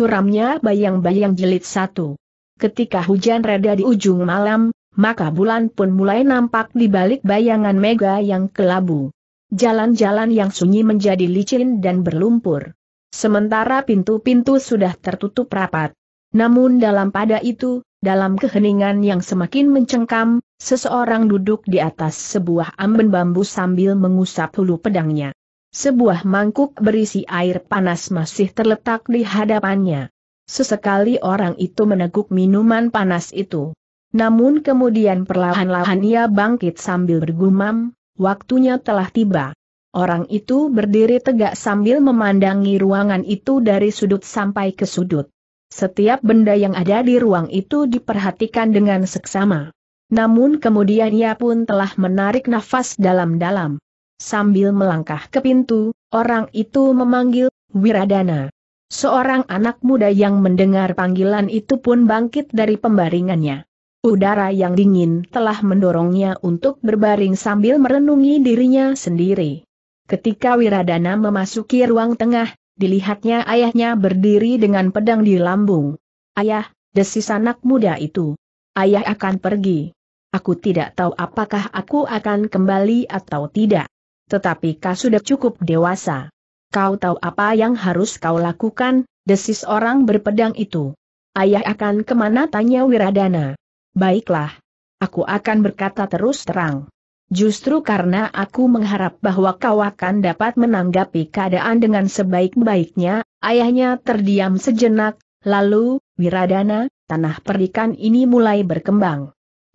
suramnya bayang-bayang jelit satu. Ketika hujan reda di ujung malam, maka bulan pun mulai nampak di balik bayangan mega yang kelabu. Jalan-jalan yang sunyi menjadi licin dan berlumpur. Sementara pintu-pintu sudah tertutup rapat. Namun dalam pada itu, dalam keheningan yang semakin mencengkam, seseorang duduk di atas sebuah amben bambu sambil mengusap hulu pedangnya. Sebuah mangkuk berisi air panas masih terletak di hadapannya. Sesekali orang itu meneguk minuman panas itu. Namun kemudian perlahan-lahan ia bangkit sambil bergumam, waktunya telah tiba. Orang itu berdiri tegak sambil memandangi ruangan itu dari sudut sampai ke sudut. Setiap benda yang ada di ruang itu diperhatikan dengan seksama. Namun kemudian ia pun telah menarik nafas dalam-dalam. Sambil melangkah ke pintu, orang itu memanggil, Wiradana. Seorang anak muda yang mendengar panggilan itu pun bangkit dari pembaringannya. Udara yang dingin telah mendorongnya untuk berbaring sambil merenungi dirinya sendiri. Ketika Wiradana memasuki ruang tengah, dilihatnya ayahnya berdiri dengan pedang di lambung. Ayah, desis anak muda itu. Ayah akan pergi. Aku tidak tahu apakah aku akan kembali atau tidak tetapi kau sudah cukup dewasa. Kau tahu apa yang harus kau lakukan, desis orang berpedang itu. Ayah akan kemana tanya Wiradana. Baiklah. Aku akan berkata terus terang. Justru karena aku mengharap bahwa kau akan dapat menanggapi keadaan dengan sebaik-baiknya, ayahnya terdiam sejenak, lalu, Wiradana, tanah perikan ini mulai berkembang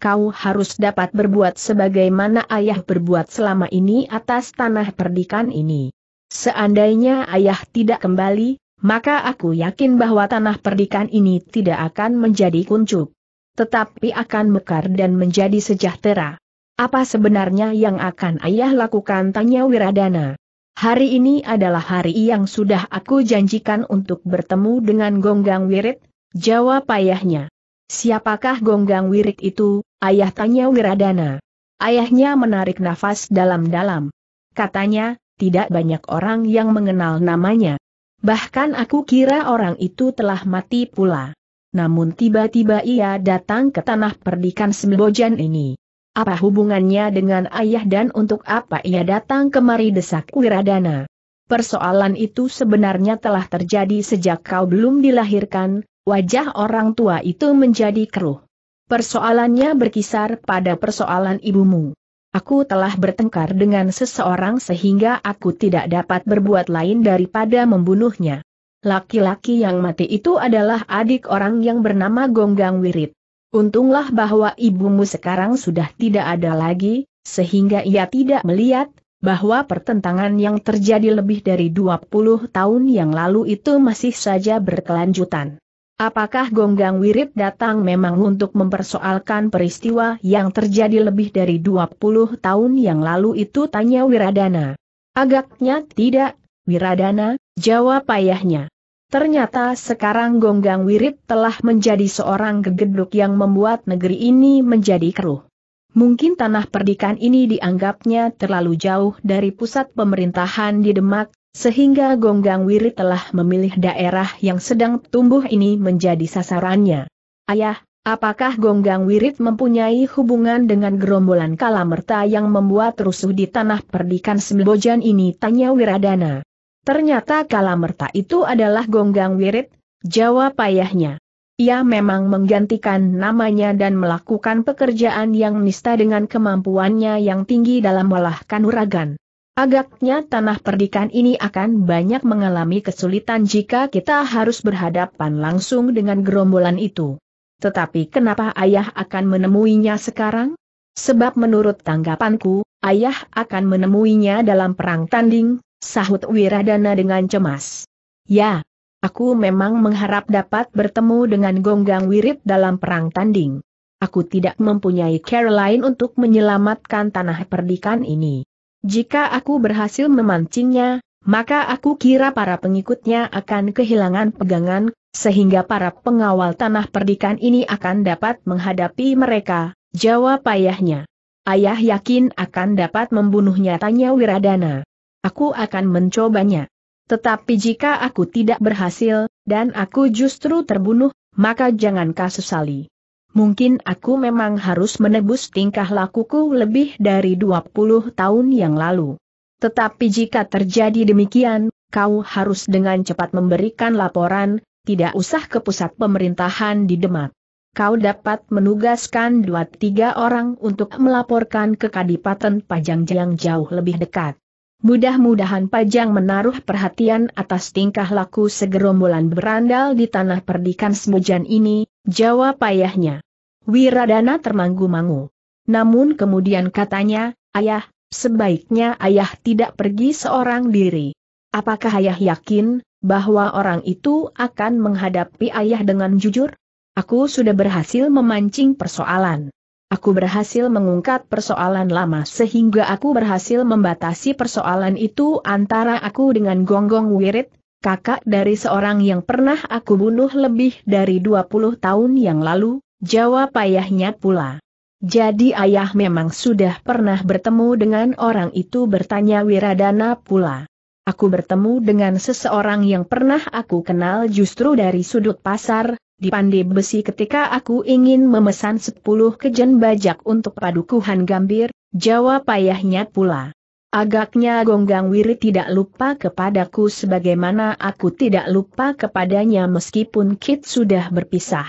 kau harus dapat berbuat sebagaimana ayah berbuat selama ini atas tanah perdikan ini. Seandainya ayah tidak kembali, maka aku yakin bahwa tanah perdikan ini tidak akan menjadi kuncup. Tetapi akan mekar dan menjadi sejahtera. Apa sebenarnya yang akan ayah lakukan tanya Wiradana. Hari ini adalah hari yang sudah aku janjikan untuk bertemu dengan Gonggang Wirit, jawab ayahnya. Siapakah gonggang wirik itu, ayah tanya Wiradana. Ayahnya menarik nafas dalam-dalam. Katanya, tidak banyak orang yang mengenal namanya. Bahkan aku kira orang itu telah mati pula. Namun tiba-tiba ia datang ke tanah perdikan Sembojan ini. Apa hubungannya dengan ayah dan untuk apa ia datang kemari desak Wiradana? Persoalan itu sebenarnya telah terjadi sejak kau belum dilahirkan, Wajah orang tua itu menjadi keruh. Persoalannya berkisar pada persoalan ibumu. Aku telah bertengkar dengan seseorang sehingga aku tidak dapat berbuat lain daripada membunuhnya. Laki-laki yang mati itu adalah adik orang yang bernama Gonggang Wirid. Untunglah bahwa ibumu sekarang sudah tidak ada lagi, sehingga ia tidak melihat bahwa pertentangan yang terjadi lebih dari 20 tahun yang lalu itu masih saja berkelanjutan. Apakah gonggang wirid datang memang untuk mempersoalkan peristiwa yang terjadi lebih dari 20 tahun yang lalu itu tanya Wiradana. Agaknya tidak, Wiradana, jawab ayahnya. Ternyata sekarang gonggang wirid telah menjadi seorang gegeduk yang membuat negeri ini menjadi keruh. Mungkin tanah perdikan ini dianggapnya terlalu jauh dari pusat pemerintahan di Demak, sehingga Gonggang Wiri telah memilih daerah yang sedang tumbuh ini menjadi sasarannya. Ayah, apakah Gonggang Wirit mempunyai hubungan dengan gerombolan kalamerta yang membuat rusuh di tanah perdikan Sembojan ini? Tanya Wiradana. Ternyata kalamerta itu adalah Gonggang Wirit, jawab ayahnya. Ia memang menggantikan namanya dan melakukan pekerjaan yang nista dengan kemampuannya yang tinggi dalam melahkan uragan. Agaknya tanah perdikan ini akan banyak mengalami kesulitan jika kita harus berhadapan langsung dengan gerombolan itu. Tetapi kenapa ayah akan menemuinya sekarang? Sebab menurut tanggapanku, ayah akan menemuinya dalam perang tanding, sahut Wiradana dengan cemas. Ya, aku memang mengharap dapat bertemu dengan Gonggang Wirid dalam perang tanding. Aku tidak mempunyai lain untuk menyelamatkan tanah perdikan ini. Jika aku berhasil memancingnya, maka aku kira para pengikutnya akan kehilangan pegangan, sehingga para pengawal tanah perdikan ini akan dapat menghadapi mereka, jawab ayahnya. Ayah yakin akan dapat membunuhnya tanya Wiradana. Aku akan mencobanya. Tetapi jika aku tidak berhasil, dan aku justru terbunuh, maka jangan kasusali. Mungkin aku memang harus menebus tingkah lakuku lebih dari 20 tahun yang lalu. Tetapi jika terjadi demikian, kau harus dengan cepat memberikan laporan, tidak usah ke pusat pemerintahan di Demak. Kau dapat menugaskan dua tiga orang untuk melaporkan ke Kadipaten Pajang yang jauh lebih dekat. Mudah-mudahan Pajang menaruh perhatian atas tingkah laku segerombolan berandal di tanah perdikan Semujan ini, jawab ayahnya. Wiradana termangu mangu Namun kemudian katanya, ayah, sebaiknya ayah tidak pergi seorang diri. Apakah ayah yakin bahwa orang itu akan menghadapi ayah dengan jujur? Aku sudah berhasil memancing persoalan. Aku berhasil mengungkap persoalan lama sehingga aku berhasil membatasi persoalan itu antara aku dengan Gonggong Wirit, kakak dari seorang yang pernah aku bunuh lebih dari 20 tahun yang lalu, Jawab ayahnya pula. Jadi ayah memang sudah pernah bertemu dengan orang itu bertanya Wiradana pula. Aku bertemu dengan seseorang yang pernah aku kenal justru dari sudut pasar, di Pandi besi ketika aku ingin memesan sepuluh kejen bajak untuk padukuhan gambir, jawab ayahnya pula. Agaknya Gonggang Wiri tidak lupa kepadaku sebagaimana aku tidak lupa kepadanya meskipun Kit sudah berpisah.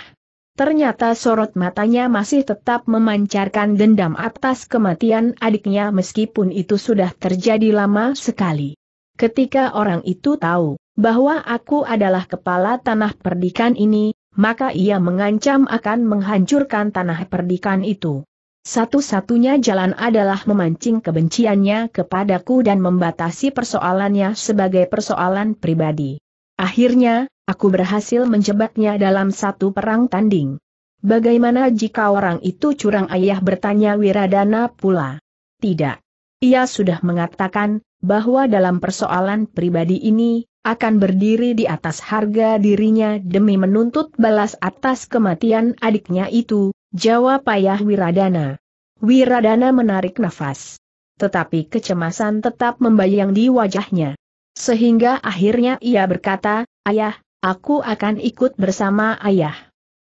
Ternyata sorot matanya masih tetap memancarkan dendam atas kematian adiknya meskipun itu sudah terjadi lama sekali. Ketika orang itu tahu bahwa aku adalah kepala tanah perdikan ini, maka ia mengancam akan menghancurkan tanah perdikan itu. Satu-satunya jalan adalah memancing kebenciannya kepadaku dan membatasi persoalannya sebagai persoalan pribadi. Akhirnya, Aku berhasil menjebaknya dalam satu perang tanding. Bagaimana jika orang itu curang ayah bertanya Wiradana pula? Tidak. Ia sudah mengatakan, bahwa dalam persoalan pribadi ini, akan berdiri di atas harga dirinya demi menuntut balas atas kematian adiknya itu, jawab Ayah Wiradana. Wiradana menarik nafas. Tetapi kecemasan tetap membayang di wajahnya. Sehingga akhirnya ia berkata, Ayah, aku akan ikut bersama ayah.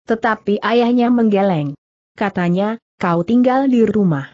Tetapi ayahnya menggeleng. Katanya, kau tinggal di rumah.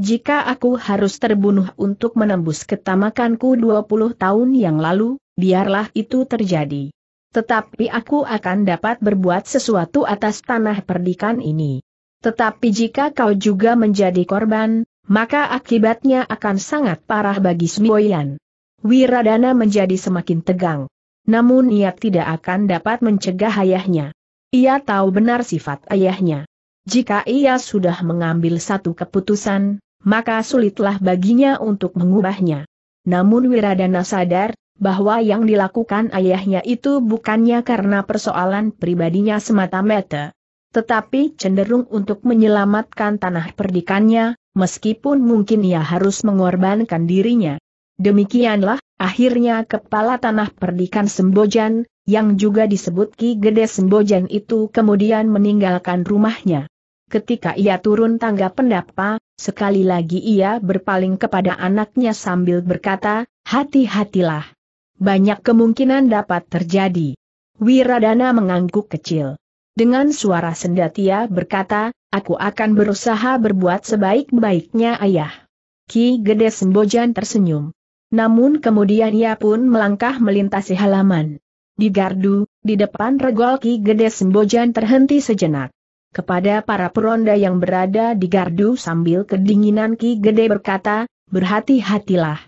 Jika aku harus terbunuh untuk menembus ketamakanku 20 tahun yang lalu, biarlah itu terjadi. Tetapi aku akan dapat berbuat sesuatu atas tanah perdikan ini. Tetapi jika kau juga menjadi korban, maka akibatnya akan sangat parah bagi Sumboyan. Wiradana menjadi semakin tegang namun ia tidak akan dapat mencegah ayahnya. Ia tahu benar sifat ayahnya. Jika ia sudah mengambil satu keputusan, maka sulitlah baginya untuk mengubahnya. Namun Wiradana sadar, bahwa yang dilakukan ayahnya itu bukannya karena persoalan pribadinya semata-mata. Tetapi cenderung untuk menyelamatkan tanah perdikannya, meskipun mungkin ia harus mengorbankan dirinya. Demikianlah, akhirnya kepala tanah perdikan Sembojan, yang juga disebut Ki Gede Sembojan itu kemudian meninggalkan rumahnya. Ketika ia turun tangga pendapa, sekali lagi ia berpaling kepada anaknya sambil berkata, hati-hatilah. Banyak kemungkinan dapat terjadi. Wiradana mengangguk kecil. Dengan suara sendat berkata, aku akan berusaha berbuat sebaik-baiknya ayah. Ki Gede Sembojan tersenyum namun kemudian ia pun melangkah melintasi halaman. Di gardu, di depan regol Ki Gede Sembojan terhenti sejenak. Kepada para peronda yang berada di gardu sambil kedinginan Ki Gede berkata, berhati-hatilah.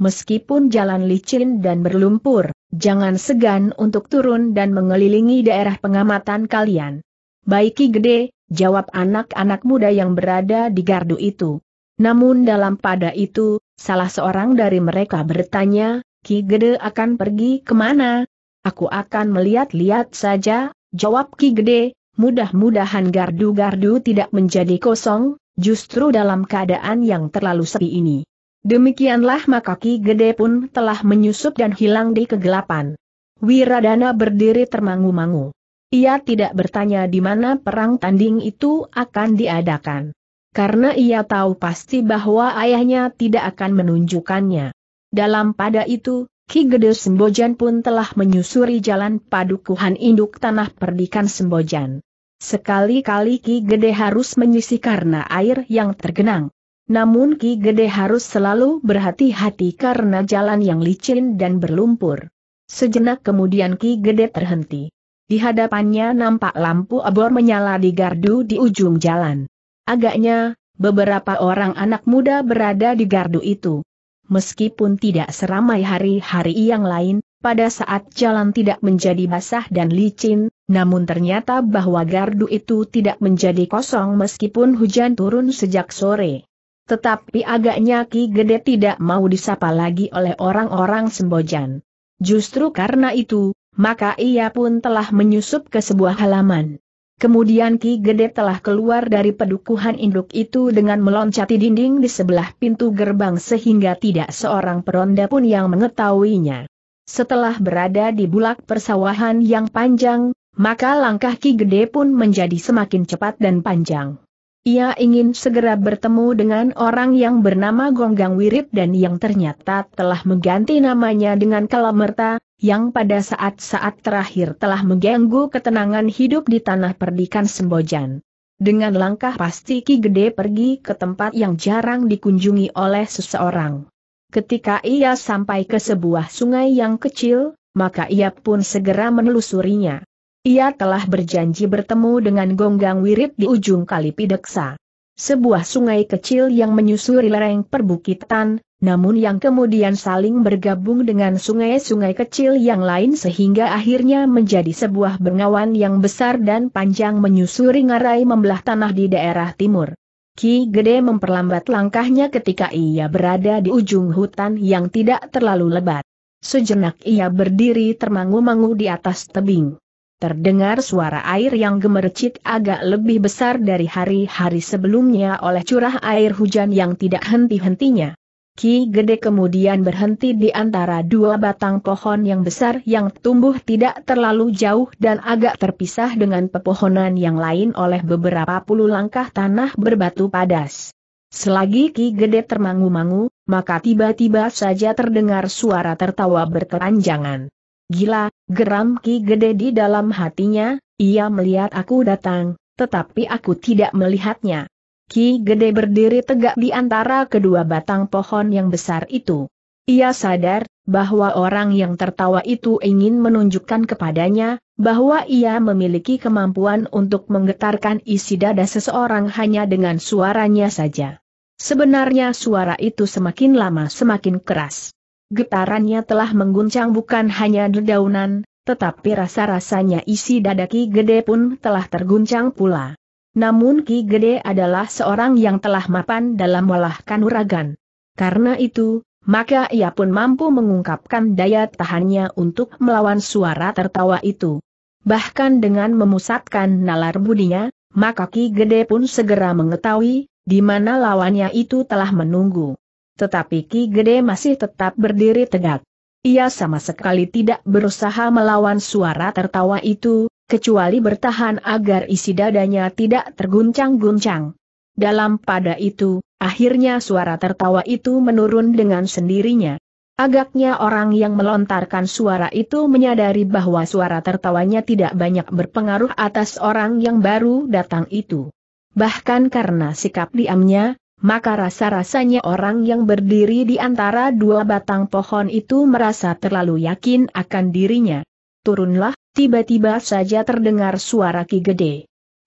Meskipun jalan licin dan berlumpur, jangan segan untuk turun dan mengelilingi daerah pengamatan kalian. Baik Ki Gede, jawab anak-anak muda yang berada di gardu itu. Namun dalam pada itu, Salah seorang dari mereka bertanya, Ki Gede akan pergi kemana? Aku akan melihat-lihat saja, jawab Ki Gede, mudah-mudahan gardu-gardu tidak menjadi kosong, justru dalam keadaan yang terlalu sepi ini. Demikianlah maka Ki Gede pun telah menyusup dan hilang di kegelapan. Wiradana berdiri termangu-mangu. Ia tidak bertanya di mana perang tanding itu akan diadakan karena ia tahu pasti bahwa ayahnya tidak akan menunjukkannya. Dalam pada itu, Ki Gede Sembojan pun telah menyusuri jalan padukuhan induk tanah perdikan Sembojan. Sekali-kali Ki Gede harus menyisi karena air yang tergenang. Namun Ki Gede harus selalu berhati-hati karena jalan yang licin dan berlumpur. Sejenak kemudian Ki Gede terhenti. Di hadapannya nampak lampu abor menyala di gardu di ujung jalan. Agaknya, beberapa orang anak muda berada di gardu itu. Meskipun tidak seramai hari-hari yang lain, pada saat jalan tidak menjadi basah dan licin, namun ternyata bahwa gardu itu tidak menjadi kosong meskipun hujan turun sejak sore. Tetapi agaknya Ki Gede tidak mau disapa lagi oleh orang-orang Sembojan. Justru karena itu, maka ia pun telah menyusup ke sebuah halaman. Kemudian Ki Gede telah keluar dari pedukuhan induk itu dengan meloncati dinding di sebelah pintu gerbang sehingga tidak seorang peronda pun yang mengetahuinya. Setelah berada di bulak persawahan yang panjang, maka langkah Ki Gede pun menjadi semakin cepat dan panjang. Ia ingin segera bertemu dengan orang yang bernama Gonggang Wirit dan yang ternyata telah mengganti namanya dengan Kalamerta, yang pada saat-saat terakhir telah mengganggu ketenangan hidup di tanah perdikan Sembojan. Dengan langkah pasti Ki Gede pergi ke tempat yang jarang dikunjungi oleh seseorang. Ketika ia sampai ke sebuah sungai yang kecil, maka ia pun segera menelusurinya. Ia telah berjanji bertemu dengan gonggang wirid di ujung kali Pideksa. Sebuah sungai kecil yang menyusuri lereng perbukitan, namun yang kemudian saling bergabung dengan sungai-sungai kecil yang lain sehingga akhirnya menjadi sebuah bengawan yang besar dan panjang menyusuri ngarai membelah tanah di daerah timur. Ki Gede memperlambat langkahnya ketika ia berada di ujung hutan yang tidak terlalu lebat. Sejenak ia berdiri termangu-mangu di atas tebing. Terdengar suara air yang gemercik agak lebih besar dari hari-hari sebelumnya oleh curah air hujan yang tidak henti-hentinya. Ki Gede kemudian berhenti di antara dua batang pohon yang besar yang tumbuh tidak terlalu jauh dan agak terpisah dengan pepohonan yang lain oleh beberapa puluh langkah tanah berbatu padas. Selagi Ki Gede termangu-mangu, maka tiba-tiba saja terdengar suara tertawa berkeranjangan. Gila, geram Ki Gede di dalam hatinya, ia melihat aku datang, tetapi aku tidak melihatnya. Ki Gede berdiri tegak di antara kedua batang pohon yang besar itu. Ia sadar bahwa orang yang tertawa itu ingin menunjukkan kepadanya bahwa ia memiliki kemampuan untuk menggetarkan isi dada seseorang hanya dengan suaranya saja. Sebenarnya suara itu semakin lama semakin keras. Getarannya telah mengguncang bukan hanya dedaunan, tetapi rasa-rasanya isi dada Ki Gede pun telah terguncang pula. Namun Ki Gede adalah seorang yang telah mapan dalam olah kanuragan. Karena itu, maka ia pun mampu mengungkapkan daya tahannya untuk melawan suara tertawa itu. Bahkan dengan memusatkan nalar budinya, maka Ki Gede pun segera mengetahui di mana lawannya itu telah menunggu tetapi Ki Gede masih tetap berdiri tegak. Ia sama sekali tidak berusaha melawan suara tertawa itu, kecuali bertahan agar isi dadanya tidak terguncang-guncang. Dalam pada itu, akhirnya suara tertawa itu menurun dengan sendirinya. Agaknya orang yang melontarkan suara itu menyadari bahwa suara tertawanya tidak banyak berpengaruh atas orang yang baru datang itu. Bahkan karena sikap diamnya, maka rasa-rasanya orang yang berdiri di antara dua batang pohon itu merasa terlalu yakin akan dirinya. Turunlah, tiba-tiba saja terdengar suara ki gede.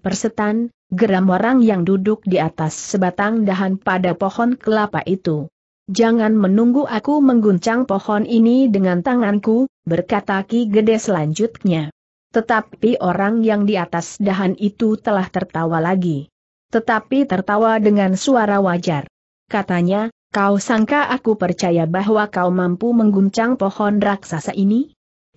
Persetan, geram orang yang duduk di atas sebatang dahan pada pohon kelapa itu. Jangan menunggu aku mengguncang pohon ini dengan tanganku, berkata Ki Gede selanjutnya. Tetapi orang yang di atas dahan itu telah tertawa lagi. Tetapi tertawa dengan suara wajar. Katanya, kau sangka aku percaya bahwa kau mampu mengguncang pohon raksasa ini?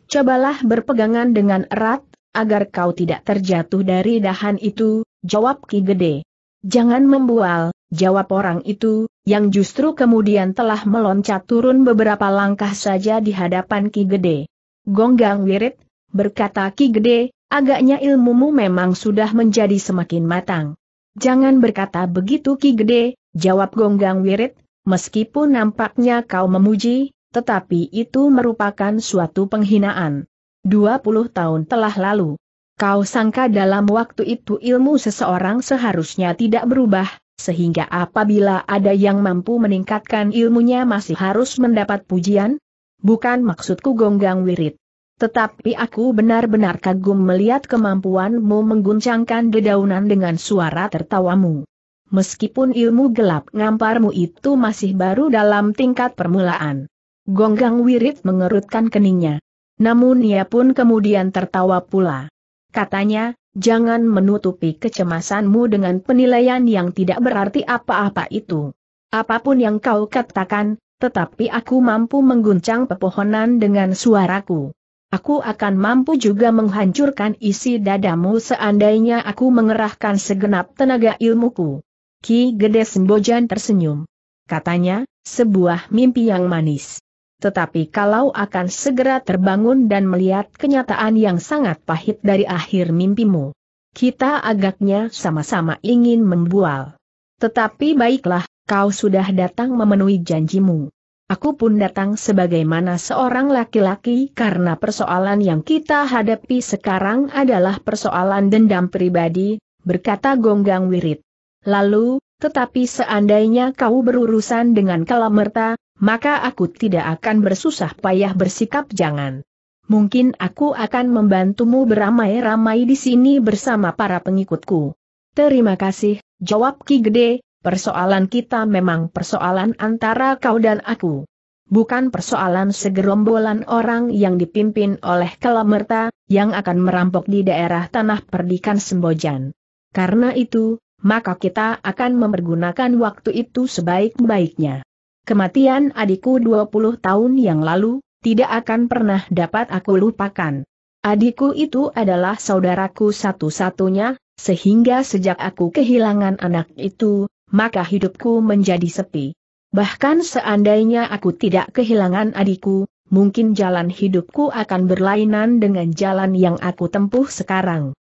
Cobalah berpegangan dengan erat, agar kau tidak terjatuh dari dahan itu, jawab Ki Gede. Jangan membual, jawab orang itu, yang justru kemudian telah meloncat turun beberapa langkah saja di hadapan Ki Gede. Gonggang wirid, berkata Ki Gede, agaknya ilmumu memang sudah menjadi semakin matang. Jangan berkata begitu Ki Gede, jawab Gonggang Wirid. meskipun nampaknya kau memuji, tetapi itu merupakan suatu penghinaan. 20 tahun telah lalu. Kau sangka dalam waktu itu ilmu seseorang seharusnya tidak berubah, sehingga apabila ada yang mampu meningkatkan ilmunya masih harus mendapat pujian? Bukan maksudku gonggang Wirid. Tetapi aku benar-benar kagum melihat kemampuanmu mengguncangkan dedaunan dengan suara tertawamu. Meskipun ilmu gelap ngamparmu itu masih baru dalam tingkat permulaan. Gonggang wirid mengerutkan keningnya. Namun ia pun kemudian tertawa pula. Katanya, jangan menutupi kecemasanmu dengan penilaian yang tidak berarti apa-apa itu. Apapun yang kau katakan, tetapi aku mampu mengguncang pepohonan dengan suaraku. Aku akan mampu juga menghancurkan isi dadamu seandainya aku mengerahkan segenap tenaga ilmuku. Ki Gede Sembojan tersenyum. Katanya, sebuah mimpi yang manis. Tetapi kalau akan segera terbangun dan melihat kenyataan yang sangat pahit dari akhir mimpimu. Kita agaknya sama-sama ingin membual. Tetapi baiklah, kau sudah datang memenuhi janjimu. Aku pun datang sebagaimana seorang laki-laki karena persoalan yang kita hadapi sekarang adalah persoalan dendam pribadi, berkata Gonggang Wirid. Lalu, tetapi seandainya kau berurusan dengan Kalamerta, maka aku tidak akan bersusah payah bersikap jangan. Mungkin aku akan membantumu beramai-ramai di sini bersama para pengikutku. Terima kasih, jawab Ki Gede, Persoalan kita memang persoalan antara kau dan aku. Bukan persoalan segerombolan orang yang dipimpin oleh Kelamerta, yang akan merampok di daerah tanah perdikan Sembojan. Karena itu, maka kita akan mempergunakan waktu itu sebaik-baiknya. Kematian adikku 20 tahun yang lalu, tidak akan pernah dapat aku lupakan. Adikku itu adalah saudaraku satu-satunya, sehingga sejak aku kehilangan anak itu, maka hidupku menjadi sepi. Bahkan seandainya aku tidak kehilangan adikku, mungkin jalan hidupku akan berlainan dengan jalan yang aku tempuh sekarang.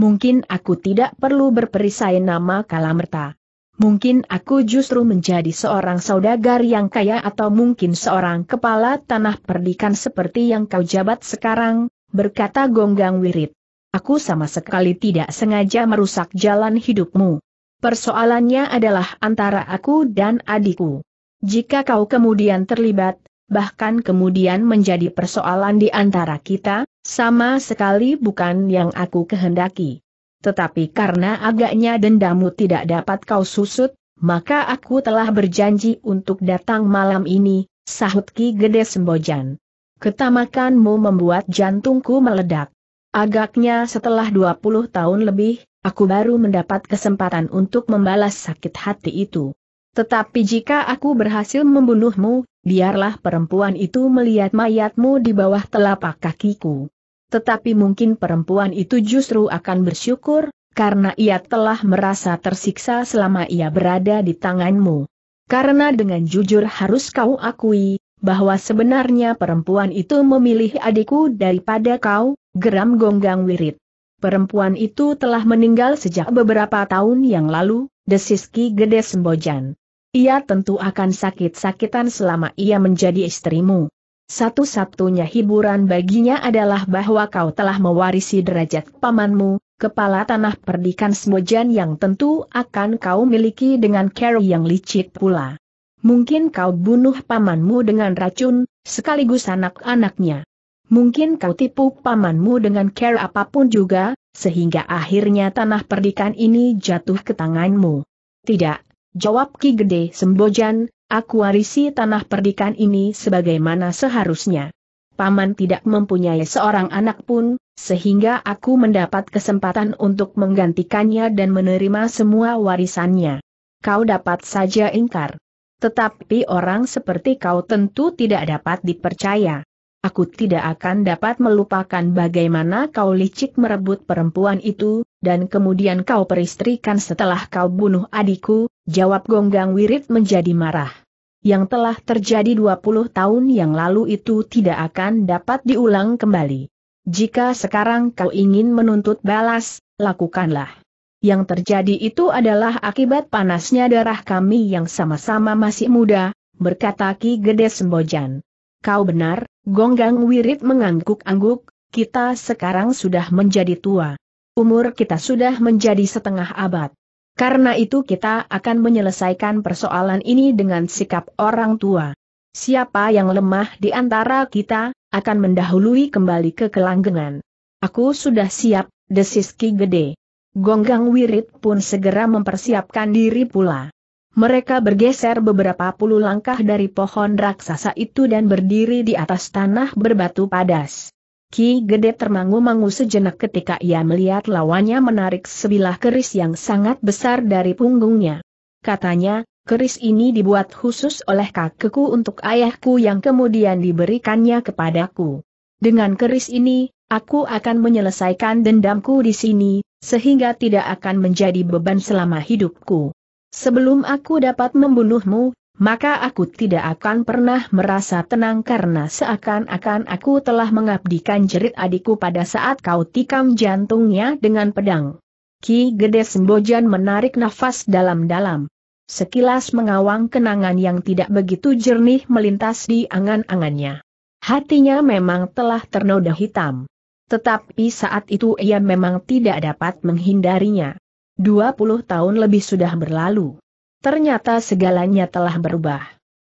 Mungkin aku tidak perlu berperisai nama kalamerta. Mungkin aku justru menjadi seorang saudagar yang kaya atau mungkin seorang kepala tanah perdikan seperti yang kau jabat sekarang, berkata Gonggang Wirid. Aku sama sekali tidak sengaja merusak jalan hidupmu. Persoalannya adalah antara aku dan adikku. Jika kau kemudian terlibat, bahkan kemudian menjadi persoalan di antara kita, sama sekali bukan yang aku kehendaki. Tetapi karena agaknya dendammu tidak dapat kau susut, maka aku telah berjanji untuk datang malam ini, sahut Ki Gede Sembojan. Ketamakanmu membuat jantungku meledak. Agaknya setelah 20 tahun lebih, aku baru mendapat kesempatan untuk membalas sakit hati itu. Tetapi jika aku berhasil membunuhmu, biarlah perempuan itu melihat mayatmu di bawah telapak kakiku. Tetapi mungkin perempuan itu justru akan bersyukur, karena ia telah merasa tersiksa selama ia berada di tanganmu. Karena dengan jujur harus kau akui, bahwa sebenarnya perempuan itu memilih adikku daripada kau, geram gonggang wirid. Perempuan itu telah meninggal sejak beberapa tahun yang lalu, desis Ki Gede Sembojan. Ia tentu akan sakit-sakitan selama ia menjadi istrimu. Satu-satunya hiburan baginya adalah bahwa kau telah mewarisi derajat pamanmu, kepala tanah perdikan Sembojan yang tentu akan kau miliki dengan cara yang licik pula. Mungkin kau bunuh pamanmu dengan racun, sekaligus anak-anaknya. Mungkin kau tipu pamanmu dengan care apapun juga, sehingga akhirnya tanah perdikan ini jatuh ke tanganmu. Tidak, jawab Ki Gede Sembojan, aku warisi tanah perdikan ini sebagaimana seharusnya. Paman tidak mempunyai seorang anak pun, sehingga aku mendapat kesempatan untuk menggantikannya dan menerima semua warisannya. Kau dapat saja ingkar. Tetapi orang seperti kau tentu tidak dapat dipercaya aku tidak akan dapat melupakan bagaimana kau licik merebut perempuan itu, dan kemudian kau peristrikan setelah kau bunuh adikku, jawab Gonggang Wirid menjadi marah. Yang telah terjadi 20 tahun yang lalu itu tidak akan dapat diulang kembali. Jika sekarang kau ingin menuntut balas, lakukanlah. Yang terjadi itu adalah akibat panasnya darah kami yang sama-sama masih muda, berkata Ki Gede Sembojan. Kau benar, Gonggang Wirid mengangguk-angguk, kita sekarang sudah menjadi tua. Umur kita sudah menjadi setengah abad. Karena itu kita akan menyelesaikan persoalan ini dengan sikap orang tua. Siapa yang lemah di antara kita, akan mendahului kembali ke kelanggengan. Aku sudah siap, desis Ki Gede. Gonggang Wirid pun segera mempersiapkan diri pula. Mereka bergeser beberapa puluh langkah dari pohon raksasa itu dan berdiri di atas tanah berbatu padas. Ki Gede termangu-mangu sejenak ketika ia melihat lawannya menarik sebilah keris yang sangat besar dari punggungnya. Katanya, keris ini dibuat khusus oleh kakekku untuk ayahku yang kemudian diberikannya kepadaku. Dengan keris ini, aku akan menyelesaikan dendamku di sini, sehingga tidak akan menjadi beban selama hidupku. Sebelum aku dapat membunuhmu, maka aku tidak akan pernah merasa tenang karena seakan-akan aku telah mengabdikan jerit adikku pada saat kau tikam jantungnya dengan pedang. Ki Gede Sembojan menarik nafas dalam-dalam. Sekilas mengawang kenangan yang tidak begitu jernih melintas di angan-angannya. Hatinya memang telah ternoda hitam. Tetapi saat itu ia memang tidak dapat menghindarinya. 20 tahun lebih sudah berlalu. Ternyata segalanya telah berubah.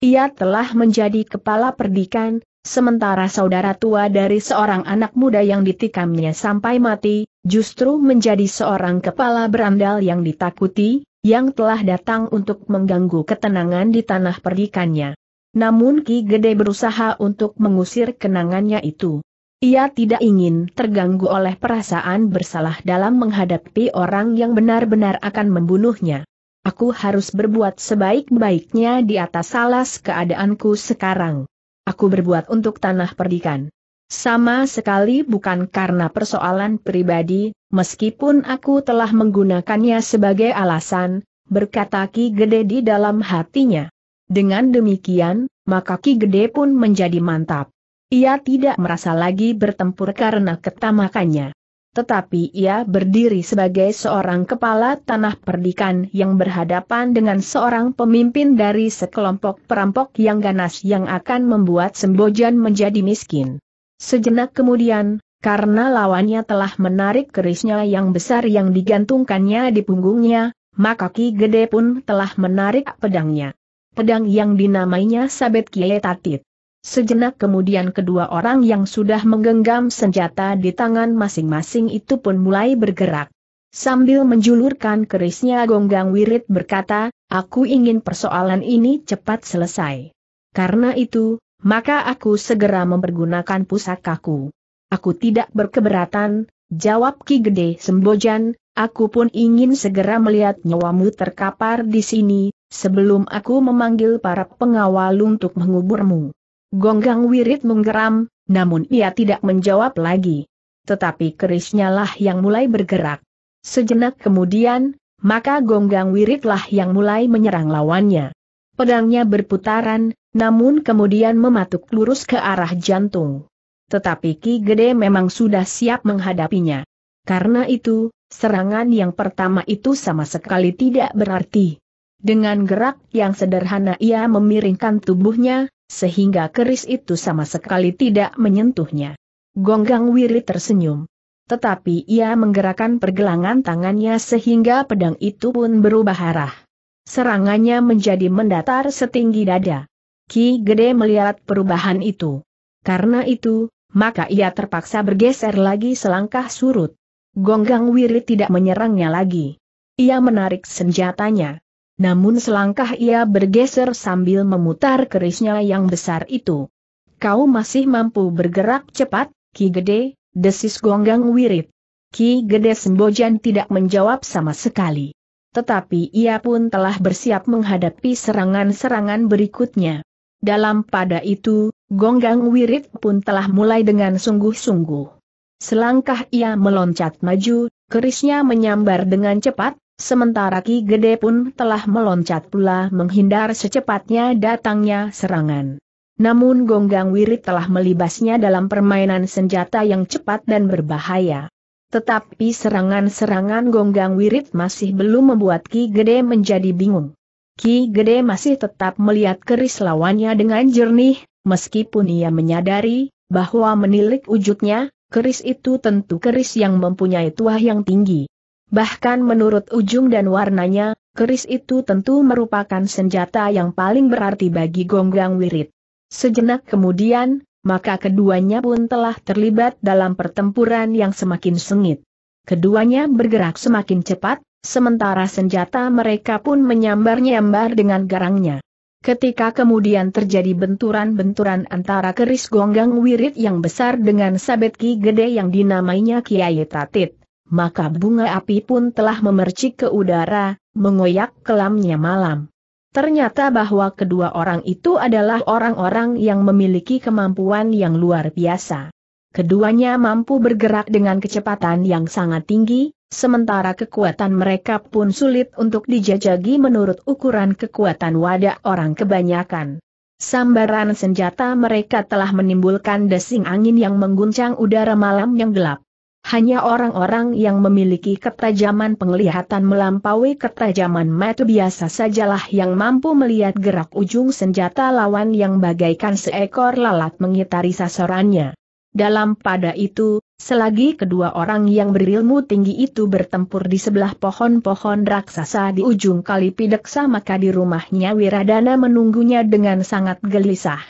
Ia telah menjadi kepala perdikan, sementara saudara tua dari seorang anak muda yang ditikamnya sampai mati, justru menjadi seorang kepala berandal yang ditakuti, yang telah datang untuk mengganggu ketenangan di tanah perdikannya. Namun Ki Gede berusaha untuk mengusir kenangannya itu. Ia tidak ingin terganggu oleh perasaan bersalah dalam menghadapi orang yang benar-benar akan membunuhnya. Aku harus berbuat sebaik-baiknya di atas alas keadaanku sekarang. Aku berbuat untuk tanah perdikan. Sama sekali bukan karena persoalan pribadi, meskipun aku telah menggunakannya sebagai alasan, berkata Ki Gede di dalam hatinya. Dengan demikian, maka Ki Gede pun menjadi mantap. Ia tidak merasa lagi bertempur karena ketamakannya. Tetapi ia berdiri sebagai seorang kepala tanah perdikan yang berhadapan dengan seorang pemimpin dari sekelompok perampok yang ganas yang akan membuat Sembojan menjadi miskin. Sejenak kemudian, karena lawannya telah menarik kerisnya yang besar yang digantungkannya di punggungnya, maka Ki Gede pun telah menarik pedangnya. Pedang yang dinamainya Sabet Tatit. Sejenak kemudian kedua orang yang sudah menggenggam senjata di tangan masing-masing itu pun mulai bergerak. Sambil menjulurkan kerisnya Gonggang wirid berkata, aku ingin persoalan ini cepat selesai. Karena itu, maka aku segera mempergunakan pusakaku. Aku tidak berkeberatan, jawab Ki Gede Sembojan, aku pun ingin segera melihat nyawamu terkapar di sini, sebelum aku memanggil para pengawal untuk menguburmu. Gonggang wirid menggeram, namun ia tidak menjawab lagi. Tetapi kerisnya lah yang mulai bergerak. Sejenak kemudian, maka gonggang wiridlah yang mulai menyerang lawannya. Pedangnya berputaran, namun kemudian mematuk lurus ke arah jantung. Tetapi Ki Gede memang sudah siap menghadapinya. Karena itu, serangan yang pertama itu sama sekali tidak berarti. Dengan gerak yang sederhana ia memiringkan tubuhnya, sehingga keris itu sama sekali tidak menyentuhnya. Gonggang Wiri tersenyum. Tetapi ia menggerakkan pergelangan tangannya sehingga pedang itu pun berubah arah. Serangannya menjadi mendatar setinggi dada. Ki Gede melihat perubahan itu. Karena itu, maka ia terpaksa bergeser lagi selangkah surut. Gonggang Wiri tidak menyerangnya lagi. Ia menarik senjatanya. Namun selangkah ia bergeser sambil memutar kerisnya yang besar itu. Kau masih mampu bergerak cepat, Ki Gede, desis gonggang wirid. Ki Gede Sembojan tidak menjawab sama sekali. Tetapi ia pun telah bersiap menghadapi serangan-serangan berikutnya. Dalam pada itu, gonggang wirid pun telah mulai dengan sungguh-sungguh. Selangkah ia meloncat maju, kerisnya menyambar dengan cepat, Sementara Ki Gede pun telah meloncat pula menghindar secepatnya datangnya serangan. Namun Gonggang Wirit telah melibasnya dalam permainan senjata yang cepat dan berbahaya. Tetapi serangan-serangan Gonggang Wirit masih belum membuat Ki Gede menjadi bingung. Ki Gede masih tetap melihat keris lawannya dengan jernih, meskipun ia menyadari bahwa menilik wujudnya, keris itu tentu keris yang mempunyai tuah yang tinggi. Bahkan menurut ujung dan warnanya, keris itu tentu merupakan senjata yang paling berarti bagi Gonggang Wirid. Sejenak kemudian, maka keduanya pun telah terlibat dalam pertempuran yang semakin sengit. Keduanya bergerak semakin cepat, sementara senjata mereka pun menyambar-nyambar dengan garangnya. Ketika kemudian terjadi benturan-benturan antara keris gonggang Wirid yang besar dengan sabet ki gede yang dinamainya Kiai Tatit, maka bunga api pun telah memercik ke udara, mengoyak kelamnya malam. Ternyata bahwa kedua orang itu adalah orang-orang yang memiliki kemampuan yang luar biasa. Keduanya mampu bergerak dengan kecepatan yang sangat tinggi, sementara kekuatan mereka pun sulit untuk dijajagi menurut ukuran kekuatan wadah orang kebanyakan. Sambaran senjata mereka telah menimbulkan desing angin yang mengguncang udara malam yang gelap hanya orang-orang yang memiliki ketajaman penglihatan melampaui ketajaman mata biasa sajalah yang mampu melihat gerak ujung senjata lawan yang bagaikan seekor lalat mengitari sasarannya. Dalam pada itu, selagi kedua orang yang berilmu tinggi itu bertempur di sebelah pohon-pohon raksasa di ujung kali pideksa maka di rumahnya Wiradana menunggunya dengan sangat gelisah.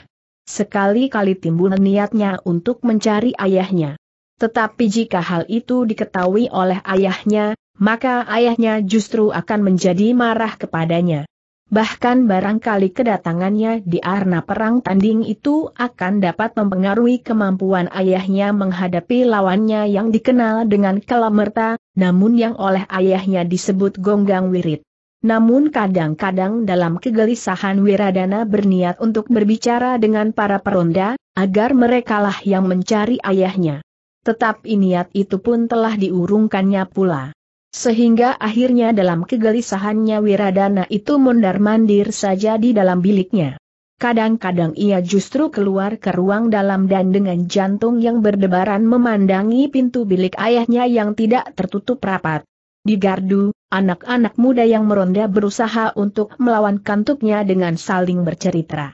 Sekali-kali timbul niatnya untuk mencari ayahnya. Tetapi jika hal itu diketahui oleh ayahnya, maka ayahnya justru akan menjadi marah kepadanya. Bahkan barangkali kedatangannya di arena perang tanding itu akan dapat mempengaruhi kemampuan ayahnya menghadapi lawannya yang dikenal dengan Kalamerta, namun yang oleh ayahnya disebut Gonggang Wirid. Namun kadang-kadang dalam kegelisahan Wiradana berniat untuk berbicara dengan para peronda, agar merekalah yang mencari ayahnya tetapi niat itu pun telah diurungkannya pula. Sehingga akhirnya dalam kegelisahannya Wiradana itu mondar-mandir saja di dalam biliknya. Kadang-kadang ia justru keluar ke ruang dalam dan dengan jantung yang berdebaran memandangi pintu bilik ayahnya yang tidak tertutup rapat. Di gardu, anak-anak muda yang meronda berusaha untuk melawan kantuknya dengan saling bercerita.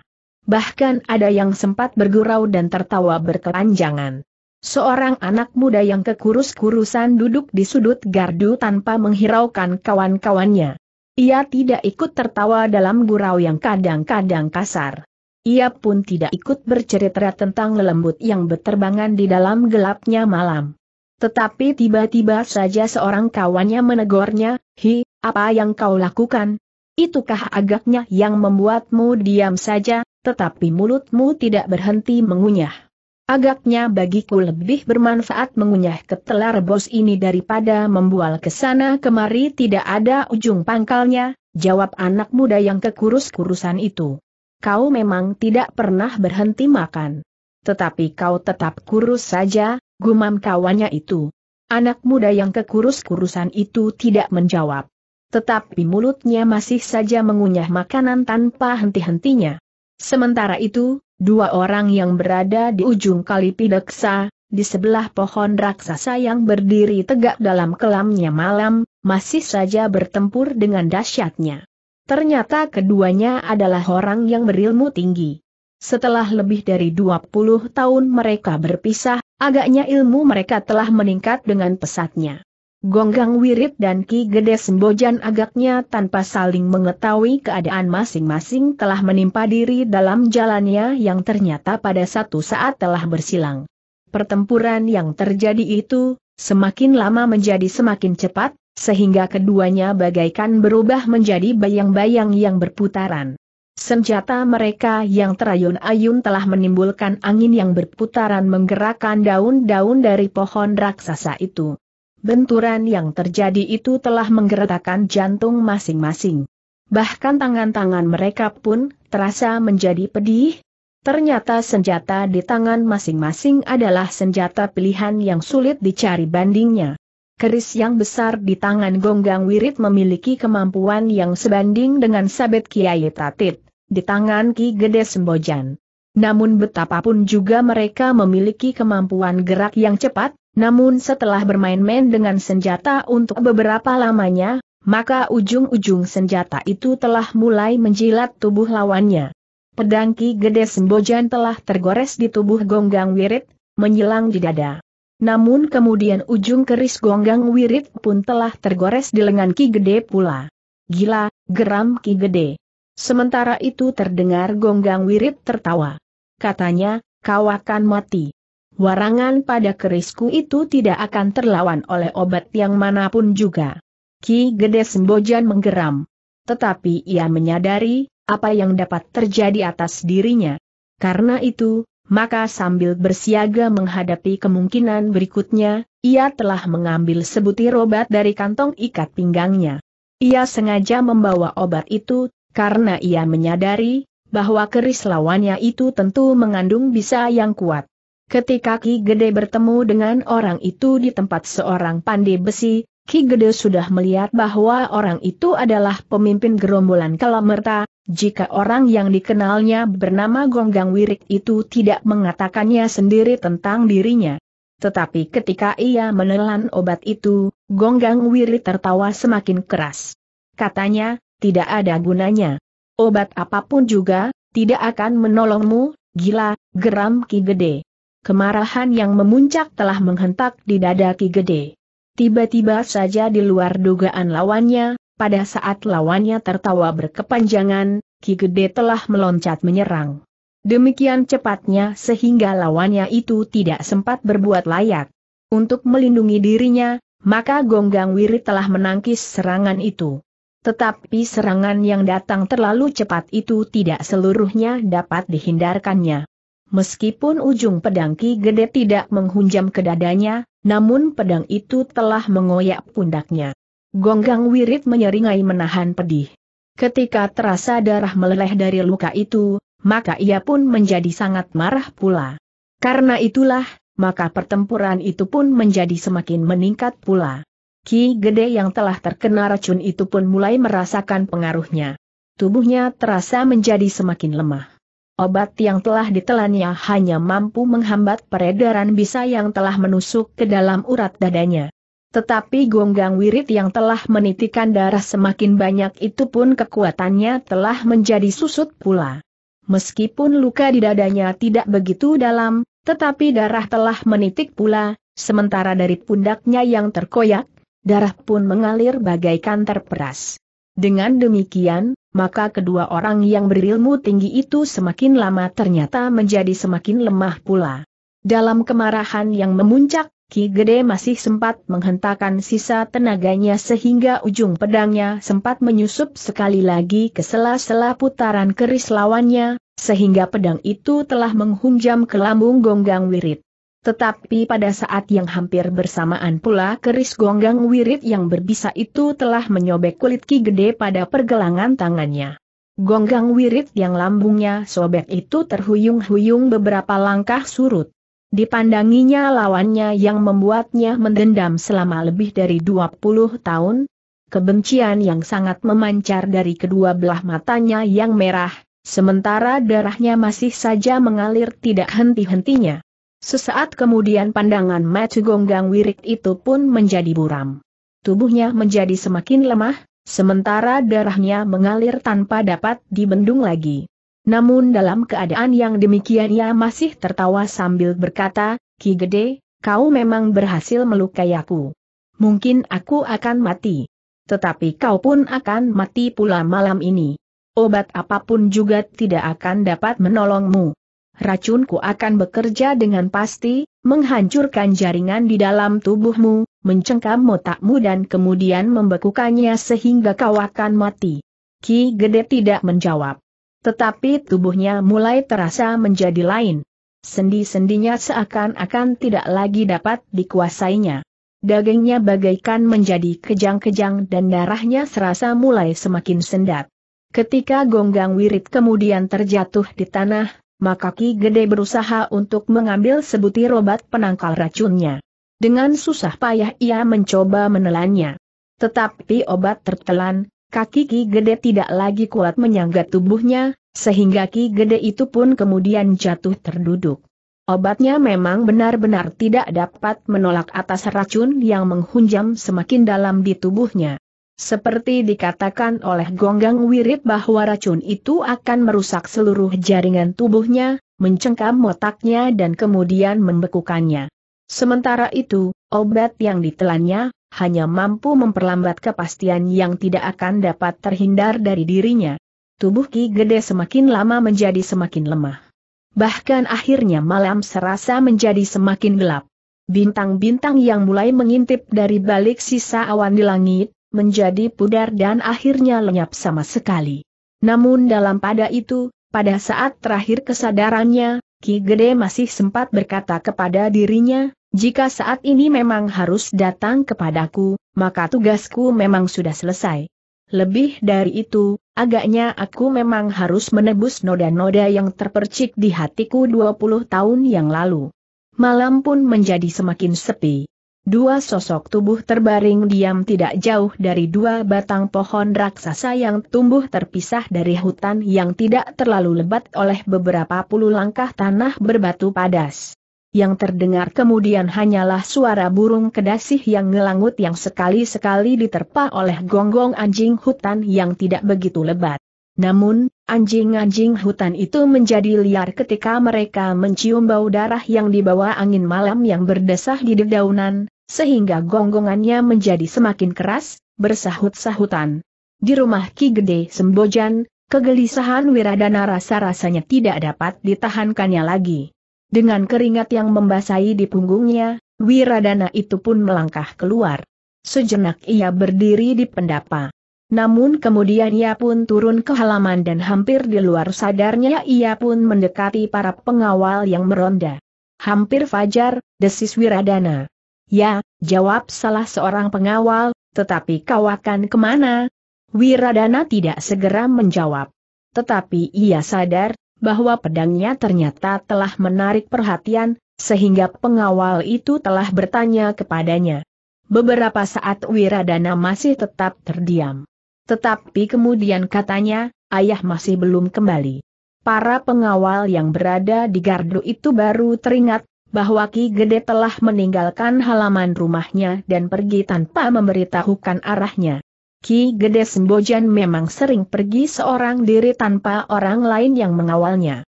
Bahkan ada yang sempat bergurau dan tertawa berkelanjangan. Seorang anak muda yang kekurus-kurusan duduk di sudut gardu tanpa menghiraukan kawan-kawannya. Ia tidak ikut tertawa dalam gurau yang kadang-kadang kasar. Ia pun tidak ikut bercerita tentang lembut yang berterbangan di dalam gelapnya malam. Tetapi tiba-tiba saja seorang kawannya menegurnya, Hi, apa yang kau lakukan? Itukah agaknya yang membuatmu diam saja, tetapi mulutmu tidak berhenti mengunyah. Agaknya bagiku lebih bermanfaat mengunyah ketelar bos ini daripada membual ke sana kemari tidak ada ujung pangkalnya, jawab anak muda yang kekurus-kurusan itu. Kau memang tidak pernah berhenti makan. Tetapi kau tetap kurus saja, gumam kawannya itu. Anak muda yang kekurus-kurusan itu tidak menjawab. Tetapi mulutnya masih saja mengunyah makanan tanpa henti-hentinya. Sementara itu, dua orang yang berada di ujung kali pideksa, di sebelah pohon raksasa yang berdiri tegak dalam kelamnya malam, masih saja bertempur dengan dahsyatnya. Ternyata keduanya adalah orang yang berilmu tinggi. Setelah lebih dari 20 tahun mereka berpisah, agaknya ilmu mereka telah meningkat dengan pesatnya. Gonggang Wirit dan Ki Gede Sembojan agaknya tanpa saling mengetahui keadaan masing-masing telah menimpa diri dalam jalannya yang ternyata pada satu saat telah bersilang. Pertempuran yang terjadi itu, semakin lama menjadi semakin cepat, sehingga keduanya bagaikan berubah menjadi bayang-bayang yang berputaran. Senjata mereka yang terayun-ayun telah menimbulkan angin yang berputaran menggerakkan daun-daun dari pohon raksasa itu. Benturan yang terjadi itu telah menggeretakkan jantung masing-masing. Bahkan tangan-tangan mereka pun terasa menjadi pedih. Ternyata senjata di tangan masing-masing adalah senjata pilihan yang sulit dicari bandingnya. Keris yang besar di tangan Gonggang Wirid memiliki kemampuan yang sebanding dengan sabit Kiai Tatit, di tangan Ki Gede Sembojan. Namun betapapun juga mereka memiliki kemampuan gerak yang cepat, namun setelah bermain-main dengan senjata untuk beberapa lamanya, maka ujung-ujung senjata itu telah mulai menjilat tubuh lawannya. Pedang Ki Gede Sembojan telah tergores di tubuh Gonggang Wirid, menyilang di dada. Namun kemudian ujung keris Gonggang Wirid pun telah tergores di lengan Ki Gede pula. Gila, geram Ki Gede. Sementara itu terdengar Gonggang Wirid tertawa katanya, kau akan mati. Warangan pada kerisku itu tidak akan terlawan oleh obat yang manapun juga. Ki Gede Sembojan menggeram. Tetapi ia menyadari, apa yang dapat terjadi atas dirinya. Karena itu, maka sambil bersiaga menghadapi kemungkinan berikutnya, ia telah mengambil sebutir obat dari kantong ikat pinggangnya. Ia sengaja membawa obat itu, karena ia menyadari, bahwa keris lawannya itu tentu mengandung bisa yang kuat. Ketika Ki Gede bertemu dengan orang itu di tempat seorang pandai besi, Ki Gede sudah melihat bahwa orang itu adalah pemimpin gerombolan Kalamerta, jika orang yang dikenalnya bernama Gonggang Wirik itu tidak mengatakannya sendiri tentang dirinya. Tetapi ketika ia menelan obat itu, Gonggang Wirik tertawa semakin keras. Katanya, tidak ada gunanya. Obat apapun juga, tidak akan menolongmu, gila, geram Ki Gede. Kemarahan yang memuncak telah menghentak di dada Ki Gede. Tiba-tiba saja di luar dugaan lawannya, pada saat lawannya tertawa berkepanjangan, Ki Gede telah meloncat menyerang. Demikian cepatnya sehingga lawannya itu tidak sempat berbuat layak. Untuk melindungi dirinya, maka Gonggang Wiri telah menangkis serangan itu. Tetapi serangan yang datang terlalu cepat itu tidak seluruhnya dapat dihindarkannya. Meskipun ujung pedang Ki Gede tidak menghunjam ke dadanya, namun pedang itu telah mengoyak pundaknya. Gonggang wirid menyeringai menahan pedih. Ketika terasa darah meleleh dari luka itu, maka ia pun menjadi sangat marah pula. Karena itulah, maka pertempuran itu pun menjadi semakin meningkat pula. Ki Gede yang telah terkena racun itu pun mulai merasakan pengaruhnya. Tubuhnya terasa menjadi semakin lemah. Obat yang telah ditelannya hanya mampu menghambat peredaran bisa yang telah menusuk ke dalam urat dadanya. Tetapi gonggang wirid yang telah menitikan darah semakin banyak itu pun kekuatannya telah menjadi susut pula. Meskipun luka di dadanya tidak begitu dalam, tetapi darah telah menitik pula, sementara dari pundaknya yang terkoyak, darah pun mengalir bagaikan terperas. Dengan demikian, maka kedua orang yang berilmu tinggi itu semakin lama ternyata menjadi semakin lemah pula. Dalam kemarahan yang memuncak, Ki Gede masih sempat menghentakkan sisa tenaganya sehingga ujung pedangnya sempat menyusup sekali lagi ke sela-sela putaran keris lawannya, sehingga pedang itu telah menghunjam ke lambung gonggang wirid. Tetapi pada saat yang hampir bersamaan pula keris gonggang wirid yang berbisa itu telah menyobek kulit ki gede pada pergelangan tangannya. Gonggang wirid yang lambungnya sobek itu terhuyung-huyung beberapa langkah surut. Dipandanginya lawannya yang membuatnya mendendam selama lebih dari 20 tahun, kebencian yang sangat memancar dari kedua belah matanya yang merah, sementara darahnya masih saja mengalir tidak henti-hentinya. Sesaat kemudian pandangan Macu Gonggang Wirik itu pun menjadi buram. Tubuhnya menjadi semakin lemah, sementara darahnya mengalir tanpa dapat dibendung lagi. Namun dalam keadaan yang demikian ia masih tertawa sambil berkata, Ki Gede, kau memang berhasil melukai aku. Mungkin aku akan mati. Tetapi kau pun akan mati pula malam ini. Obat apapun juga tidak akan dapat menolongmu. Racunku akan bekerja dengan pasti, menghancurkan jaringan di dalam tubuhmu, mencengkam otakmu dan kemudian membekukannya sehingga kau akan mati. Ki Gede tidak menjawab. Tetapi tubuhnya mulai terasa menjadi lain. Sendi-sendinya seakan-akan tidak lagi dapat dikuasainya. Dagingnya bagaikan menjadi kejang-kejang dan darahnya serasa mulai semakin sendat. Ketika gonggang wirid kemudian terjatuh di tanah, maka Ki Gede berusaha untuk mengambil sebutir obat penangkal racunnya. Dengan susah payah ia mencoba menelannya. Tetapi obat tertelan, kaki Ki Gede tidak lagi kuat menyangga tubuhnya, sehingga Ki Gede itu pun kemudian jatuh terduduk. Obatnya memang benar-benar tidak dapat menolak atas racun yang menghunjam semakin dalam di tubuhnya. Seperti dikatakan oleh Gonggang Wirid bahwa racun itu akan merusak seluruh jaringan tubuhnya, mencengkam otaknya dan kemudian membekukannya. Sementara itu, obat yang ditelannya, hanya mampu memperlambat kepastian yang tidak akan dapat terhindar dari dirinya. Tubuh Ki Gede semakin lama menjadi semakin lemah. Bahkan akhirnya malam serasa menjadi semakin gelap. Bintang-bintang yang mulai mengintip dari balik sisa awan di langit, menjadi pudar dan akhirnya lenyap sama sekali. Namun dalam pada itu, pada saat terakhir kesadarannya, Ki Gede masih sempat berkata kepada dirinya, jika saat ini memang harus datang kepadaku, maka tugasku memang sudah selesai. Lebih dari itu, agaknya aku memang harus menebus noda-noda yang terpercik di hatiku 20 tahun yang lalu. Malam pun menjadi semakin sepi. Dua sosok tubuh terbaring diam tidak jauh dari dua batang pohon raksasa yang tumbuh terpisah dari hutan yang tidak terlalu lebat oleh beberapa puluh langkah tanah berbatu padas. Yang terdengar kemudian hanyalah suara burung kedasih yang ngelangut yang sekali-sekali diterpa oleh gonggong anjing hutan yang tidak begitu lebat. Namun, anjing-anjing hutan itu menjadi liar ketika mereka mencium bau darah yang dibawa angin malam yang berdesah di dedaunan, sehingga gonggongannya menjadi semakin keras, bersahut-sahutan. Di rumah Ki Gede Sembojan, kegelisahan Wiradana rasa-rasanya tidak dapat ditahankannya lagi. Dengan keringat yang membasahi di punggungnya, Wiradana itu pun melangkah keluar. Sejenak ia berdiri di pendapa. Namun kemudian ia pun turun ke halaman dan hampir di luar sadarnya ia pun mendekati para pengawal yang meronda. Hampir fajar, desis Wiradana. Ya, jawab salah seorang pengawal, tetapi kau akan kemana? Wiradana tidak segera menjawab. Tetapi ia sadar, bahwa pedangnya ternyata telah menarik perhatian, sehingga pengawal itu telah bertanya kepadanya. Beberapa saat Wiradana masih tetap terdiam. Tetapi kemudian katanya, ayah masih belum kembali. Para pengawal yang berada di gardu itu baru teringat bahwa Ki Gede telah meninggalkan halaman rumahnya dan pergi tanpa memberitahukan arahnya. Ki Gede Sembojan memang sering pergi seorang diri tanpa orang lain yang mengawalnya.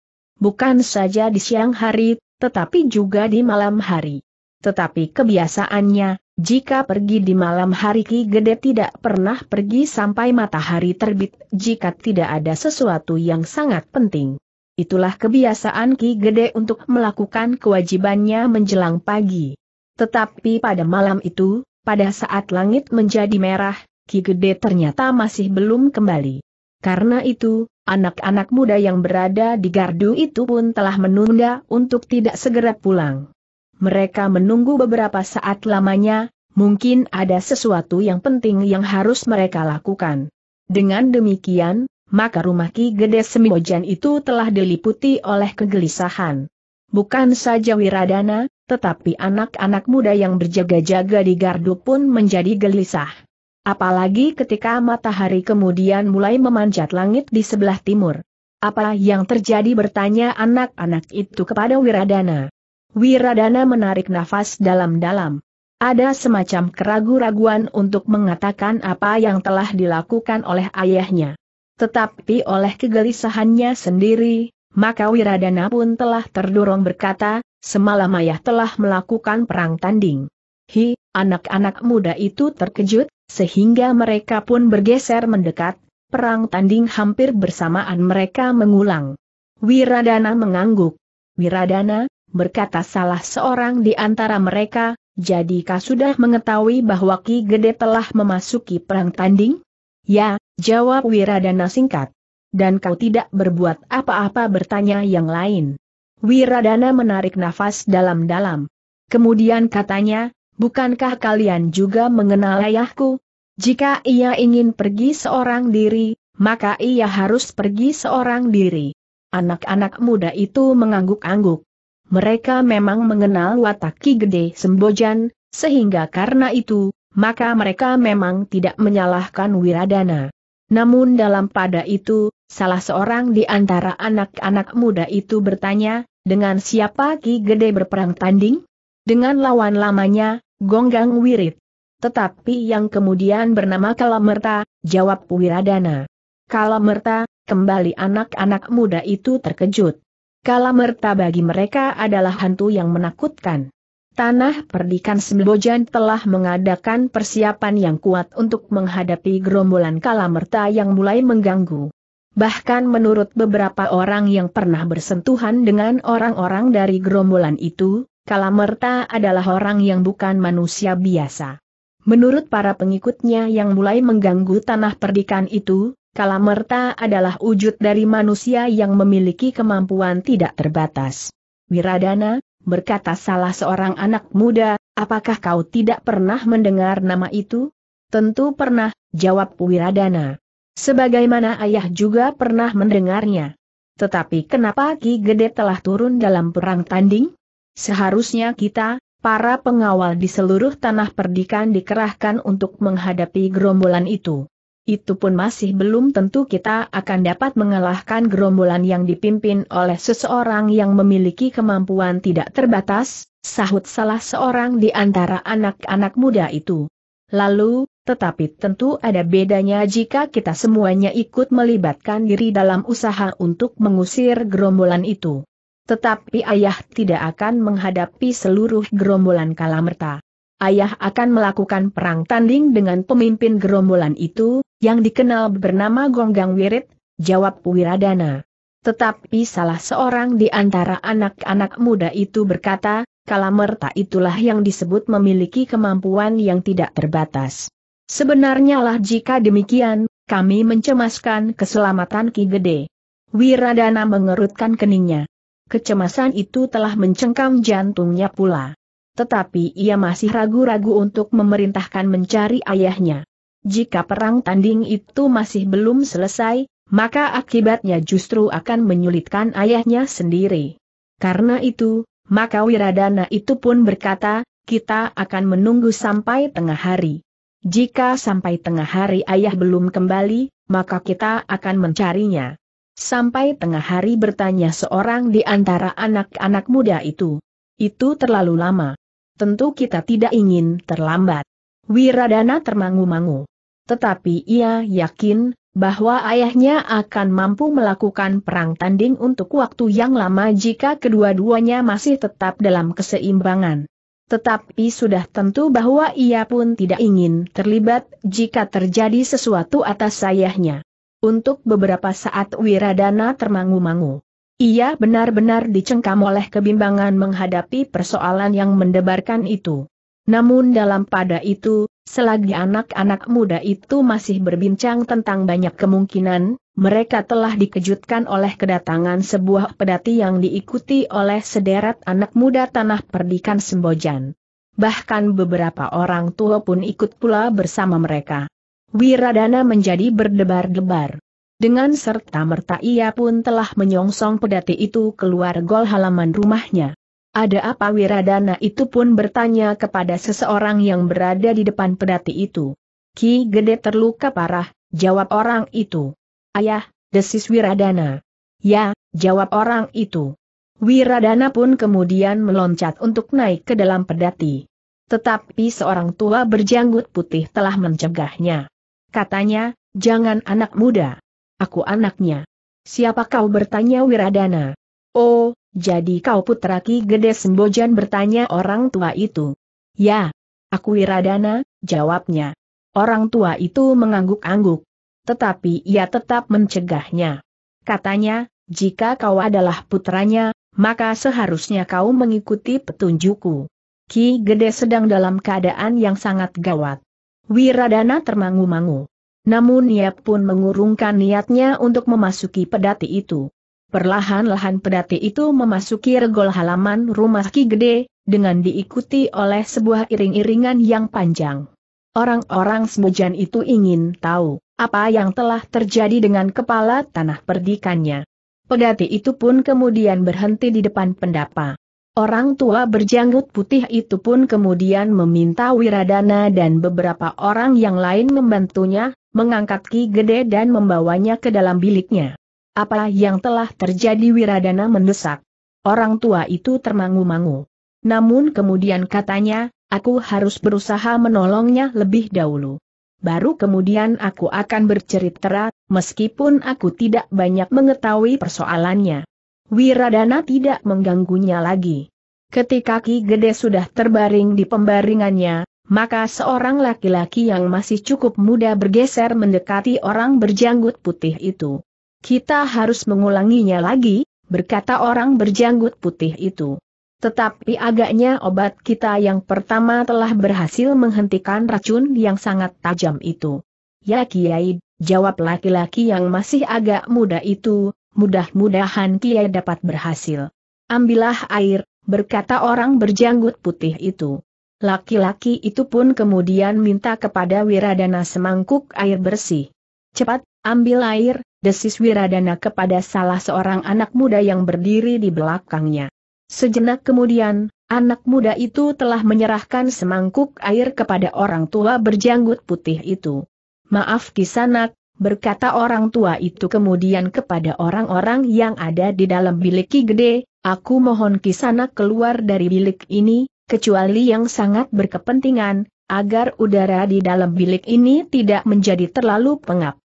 Bukan saja di siang hari, tetapi juga di malam hari. Tetapi kebiasaannya, jika pergi di malam hari Ki Gede tidak pernah pergi sampai matahari terbit jika tidak ada sesuatu yang sangat penting. Itulah kebiasaan Ki Gede untuk melakukan kewajibannya menjelang pagi. Tetapi pada malam itu, pada saat langit menjadi merah, Ki Gede ternyata masih belum kembali. Karena itu, anak-anak muda yang berada di gardu itu pun telah menunda untuk tidak segera pulang. Mereka menunggu beberapa saat lamanya, mungkin ada sesuatu yang penting yang harus mereka lakukan. Dengan demikian, maka rumah Ki Gede Semibojan itu telah diliputi oleh kegelisahan. Bukan saja Wiradana, tetapi anak-anak muda yang berjaga-jaga di gardu pun menjadi gelisah. Apalagi ketika matahari kemudian mulai memanjat langit di sebelah timur. Apa yang terjadi bertanya anak-anak itu kepada Wiradana. Wiradana menarik nafas dalam-dalam. Ada semacam keraguan-raguan untuk mengatakan apa yang telah dilakukan oleh ayahnya. Tetapi oleh kegelisahannya sendiri, maka Wiradana pun telah terdorong berkata, semalam ayah telah melakukan perang tanding. Hi, anak-anak muda itu terkejut, sehingga mereka pun bergeser mendekat, perang tanding hampir bersamaan mereka mengulang. Wiradana mengangguk. Wiradana, berkata salah seorang di antara mereka, jadikah sudah mengetahui bahwa Ki Gede telah memasuki perang tanding? Ya, Jawab Wiradana singkat. Dan kau tidak berbuat apa-apa bertanya yang lain. Wiradana menarik nafas dalam-dalam. Kemudian katanya, bukankah kalian juga mengenal ayahku? Jika ia ingin pergi seorang diri, maka ia harus pergi seorang diri. Anak-anak muda itu mengangguk-angguk. Mereka memang mengenal watak Ki Gede Sembojan, sehingga karena itu, maka mereka memang tidak menyalahkan Wiradana. Namun dalam pada itu, salah seorang di antara anak-anak muda itu bertanya, dengan siapa Ki Gede berperang tanding? Dengan lawan lamanya, Gonggang Wirit. Tetapi yang kemudian bernama Kalamerta, jawab Wiradana. Kalamerta, kembali anak-anak muda itu terkejut. Kalamerta bagi mereka adalah hantu yang menakutkan. Tanah Perdikan Sembojan telah mengadakan persiapan yang kuat untuk menghadapi gerombolan kalamerta yang mulai mengganggu. Bahkan menurut beberapa orang yang pernah bersentuhan dengan orang-orang dari gerombolan itu, kalamerta adalah orang yang bukan manusia biasa. Menurut para pengikutnya yang mulai mengganggu tanah perdikan itu, kalamerta adalah wujud dari manusia yang memiliki kemampuan tidak terbatas. Wiradana, berkata salah seorang anak muda, apakah kau tidak pernah mendengar nama itu? Tentu pernah, jawab Wiradana. Sebagaimana ayah juga pernah mendengarnya. Tetapi kenapa Ki Gede telah turun dalam perang tanding? Seharusnya kita, para pengawal di seluruh tanah perdikan dikerahkan untuk menghadapi gerombolan itu. Itu pun masih belum tentu kita akan dapat mengalahkan gerombolan yang dipimpin oleh seseorang yang memiliki kemampuan tidak terbatas, sahut salah seorang di antara anak-anak muda itu. Lalu, tetapi tentu ada bedanya jika kita semuanya ikut melibatkan diri dalam usaha untuk mengusir gerombolan itu. Tetapi ayah tidak akan menghadapi seluruh gerombolan kalamerta ayah akan melakukan perang tanding dengan pemimpin gerombolan itu, yang dikenal bernama Gonggang Wirit, jawab Wiradana. Tetapi salah seorang di antara anak-anak muda itu berkata, Kalamerta itulah yang disebut memiliki kemampuan yang tidak terbatas. Sebenarnya lah jika demikian, kami mencemaskan keselamatan Ki Gede. Wiradana mengerutkan keningnya. Kecemasan itu telah mencengkam jantungnya pula tetapi ia masih ragu-ragu untuk memerintahkan mencari ayahnya. Jika perang tanding itu masih belum selesai, maka akibatnya justru akan menyulitkan ayahnya sendiri. Karena itu, maka Wiradana itu pun berkata, kita akan menunggu sampai tengah hari. Jika sampai tengah hari ayah belum kembali, maka kita akan mencarinya. Sampai tengah hari bertanya seorang di antara anak-anak muda itu. Itu terlalu lama tentu kita tidak ingin terlambat. Wiradana termangu-mangu. Tetapi ia yakin, bahwa ayahnya akan mampu melakukan perang tanding untuk waktu yang lama jika kedua-duanya masih tetap dalam keseimbangan. Tetapi sudah tentu bahwa ia pun tidak ingin terlibat jika terjadi sesuatu atas ayahnya. Untuk beberapa saat Wiradana termangu-mangu. Ia benar-benar dicengkam oleh kebimbangan menghadapi persoalan yang mendebarkan itu. Namun dalam pada itu, selagi anak-anak muda itu masih berbincang tentang banyak kemungkinan, mereka telah dikejutkan oleh kedatangan sebuah pedati yang diikuti oleh sederet anak muda tanah perdikan Sembojan. Bahkan beberapa orang tua pun ikut pula bersama mereka. Wiradana menjadi berdebar-debar. Dengan serta merta ia pun telah menyongsong pedati itu keluar gol halaman rumahnya. Ada apa Wiradana itu pun bertanya kepada seseorang yang berada di depan pedati itu. Ki Gede terluka parah, jawab orang itu. Ayah, desis Wiradana. Ya, jawab orang itu. Wiradana pun kemudian meloncat untuk naik ke dalam pedati. Tetapi seorang tua berjanggut putih telah mencegahnya. Katanya, jangan anak muda. Aku anaknya. Siapa kau bertanya Wiradana? Oh, jadi kau putra Ki Gede Sembojan bertanya orang tua itu. Ya, aku Wiradana, jawabnya. Orang tua itu mengangguk-angguk. Tetapi ia tetap mencegahnya. Katanya, jika kau adalah putranya, maka seharusnya kau mengikuti petunjukku. Ki Gede sedang dalam keadaan yang sangat gawat. Wiradana termangu-mangu. Namun ia pun mengurungkan niatnya untuk memasuki pedati itu. Perlahan-lahan pedati itu memasuki regol halaman rumah Ki Gede, dengan diikuti oleh sebuah iring-iringan yang panjang. Orang-orang semujan itu ingin tahu, apa yang telah terjadi dengan kepala tanah perdikannya. Pedati itu pun kemudian berhenti di depan pendapa. Orang tua berjanggut putih itu pun kemudian meminta Wiradana dan beberapa orang yang lain membantunya, mengangkat Ki Gede dan membawanya ke dalam biliknya. Apa yang telah terjadi Wiradana mendesak. Orang tua itu termangu-mangu. Namun kemudian katanya, aku harus berusaha menolongnya lebih dahulu. Baru kemudian aku akan bercerita, meskipun aku tidak banyak mengetahui persoalannya. Wiradana tidak mengganggunya lagi. Ketika Ki Gede sudah terbaring di pembaringannya, maka seorang laki-laki yang masih cukup muda bergeser mendekati orang berjanggut putih itu. Kita harus mengulanginya lagi, berkata orang berjanggut putih itu. Tetapi agaknya obat kita yang pertama telah berhasil menghentikan racun yang sangat tajam itu. Ya Kiai, jawab laki-laki yang masih agak muda itu, mudah-mudahan Kiai dapat berhasil. Ambillah air, berkata orang berjanggut putih itu. Laki-laki itu pun kemudian minta kepada Wiradana semangkuk air bersih. Cepat, ambil air, desis Wiradana kepada salah seorang anak muda yang berdiri di belakangnya. Sejenak kemudian, anak muda itu telah menyerahkan semangkuk air kepada orang tua berjanggut putih itu. Maaf kisanak, berkata orang tua itu kemudian kepada orang-orang yang ada di dalam bilik Ki Gede, aku mohon Kisana keluar dari bilik ini, kecuali yang sangat berkepentingan, agar udara di dalam bilik ini tidak menjadi terlalu pengap.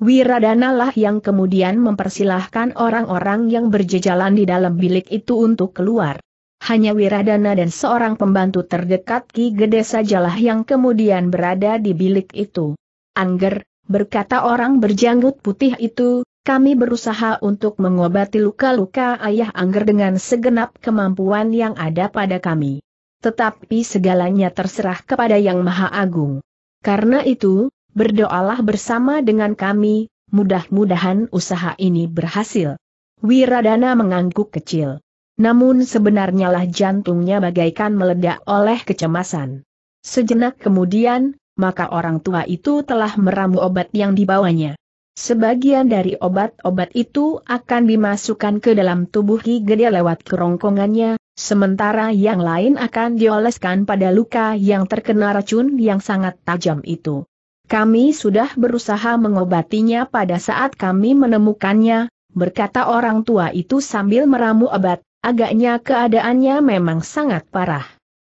Wiradana lah yang kemudian mempersilahkan orang-orang yang berjejalan di dalam bilik itu untuk keluar. Hanya Wiradana dan seorang pembantu terdekat Ki Gede sajalah yang kemudian berada di bilik itu. Angger, berkata orang berjanggut putih itu, kami berusaha untuk mengobati luka-luka ayah Angger dengan segenap kemampuan yang ada pada kami. Tetapi segalanya terserah kepada Yang Maha Agung. Karena itu, berdoalah bersama dengan kami, mudah-mudahan usaha ini berhasil. Wiradana mengangguk kecil. Namun sebenarnya lah jantungnya bagaikan meledak oleh kecemasan. Sejenak kemudian, maka orang tua itu telah meramu obat yang dibawanya. Sebagian dari obat-obat itu akan dimasukkan ke dalam tubuh Ki Gede lewat kerongkongannya, sementara yang lain akan dioleskan pada luka yang terkena racun yang sangat tajam itu. Kami sudah berusaha mengobatinya pada saat kami menemukannya, berkata orang tua itu sambil meramu obat, agaknya keadaannya memang sangat parah.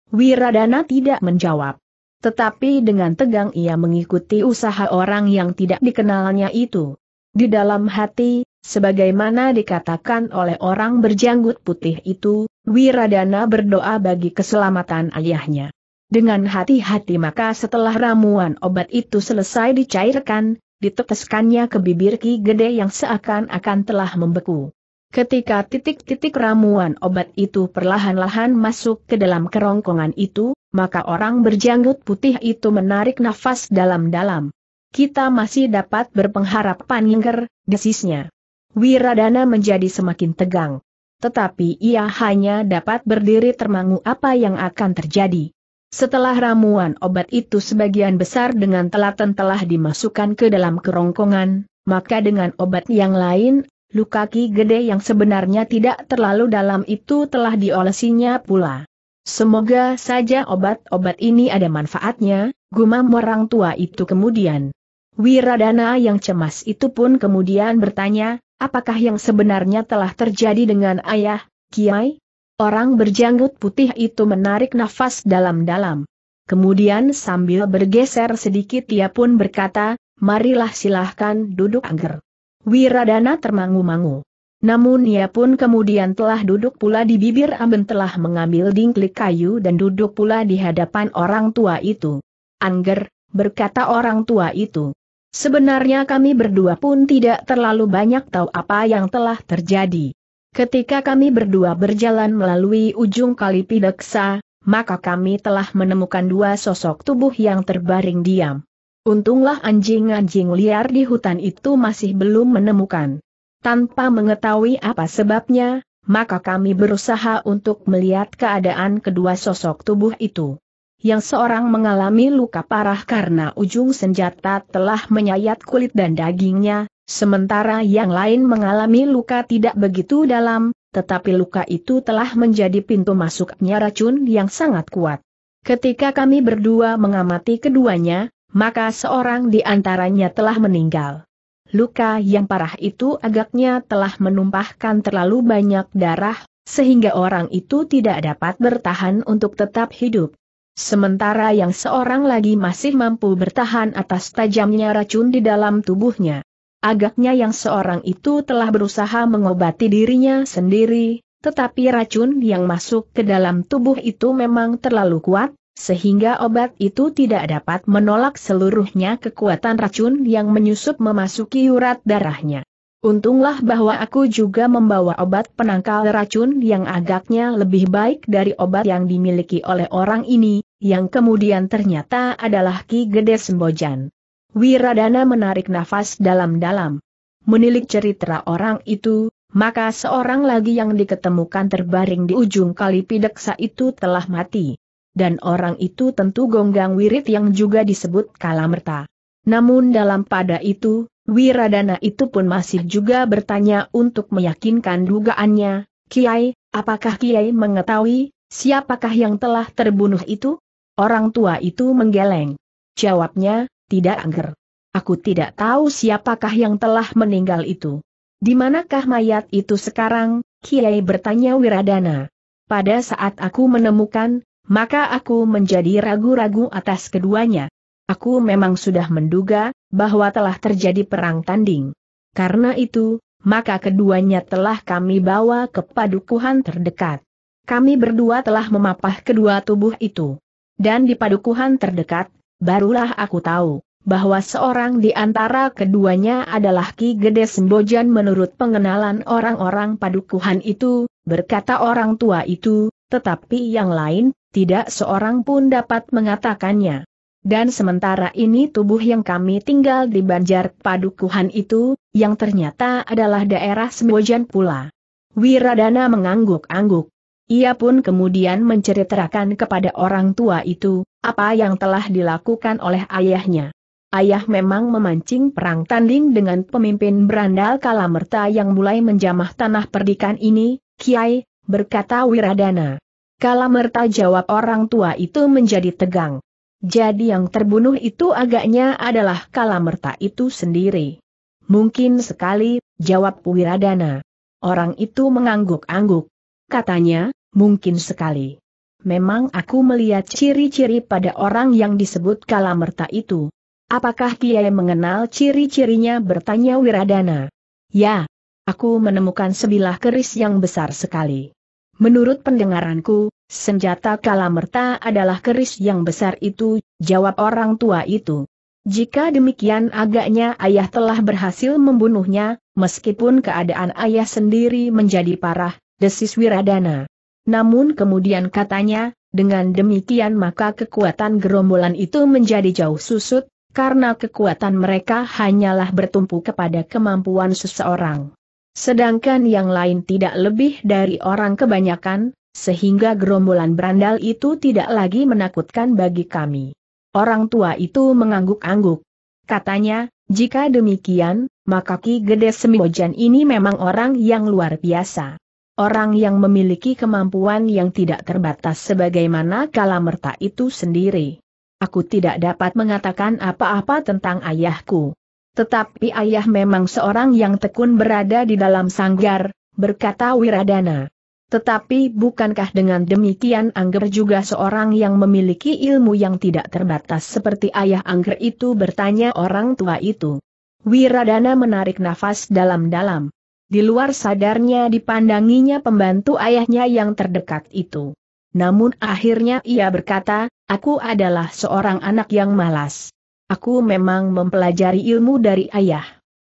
Wiradana tidak menjawab. Tetapi dengan tegang ia mengikuti usaha orang yang tidak dikenalnya itu. Di dalam hati, sebagaimana dikatakan oleh orang berjanggut putih itu, Wiradana berdoa bagi keselamatan ayahnya. Dengan hati-hati maka setelah ramuan obat itu selesai dicairkan, diteteskannya ke bibir Ki Gede yang seakan-akan telah membeku. Ketika titik-titik ramuan obat itu perlahan-lahan masuk ke dalam kerongkongan itu, maka orang berjanggut putih itu menarik nafas dalam-dalam. Kita masih dapat berpengharap, Yingger, desisnya. Wiradana menjadi semakin tegang. Tetapi ia hanya dapat berdiri termangu apa yang akan terjadi. Setelah ramuan obat itu sebagian besar dengan telaten telah dimasukkan ke dalam kerongkongan, maka dengan obat yang lain Luka Ki Gede yang sebenarnya tidak terlalu dalam itu telah diolesinya pula. Semoga saja obat-obat ini ada manfaatnya, gumam orang tua itu kemudian. Wiradana yang cemas itu pun kemudian bertanya, apakah yang sebenarnya telah terjadi dengan ayah, Kiai? Orang berjanggut putih itu menarik nafas dalam-dalam. Kemudian sambil bergeser sedikit ia pun berkata, marilah silahkan duduk angger. Wiradana termangu-mangu. Namun ia pun kemudian telah duduk pula di bibir amben telah mengambil dingklik kayu dan duduk pula di hadapan orang tua itu. Angger, berkata orang tua itu. Sebenarnya kami berdua pun tidak terlalu banyak tahu apa yang telah terjadi. Ketika kami berdua berjalan melalui ujung kali Pideksa, maka kami telah menemukan dua sosok tubuh yang terbaring diam. Untunglah anjing-anjing liar di hutan itu masih belum menemukan. Tanpa mengetahui apa sebabnya, maka kami berusaha untuk melihat keadaan kedua sosok tubuh itu. Yang seorang mengalami luka parah karena ujung senjata telah menyayat kulit dan dagingnya, sementara yang lain mengalami luka tidak begitu dalam, tetapi luka itu telah menjadi pintu masuknya racun yang sangat kuat. Ketika kami berdua mengamati keduanya, maka seorang di antaranya telah meninggal. Luka yang parah itu agaknya telah menumpahkan terlalu banyak darah, sehingga orang itu tidak dapat bertahan untuk tetap hidup. Sementara yang seorang lagi masih mampu bertahan atas tajamnya racun di dalam tubuhnya. Agaknya yang seorang itu telah berusaha mengobati dirinya sendiri, tetapi racun yang masuk ke dalam tubuh itu memang terlalu kuat, sehingga obat itu tidak dapat menolak seluruhnya kekuatan racun yang menyusup memasuki urat darahnya. Untunglah bahwa aku juga membawa obat penangkal racun yang agaknya lebih baik dari obat yang dimiliki oleh orang ini, yang kemudian ternyata adalah Ki Gede Sembojan. Wiradana menarik nafas dalam-dalam. Menilik cerita orang itu, maka seorang lagi yang diketemukan terbaring di ujung kali pideksa itu telah mati dan orang itu tentu gonggang Wirid yang juga disebut kalamerta. Namun dalam pada itu, Wiradana itu pun masih juga bertanya untuk meyakinkan dugaannya, Kiai, apakah Kiai mengetahui, siapakah yang telah terbunuh itu? Orang tua itu menggeleng. Jawabnya, tidak angger. Aku tidak tahu siapakah yang telah meninggal itu. Di manakah mayat itu sekarang? Kiai bertanya Wiradana. Pada saat aku menemukan, maka aku menjadi ragu-ragu atas keduanya. Aku memang sudah menduga bahwa telah terjadi perang tanding. Karena itu, maka keduanya telah kami bawa ke padukuhan terdekat. Kami berdua telah memapah kedua tubuh itu. Dan di padukuhan terdekat, barulah aku tahu bahwa seorang di antara keduanya adalah Ki Gede Sembojan menurut pengenalan orang-orang padukuhan itu, berkata orang tua itu, tetapi yang lain, tidak seorang pun dapat mengatakannya. Dan sementara ini tubuh yang kami tinggal di Banjar Padukuhan itu, yang ternyata adalah daerah Sembojan pula. Wiradana mengangguk-angguk. Ia pun kemudian menceritakan kepada orang tua itu, apa yang telah dilakukan oleh ayahnya. Ayah memang memancing perang tanding dengan pemimpin berandal Kalamerta yang mulai menjamah tanah perdikan ini, Kiai, berkata Wiradana. Kala merta jawab orang tua itu menjadi tegang. Jadi yang terbunuh itu agaknya adalah kala merta itu sendiri. Mungkin sekali, jawab Wiradana. Orang itu mengangguk-angguk. Katanya, mungkin sekali. Memang aku melihat ciri-ciri pada orang yang disebut kala merta itu. Apakah Kiai mengenal ciri-cirinya bertanya Wiradana. Ya, aku menemukan sebilah keris yang besar sekali. Menurut pendengaranku, senjata kalamerta adalah keris yang besar itu, jawab orang tua itu. Jika demikian agaknya ayah telah berhasil membunuhnya, meskipun keadaan ayah sendiri menjadi parah, desis Wiradana. Namun kemudian katanya, dengan demikian maka kekuatan gerombolan itu menjadi jauh susut, karena kekuatan mereka hanyalah bertumpu kepada kemampuan seseorang. Sedangkan yang lain tidak lebih dari orang kebanyakan, sehingga gerombolan berandal itu tidak lagi menakutkan bagi kami. Orang tua itu mengangguk-angguk. Katanya, jika demikian, maka Ki Gede Semibojan ini memang orang yang luar biasa. Orang yang memiliki kemampuan yang tidak terbatas sebagaimana kalamerta itu sendiri. Aku tidak dapat mengatakan apa-apa tentang ayahku. Tetapi ayah memang seorang yang tekun berada di dalam sanggar, berkata Wiradana. Tetapi bukankah dengan demikian Angger juga seorang yang memiliki ilmu yang tidak terbatas seperti ayah Angger itu bertanya orang tua itu. Wiradana menarik nafas dalam-dalam. Di luar sadarnya dipandanginya pembantu ayahnya yang terdekat itu. Namun akhirnya ia berkata, aku adalah seorang anak yang malas. Aku memang mempelajari ilmu dari ayah.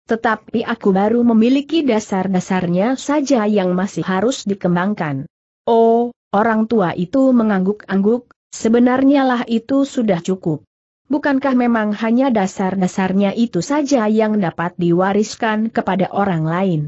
Tetapi aku baru memiliki dasar-dasarnya saja yang masih harus dikembangkan. Oh, orang tua itu mengangguk-angguk, sebenarnya lah itu sudah cukup. Bukankah memang hanya dasar-dasarnya itu saja yang dapat diwariskan kepada orang lain?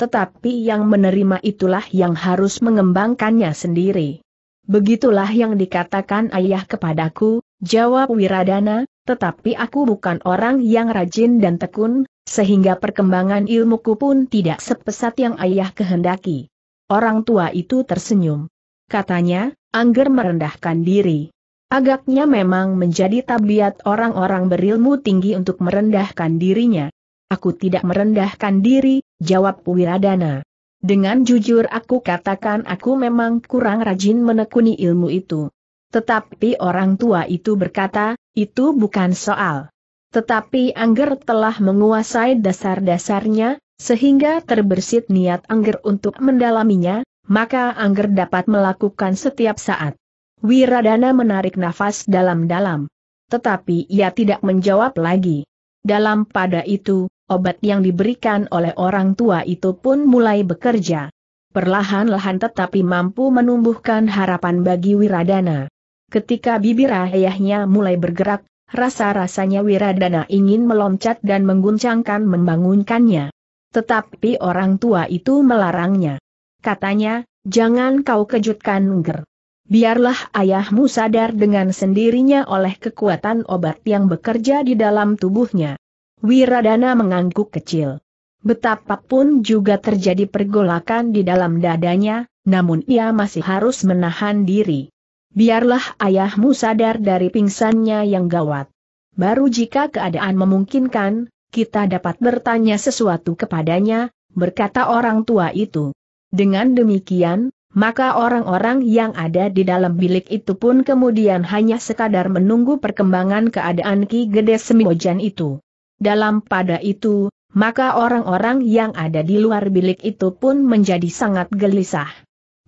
Tetapi yang menerima itulah yang harus mengembangkannya sendiri. Begitulah yang dikatakan ayah kepadaku, jawab Wiradana, tetapi aku bukan orang yang rajin dan tekun, sehingga perkembangan ilmuku pun tidak sepesat yang ayah kehendaki. Orang tua itu tersenyum. Katanya, Angger merendahkan diri. Agaknya memang menjadi tabiat orang-orang berilmu tinggi untuk merendahkan dirinya. Aku tidak merendahkan diri, jawab Wiradana. Dengan jujur aku katakan aku memang kurang rajin menekuni ilmu itu. Tetapi orang tua itu berkata, itu bukan soal. Tetapi Angger telah menguasai dasar-dasarnya, sehingga terbersit niat Angger untuk mendalaminya, maka Angger dapat melakukan setiap saat. Wiradana menarik nafas dalam-dalam. Tetapi ia tidak menjawab lagi. Dalam pada itu, obat yang diberikan oleh orang tua itu pun mulai bekerja. Perlahan-lahan tetapi mampu menumbuhkan harapan bagi Wiradana. Ketika bibir ayahnya mulai bergerak, rasa-rasanya Wiradana ingin meloncat dan mengguncangkan membangunkannya. Tetapi orang tua itu melarangnya. Katanya, jangan kau kejutkan Ngger. Biarlah ayahmu sadar dengan sendirinya oleh kekuatan obat yang bekerja di dalam tubuhnya. Wiradana mengangguk kecil. Betapapun juga terjadi pergolakan di dalam dadanya, namun ia masih harus menahan diri. Biarlah ayahmu sadar dari pingsannya yang gawat. Baru jika keadaan memungkinkan, kita dapat bertanya sesuatu kepadanya, berkata orang tua itu. Dengan demikian, maka orang-orang yang ada di dalam bilik itu pun kemudian hanya sekadar menunggu perkembangan keadaan Ki Gede Semibojan itu. Dalam pada itu, maka orang-orang yang ada di luar bilik itu pun menjadi sangat gelisah.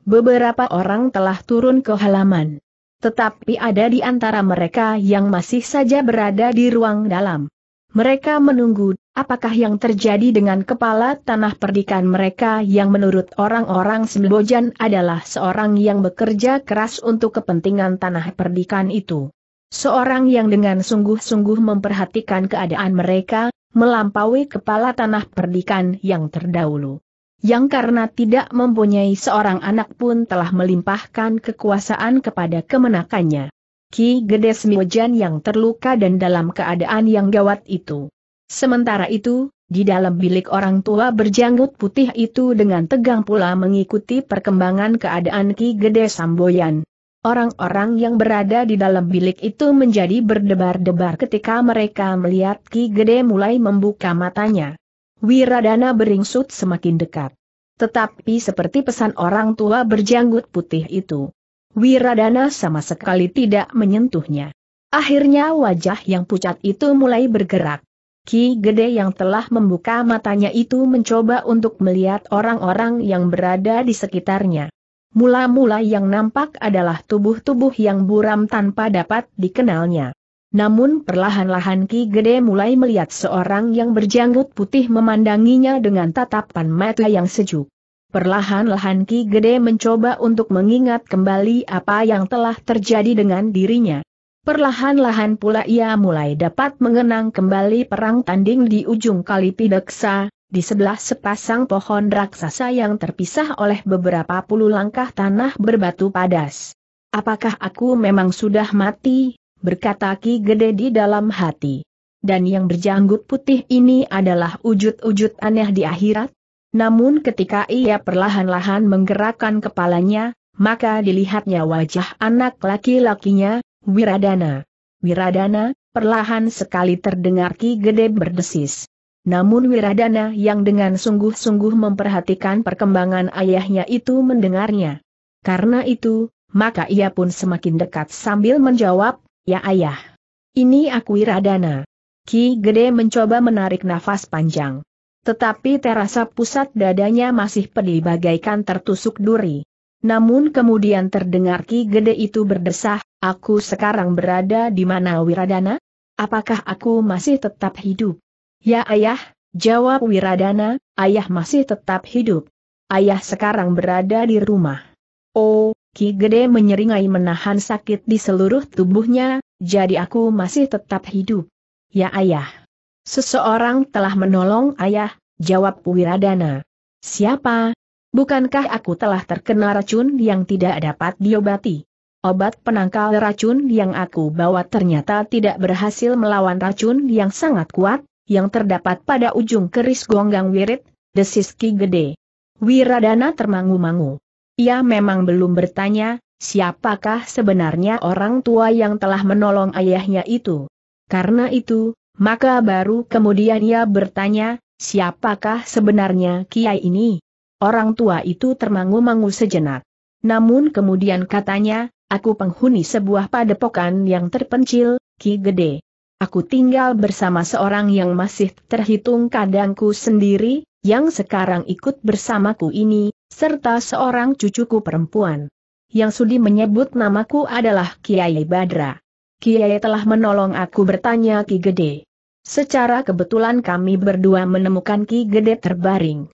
Beberapa orang telah turun ke halaman. Tetapi ada di antara mereka yang masih saja berada di ruang dalam. Mereka menunggu, apakah yang terjadi dengan kepala tanah perdikan mereka yang menurut orang-orang Sembojan adalah seorang yang bekerja keras untuk kepentingan tanah perdikan itu. Seorang yang dengan sungguh-sungguh memperhatikan keadaan mereka, melampaui kepala tanah perdikan yang terdahulu yang karena tidak mempunyai seorang anak pun telah melimpahkan kekuasaan kepada kemenakannya. Ki Gede Smiojan yang terluka dan dalam keadaan yang gawat itu. Sementara itu, di dalam bilik orang tua berjanggut putih itu dengan tegang pula mengikuti perkembangan keadaan Ki Gede Samboyan. Orang-orang yang berada di dalam bilik itu menjadi berdebar-debar ketika mereka melihat Ki Gede mulai membuka matanya. Wiradana beringsut semakin dekat. Tetapi seperti pesan orang tua berjanggut putih itu, Wiradana sama sekali tidak menyentuhnya. Akhirnya wajah yang pucat itu mulai bergerak. Ki Gede yang telah membuka matanya itu mencoba untuk melihat orang-orang yang berada di sekitarnya. Mula-mula yang nampak adalah tubuh-tubuh yang buram tanpa dapat dikenalnya. Namun perlahan-lahan Ki Gede mulai melihat seorang yang berjanggut putih memandanginya dengan tatapan mata yang sejuk. Perlahan-lahan Ki Gede mencoba untuk mengingat kembali apa yang telah terjadi dengan dirinya. Perlahan-lahan pula ia mulai dapat mengenang kembali perang tanding di ujung kali Pideksa, di sebelah sepasang pohon raksasa yang terpisah oleh beberapa puluh langkah tanah berbatu padas. Apakah aku memang sudah mati? berkata Ki Gede di dalam hati. Dan yang berjanggut putih ini adalah wujud-wujud aneh di akhirat? Namun ketika ia perlahan-lahan menggerakkan kepalanya, maka dilihatnya wajah anak laki-lakinya, Wiradana. Wiradana, perlahan sekali terdengar Ki Gede berdesis. Namun Wiradana yang dengan sungguh-sungguh memperhatikan perkembangan ayahnya itu mendengarnya. Karena itu, maka ia pun semakin dekat sambil menjawab, Ya ayah. Ini aku Wiradana. Ki Gede mencoba menarik nafas panjang. Tetapi terasa pusat dadanya masih pedih bagaikan tertusuk duri. Namun kemudian terdengar Ki Gede itu berdesah, aku sekarang berada di mana Wiradana? Apakah aku masih tetap hidup? Ya ayah, jawab Wiradana, ayah masih tetap hidup. Ayah sekarang berada di rumah. Oh, Ki Gede menyeringai menahan sakit di seluruh tubuhnya, jadi aku masih tetap hidup. Ya ayah. Seseorang telah menolong ayah, jawab Wiradana. Siapa? Bukankah aku telah terkena racun yang tidak dapat diobati? Obat penangkal racun yang aku bawa ternyata tidak berhasil melawan racun yang sangat kuat, yang terdapat pada ujung keris gonggang wirid, desis Ki Gede. Wiradana termangu-mangu. Ia memang belum bertanya, siapakah sebenarnya orang tua yang telah menolong ayahnya itu. Karena itu, maka baru kemudian ia bertanya, siapakah sebenarnya kiai ini? Orang tua itu termangu-mangu sejenak. Namun kemudian katanya, aku penghuni sebuah padepokan yang terpencil, Ki Gede. Aku tinggal bersama seorang yang masih terhitung kadangku sendiri, yang sekarang ikut bersamaku ini, serta seorang cucuku perempuan. Yang sudi menyebut namaku adalah Kiai Badra. Kiai telah menolong aku bertanya Ki Gede. Secara kebetulan kami berdua menemukan Ki Gede terbaring.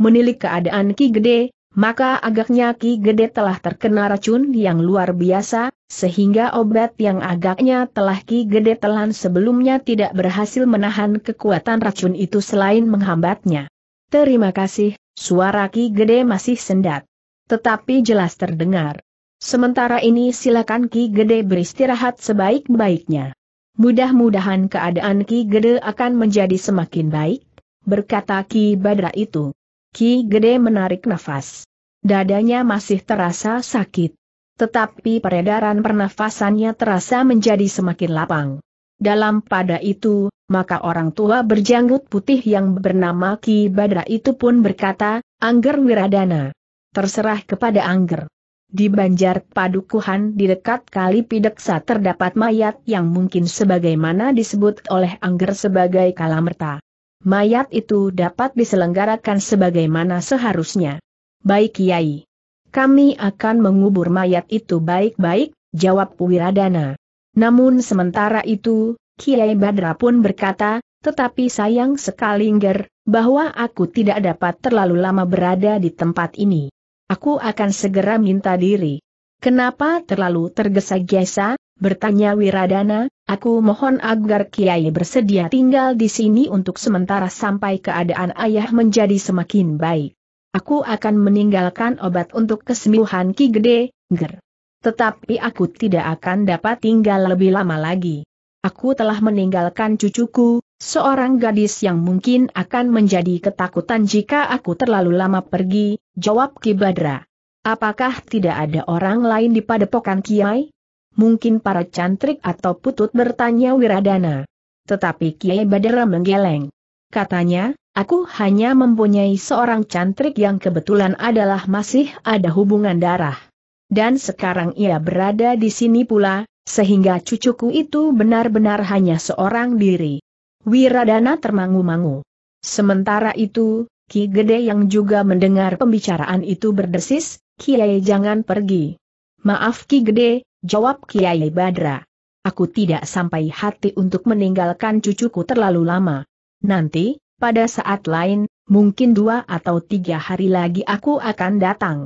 Menilik keadaan Ki Gede, maka agaknya Ki Gede telah terkena racun yang luar biasa, sehingga obat yang agaknya telah Ki Gede telan sebelumnya tidak berhasil menahan kekuatan racun itu selain menghambatnya. Terima kasih, Suara Ki Gede masih sendat. Tetapi jelas terdengar. Sementara ini silakan Ki Gede beristirahat sebaik-baiknya. Mudah-mudahan keadaan Ki Gede akan menjadi semakin baik, berkata Ki Badra itu. Ki Gede menarik nafas. Dadanya masih terasa sakit. Tetapi peredaran pernafasannya terasa menjadi semakin lapang. Dalam pada itu, maka orang tua berjanggut putih yang bernama Ki Badra itu pun berkata, Angger Wiradana. Terserah kepada Angger. Di Banjar Padukuhan di dekat Kali Pideksa terdapat mayat yang mungkin sebagaimana disebut oleh Angger sebagai Kalamerta. Mayat itu dapat diselenggarakan sebagaimana seharusnya. Baik Kiai. Kami akan mengubur mayat itu baik-baik, jawab Wiradana. Namun sementara itu, Kiai Badra pun berkata, tetapi sayang sekali ger, bahwa aku tidak dapat terlalu lama berada di tempat ini. Aku akan segera minta diri. Kenapa terlalu tergesa-gesa? Bertanya Wiradana, aku mohon agar Kiai bersedia tinggal di sini untuk sementara sampai keadaan ayah menjadi semakin baik. Aku akan meninggalkan obat untuk kesembuhan Ki Gede, Ger. Tetapi aku tidak akan dapat tinggal lebih lama lagi. Aku telah meninggalkan cucuku, seorang gadis yang mungkin akan menjadi ketakutan jika aku terlalu lama pergi, jawab Ki Badra. Apakah tidak ada orang lain di padepokan Kiai? Mungkin para cantrik atau putut bertanya Wiradana. Tetapi Kiai Badra menggeleng. Katanya, aku hanya mempunyai seorang cantrik yang kebetulan adalah masih ada hubungan darah. Dan sekarang ia berada di sini pula, sehingga cucuku itu benar-benar hanya seorang diri. Wiradana termangu-mangu. Sementara itu, Ki Gede yang juga mendengar pembicaraan itu berdesis, Kiai jangan pergi. Maaf Ki Gede, jawab Kiai Badra. Aku tidak sampai hati untuk meninggalkan cucuku terlalu lama. Nanti, pada saat lain, mungkin dua atau tiga hari lagi aku akan datang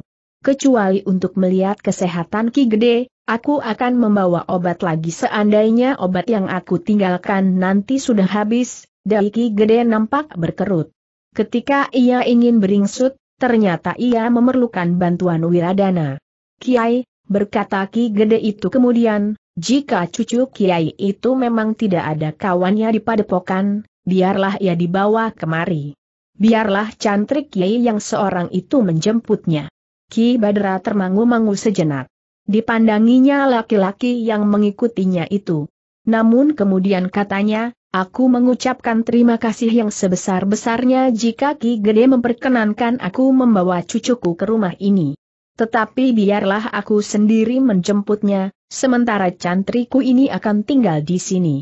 kecuali untuk melihat kesehatan Ki Gede, aku akan membawa obat lagi seandainya obat yang aku tinggalkan nanti sudah habis, dari Ki Gede nampak berkerut. Ketika ia ingin beringsut, ternyata ia memerlukan bantuan Wiradana. Kiai, berkata Ki Gede itu kemudian, jika cucu Kiai itu memang tidak ada kawannya di padepokan, biarlah ia dibawa kemari. Biarlah cantrik Kiai yang seorang itu menjemputnya. Ki Badra termangu-mangu sejenak. Dipandanginya laki-laki yang mengikutinya itu. Namun kemudian katanya, aku mengucapkan terima kasih yang sebesar-besarnya jika Ki Gede memperkenankan aku membawa cucuku ke rumah ini. Tetapi biarlah aku sendiri menjemputnya, sementara cantriku ini akan tinggal di sini.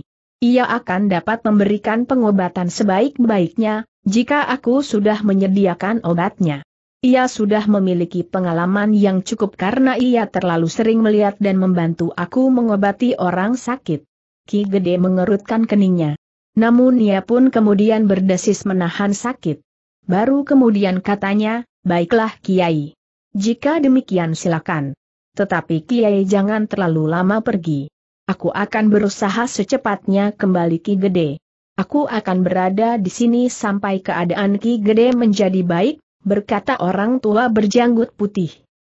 Ia akan dapat memberikan pengobatan sebaik-baiknya, jika aku sudah menyediakan obatnya. Ia sudah memiliki pengalaman yang cukup karena ia terlalu sering melihat dan membantu aku mengobati orang sakit. Ki Gede mengerutkan keningnya. Namun ia pun kemudian berdesis menahan sakit. Baru kemudian katanya, baiklah Kiai. Jika demikian silakan. Tetapi Kiai jangan terlalu lama pergi. Aku akan berusaha secepatnya kembali Ki Gede. Aku akan berada di sini sampai keadaan Ki Gede menjadi baik, berkata orang tua berjanggut putih.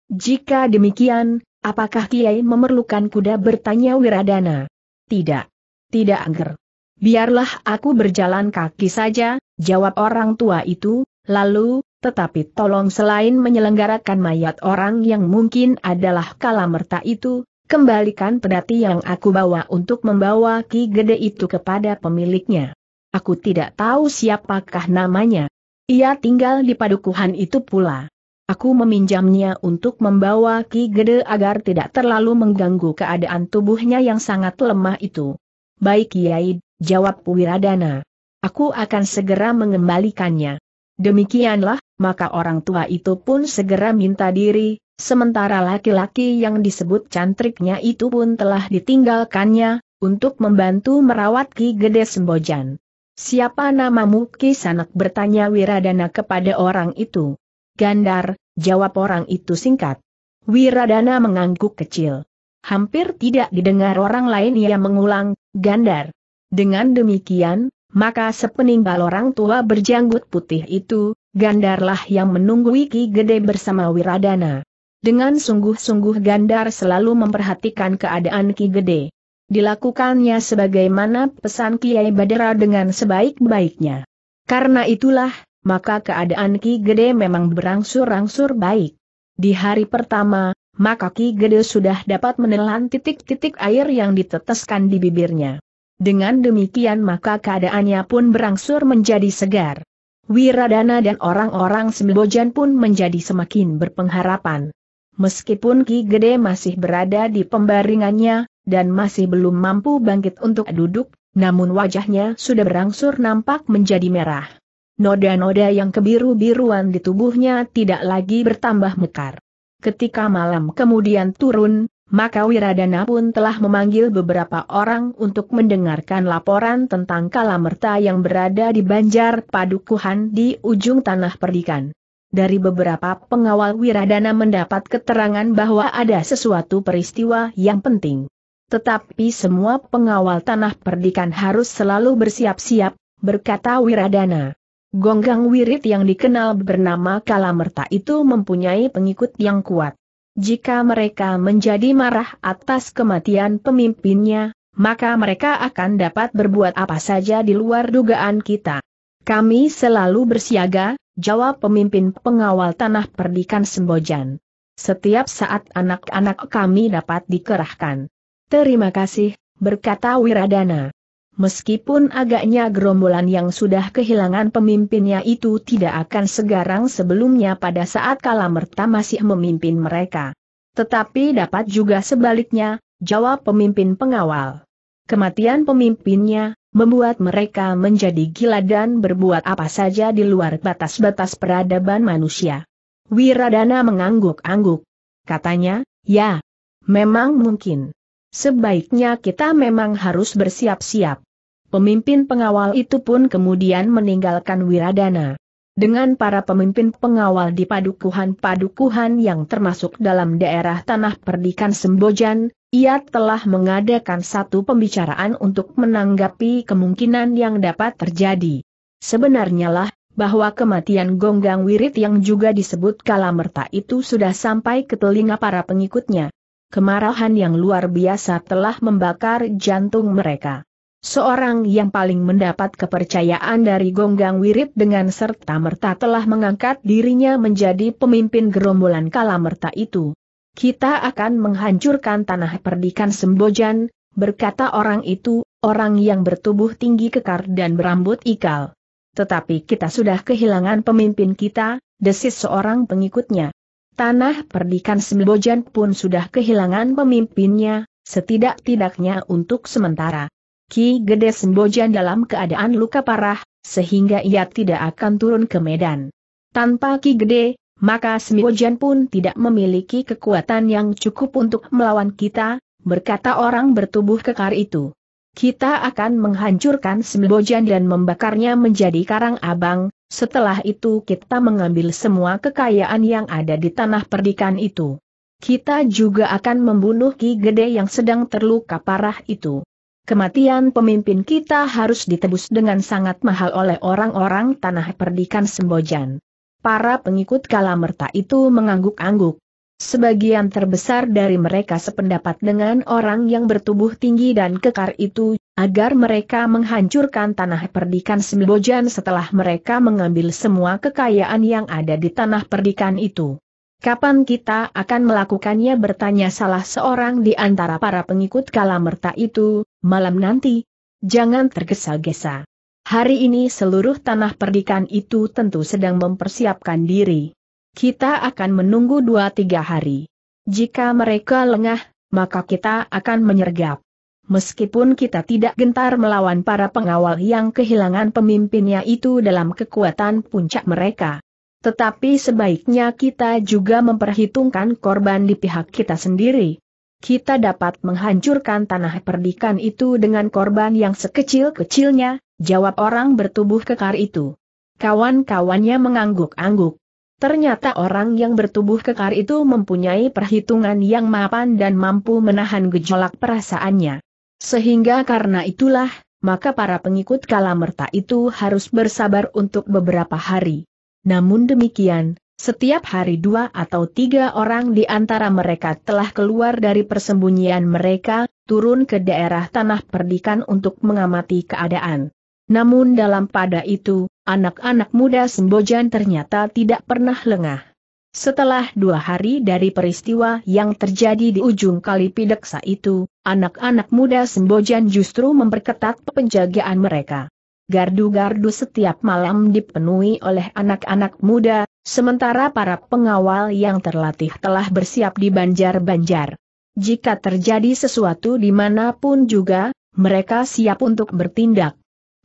Jika demikian, apakah Kiai memerlukan kuda bertanya Wiradana? Tidak. Tidak angker. Biarlah aku berjalan kaki saja, jawab orang tua itu, lalu, tetapi tolong selain menyelenggarakan mayat orang yang mungkin adalah kalamerta itu, kembalikan pedati yang aku bawa untuk membawa ki gede itu kepada pemiliknya. Aku tidak tahu siapakah namanya. Ia tinggal di padukuhan itu pula. Aku meminjamnya untuk membawa Ki Gede agar tidak terlalu mengganggu keadaan tubuhnya yang sangat lemah itu. Baik Kiai, jawab Wiradana. Aku akan segera mengembalikannya. Demikianlah, maka orang tua itu pun segera minta diri, sementara laki-laki yang disebut cantriknya itu pun telah ditinggalkannya, untuk membantu merawat Ki Gede Sembojan. Siapa namamu? Kisanak bertanya Wiradana kepada orang itu. Gandar, jawab orang itu singkat. Wiradana mengangguk kecil. Hampir tidak didengar orang lain ia mengulang, Gandar. Dengan demikian, maka sepeninggal orang tua berjanggut putih itu, Gandarlah yang menunggu Ki Gede bersama Wiradana. Dengan sungguh-sungguh Gandar selalu memperhatikan keadaan Ki Gede dilakukannya sebagaimana pesan Kiai Badara dengan sebaik-baiknya. Karena itulah, maka keadaan Ki Gede memang berangsur-angsur baik. Di hari pertama, maka Ki Gede sudah dapat menelan titik-titik air yang diteteskan di bibirnya. Dengan demikian maka keadaannya pun berangsur menjadi segar. Wiradana dan orang-orang Sembojan pun menjadi semakin berpengharapan. Meskipun Ki Gede masih berada di pembaringannya, dan masih belum mampu bangkit untuk duduk, namun wajahnya sudah berangsur nampak menjadi merah. Noda-noda yang kebiru-biruan di tubuhnya tidak lagi bertambah mekar. Ketika malam kemudian turun, maka Wiradana pun telah memanggil beberapa orang untuk mendengarkan laporan tentang Kalamerta yang berada di Banjar Padukuhan di ujung tanah perdikan. Dari beberapa pengawal Wiradana mendapat keterangan bahwa ada sesuatu peristiwa yang penting. Tetapi semua pengawal tanah perdikan harus selalu bersiap-siap, berkata Wiradana. Gonggang wirid yang dikenal bernama Kalamerta itu mempunyai pengikut yang kuat. Jika mereka menjadi marah atas kematian pemimpinnya, maka mereka akan dapat berbuat apa saja di luar dugaan kita. Kami selalu bersiaga, jawab pemimpin pengawal tanah perdikan Sembojan. Setiap saat anak-anak kami dapat dikerahkan. Terima kasih, berkata Wiradana. Meskipun agaknya gerombolan yang sudah kehilangan pemimpinnya itu tidak akan segarang sebelumnya pada saat kala merta masih memimpin mereka. Tetapi dapat juga sebaliknya, jawab pemimpin pengawal. Kematian pemimpinnya, membuat mereka menjadi gila dan berbuat apa saja di luar batas-batas peradaban manusia. Wiradana mengangguk-angguk. Katanya, ya, memang mungkin sebaiknya kita memang harus bersiap-siap. Pemimpin pengawal itu pun kemudian meninggalkan Wiradana. Dengan para pemimpin pengawal di padukuhan-padukuhan yang termasuk dalam daerah tanah perdikan Sembojan, ia telah mengadakan satu pembicaraan untuk menanggapi kemungkinan yang dapat terjadi. Sebenarnya lah, bahwa kematian Gonggang Wirid yang juga disebut Kalamerta itu sudah sampai ke telinga para pengikutnya kemarahan yang luar biasa telah membakar jantung mereka. Seorang yang paling mendapat kepercayaan dari Gonggang Wirid dengan serta-merta telah mengangkat dirinya menjadi pemimpin gerombolan Kalamerta itu. Kita akan menghancurkan tanah perdikan Sembojan, berkata orang itu, orang yang bertubuh tinggi kekar dan berambut ikal. Tetapi kita sudah kehilangan pemimpin kita, desis seorang pengikutnya. Tanah perdikan Sembojan pun sudah kehilangan pemimpinnya, setidak-tidaknya untuk sementara. Ki Gede Sembojan dalam keadaan luka parah, sehingga ia tidak akan turun ke Medan. Tanpa Ki Gede, maka Sembojan pun tidak memiliki kekuatan yang cukup untuk melawan kita, berkata orang bertubuh kekar itu. Kita akan menghancurkan Sembojan dan membakarnya menjadi karang abang, setelah itu kita mengambil semua kekayaan yang ada di tanah perdikan itu. Kita juga akan membunuh Ki Gede yang sedang terluka parah itu. Kematian pemimpin kita harus ditebus dengan sangat mahal oleh orang-orang tanah perdikan Sembojan. Para pengikut Kalamerta itu mengangguk-angguk. Sebagian terbesar dari mereka sependapat dengan orang yang bertubuh tinggi dan kekar itu agar mereka menghancurkan tanah perdikan Sembojan setelah mereka mengambil semua kekayaan yang ada di tanah perdikan itu. Kapan kita akan melakukannya bertanya salah seorang di antara para pengikut Kalamerta itu, malam nanti. Jangan tergesa-gesa. Hari ini seluruh tanah perdikan itu tentu sedang mempersiapkan diri. Kita akan menunggu dua tiga hari. Jika mereka lengah, maka kita akan menyergap. Meskipun kita tidak gentar melawan para pengawal yang kehilangan pemimpinnya itu dalam kekuatan puncak mereka. Tetapi sebaiknya kita juga memperhitungkan korban di pihak kita sendiri. Kita dapat menghancurkan tanah perdikan itu dengan korban yang sekecil-kecilnya, jawab orang bertubuh kekar itu. Kawan-kawannya mengangguk-angguk. Ternyata orang yang bertubuh kekar itu mempunyai perhitungan yang mapan dan mampu menahan gejolak perasaannya. Sehingga karena itulah, maka para pengikut Kalamerta itu harus bersabar untuk beberapa hari. Namun demikian, setiap hari dua atau tiga orang di antara mereka telah keluar dari persembunyian mereka, turun ke daerah tanah perdikan untuk mengamati keadaan. Namun dalam pada itu, anak-anak muda Sembojan ternyata tidak pernah lengah. Setelah dua hari dari peristiwa yang terjadi di ujung kali pideksa itu, anak-anak muda Sembojan justru memperketat penjagaan mereka. Gardu-gardu setiap malam dipenuhi oleh anak-anak muda, sementara para pengawal yang terlatih telah bersiap di banjar-banjar. Jika terjadi sesuatu di dimanapun juga, mereka siap untuk bertindak.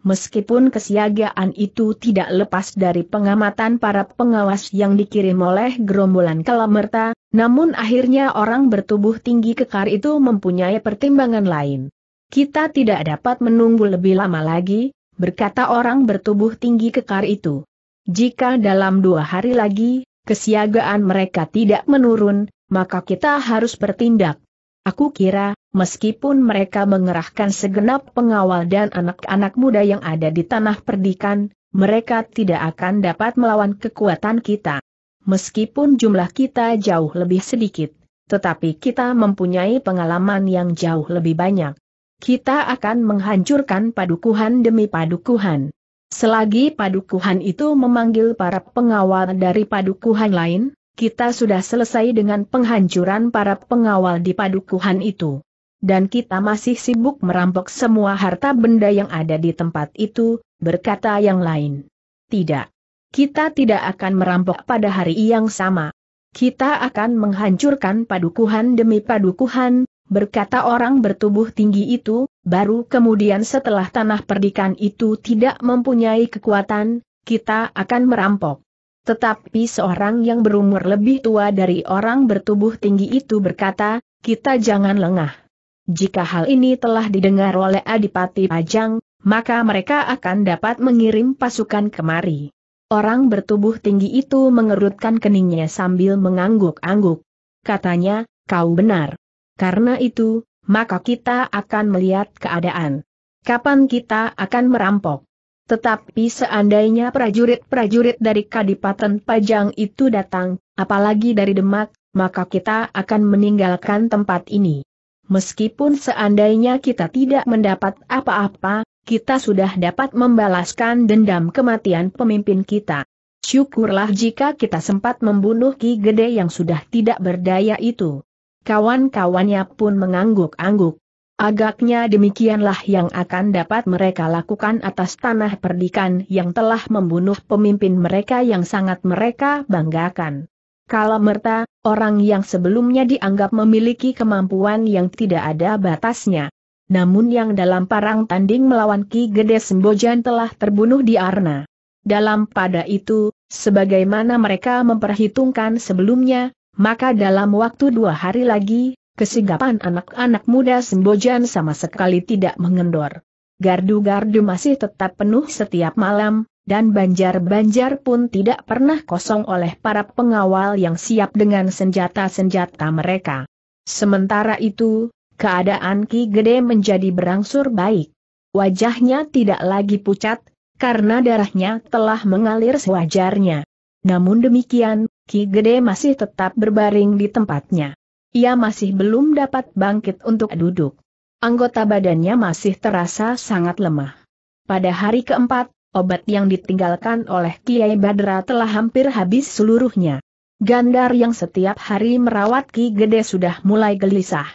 Meskipun kesiagaan itu tidak lepas dari pengamatan para pengawas yang dikirim oleh gerombolan Kalamerta, namun akhirnya orang bertubuh tinggi kekar itu mempunyai pertimbangan lain. Kita tidak dapat menunggu lebih lama lagi, berkata orang bertubuh tinggi kekar itu. Jika dalam dua hari lagi, kesiagaan mereka tidak menurun, maka kita harus bertindak. Aku kira, meskipun mereka mengerahkan segenap pengawal dan anak-anak muda yang ada di tanah perdikan, mereka tidak akan dapat melawan kekuatan kita. Meskipun jumlah kita jauh lebih sedikit, tetapi kita mempunyai pengalaman yang jauh lebih banyak. Kita akan menghancurkan padukuhan demi padukuhan. Selagi padukuhan itu memanggil para pengawal dari padukuhan lain, kita sudah selesai dengan penghancuran para pengawal di padukuhan itu dan kita masih sibuk merampok semua harta benda yang ada di tempat itu, berkata yang lain. Tidak. Kita tidak akan merampok pada hari yang sama. Kita akan menghancurkan padukuhan demi padukuhan, berkata orang bertubuh tinggi itu, baru kemudian setelah tanah perdikan itu tidak mempunyai kekuatan, kita akan merampok. Tetapi seorang yang berumur lebih tua dari orang bertubuh tinggi itu berkata, kita jangan lengah. Jika hal ini telah didengar oleh Adipati Pajang, maka mereka akan dapat mengirim pasukan kemari. Orang bertubuh tinggi itu mengerutkan keningnya sambil mengangguk-angguk. Katanya, kau benar. Karena itu, maka kita akan melihat keadaan. Kapan kita akan merampok? Tetapi seandainya prajurit-prajurit dari Kadipaten Pajang itu datang, apalagi dari Demak, maka kita akan meninggalkan tempat ini meskipun seandainya kita tidak mendapat apa-apa, kita sudah dapat membalaskan dendam kematian pemimpin kita. Syukurlah jika kita sempat membunuh Ki Gede yang sudah tidak berdaya itu. Kawan-kawannya pun mengangguk-angguk. Agaknya demikianlah yang akan dapat mereka lakukan atas tanah perdikan yang telah membunuh pemimpin mereka yang sangat mereka banggakan. Kalau merta, orang yang sebelumnya dianggap memiliki kemampuan yang tidak ada batasnya. Namun yang dalam parang tanding melawan Ki Gede Sembojan telah terbunuh di Arna. Dalam pada itu, sebagaimana mereka memperhitungkan sebelumnya, maka dalam waktu dua hari lagi, kesigapan anak-anak muda Sembojan sama sekali tidak mengendor. Gardu-gardu masih tetap penuh setiap malam, dan banjar-banjar pun tidak pernah kosong oleh para pengawal yang siap dengan senjata-senjata mereka. Sementara itu, keadaan Ki Gede menjadi berangsur baik. Wajahnya tidak lagi pucat, karena darahnya telah mengalir sewajarnya. Namun demikian, Ki Gede masih tetap berbaring di tempatnya. Ia masih belum dapat bangkit untuk duduk. Anggota badannya masih terasa sangat lemah. Pada hari keempat, obat yang ditinggalkan oleh Kiai Badra telah hampir habis seluruhnya. Gandar yang setiap hari merawat Ki Gede sudah mulai gelisah.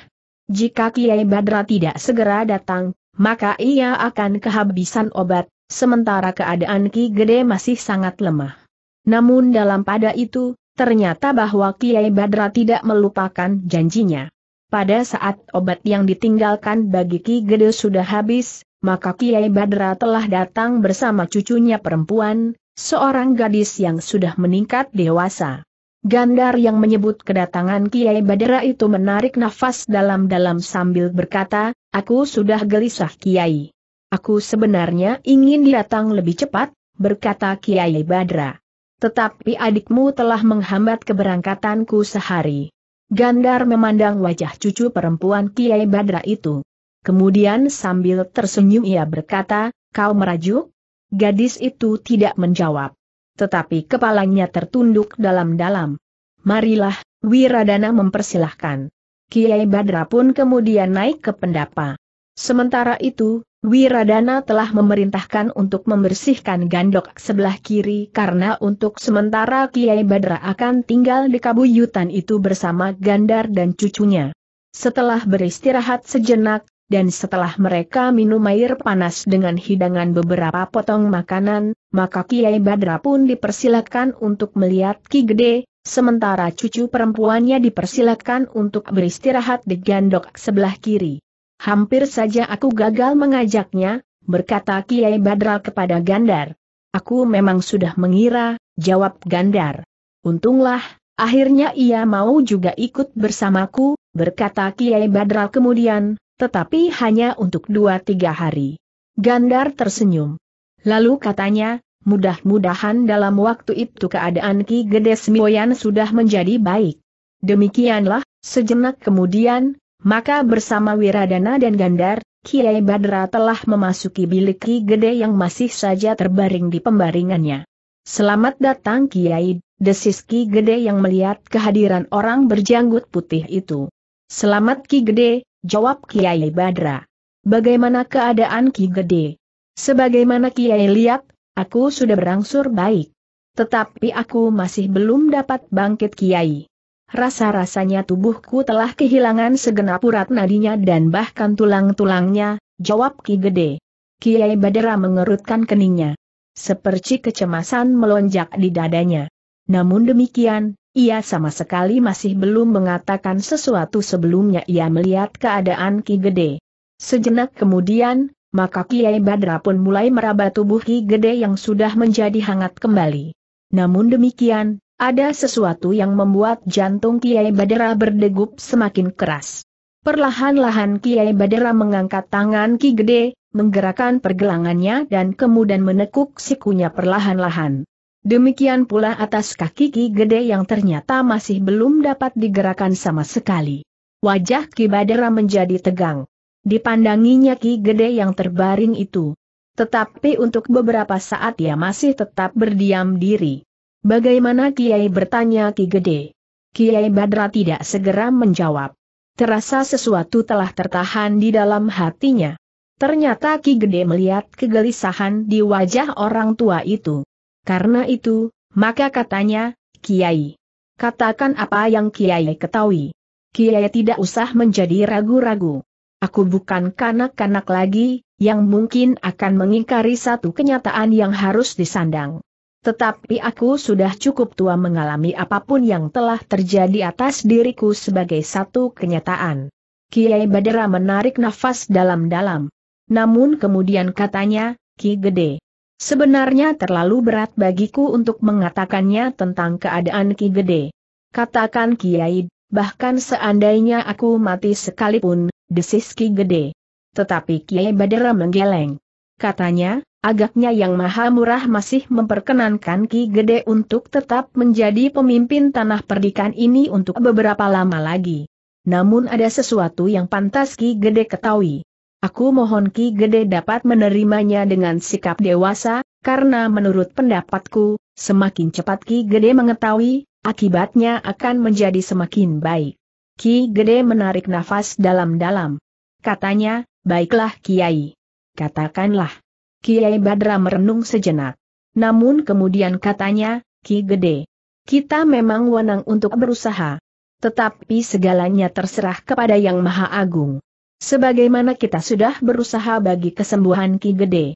Jika Kiai Badra tidak segera datang, maka ia akan kehabisan obat, sementara keadaan Ki Gede masih sangat lemah. Namun dalam pada itu, ternyata bahwa Kiai Badra tidak melupakan janjinya. Pada saat obat yang ditinggalkan bagi Ki Gede sudah habis, maka Kiai Badra telah datang bersama cucunya perempuan, seorang gadis yang sudah meningkat dewasa. Gandar yang menyebut kedatangan Kiai Badra itu menarik nafas dalam-dalam sambil berkata, aku sudah gelisah Kiai. Aku sebenarnya ingin datang lebih cepat, berkata Kiai Badra. Tetapi adikmu telah menghambat keberangkatanku sehari. Gandar memandang wajah cucu perempuan Kiai Badra itu. Kemudian sambil tersenyum ia berkata, kau merajuk? Gadis itu tidak menjawab. Tetapi kepalanya tertunduk dalam-dalam. Marilah, Wiradana mempersilahkan. Kiai Badra pun kemudian naik ke pendapa. Sementara itu, Wiradana telah memerintahkan untuk membersihkan gandok sebelah kiri karena untuk sementara Kiai Badra akan tinggal di kabuyutan itu bersama Gandar dan cucunya. Setelah beristirahat sejenak, dan setelah mereka minum air panas dengan hidangan beberapa potong makanan, maka Kiai Badra pun dipersilakan untuk melihat Ki Gede, sementara cucu perempuannya dipersilakan untuk beristirahat di gandok sebelah kiri. Hampir saja aku gagal mengajaknya, berkata Kiai Badra kepada Gandar. Aku memang sudah mengira, jawab Gandar. Untunglah, akhirnya ia mau juga ikut bersamaku, berkata Kiai Badra kemudian, tetapi hanya untuk dua tiga hari. Gandar tersenyum. Lalu katanya, mudah-mudahan dalam waktu itu keadaan Ki Gede Smioyan sudah menjadi baik. Demikianlah, sejenak kemudian, maka bersama Wiradana dan Gandar, Kiai Badra telah memasuki bilik Ki Gede yang masih saja terbaring di pembaringannya. Selamat datang Kiai, desis Ki Gede yang melihat kehadiran orang berjanggut putih itu. Selamat Ki Gede, Jawab Kiai Badra. Bagaimana keadaan Ki Gede? Sebagaimana Kiai lihat, aku sudah berangsur baik. Tetapi aku masih belum dapat bangkit Kiai. Rasa-rasanya tubuhku telah kehilangan segenap urat nadinya dan bahkan tulang-tulangnya, jawab Ki Gede. Kiai Badra mengerutkan keningnya. Seperti kecemasan melonjak di dadanya. Namun demikian, ia sama sekali masih belum mengatakan sesuatu sebelumnya ia melihat keadaan Ki Gede. Sejenak kemudian, maka Kiai Badra pun mulai meraba tubuh Ki Gede yang sudah menjadi hangat kembali. Namun demikian, ada sesuatu yang membuat jantung Kiai Badra berdegup semakin keras. Perlahan-lahan Kiai Badra mengangkat tangan Ki Gede, menggerakkan pergelangannya dan kemudian menekuk sikunya perlahan-lahan. Demikian pula atas kaki Ki Gede yang ternyata masih belum dapat digerakkan sama sekali. Wajah Ki Badara menjadi tegang. Dipandanginya Ki Gede yang terbaring itu. Tetapi untuk beberapa saat ia masih tetap berdiam diri. Bagaimana Kiai bertanya Ki Gede? Kiai Badra tidak segera menjawab. Terasa sesuatu telah tertahan di dalam hatinya. Ternyata Ki Gede melihat kegelisahan di wajah orang tua itu. Karena itu, maka katanya, Kiai. Katakan apa yang Kiai ketahui. Kiai tidak usah menjadi ragu-ragu. Aku bukan kanak-kanak lagi, yang mungkin akan mengingkari satu kenyataan yang harus disandang. Tetapi aku sudah cukup tua mengalami apapun yang telah terjadi atas diriku sebagai satu kenyataan. Kiai Badera menarik nafas dalam-dalam. Namun kemudian katanya, Ki Gede. Sebenarnya terlalu berat bagiku untuk mengatakannya tentang keadaan Ki Gede. Katakan Kiai, bahkan seandainya aku mati sekalipun, desis Ki Gede. Tetapi Kiai Badara menggeleng. Katanya, agaknya yang maha murah masih memperkenankan Ki Gede untuk tetap menjadi pemimpin tanah perdikan ini untuk beberapa lama lagi. Namun ada sesuatu yang pantas Ki Gede ketahui. Aku mohon Ki Gede dapat menerimanya dengan sikap dewasa, karena menurut pendapatku, semakin cepat Ki Gede mengetahui, akibatnya akan menjadi semakin baik. Ki Gede menarik nafas dalam-dalam. Katanya, baiklah Kiai. Katakanlah. Kiai Badra merenung sejenak. Namun kemudian katanya, Ki Gede. Kita memang wenang untuk berusaha. Tetapi segalanya terserah kepada Yang Maha Agung. Sebagaimana kita sudah berusaha bagi kesembuhan Ki Gede.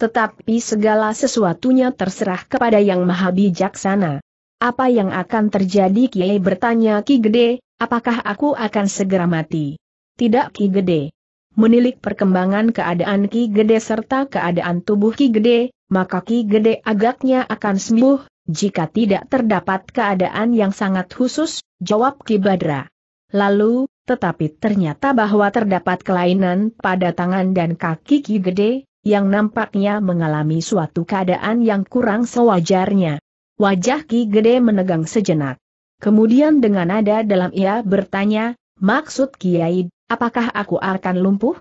Tetapi segala sesuatunya terserah kepada Yang Maha Bijaksana. Apa yang akan terjadi Kiai bertanya Ki Gede, apakah aku akan segera mati? Tidak Ki Gede. Menilik perkembangan keadaan Ki Gede serta keadaan tubuh Ki Gede, maka Ki Gede agaknya akan sembuh, jika tidak terdapat keadaan yang sangat khusus, jawab Ki Badra. Lalu, tetapi ternyata bahwa terdapat kelainan pada tangan dan kaki Ki Gede, yang nampaknya mengalami suatu keadaan yang kurang sewajarnya. Wajah Ki Gede menegang sejenak. Kemudian dengan nada dalam ia bertanya, maksud Kiai, apakah aku akan lumpuh?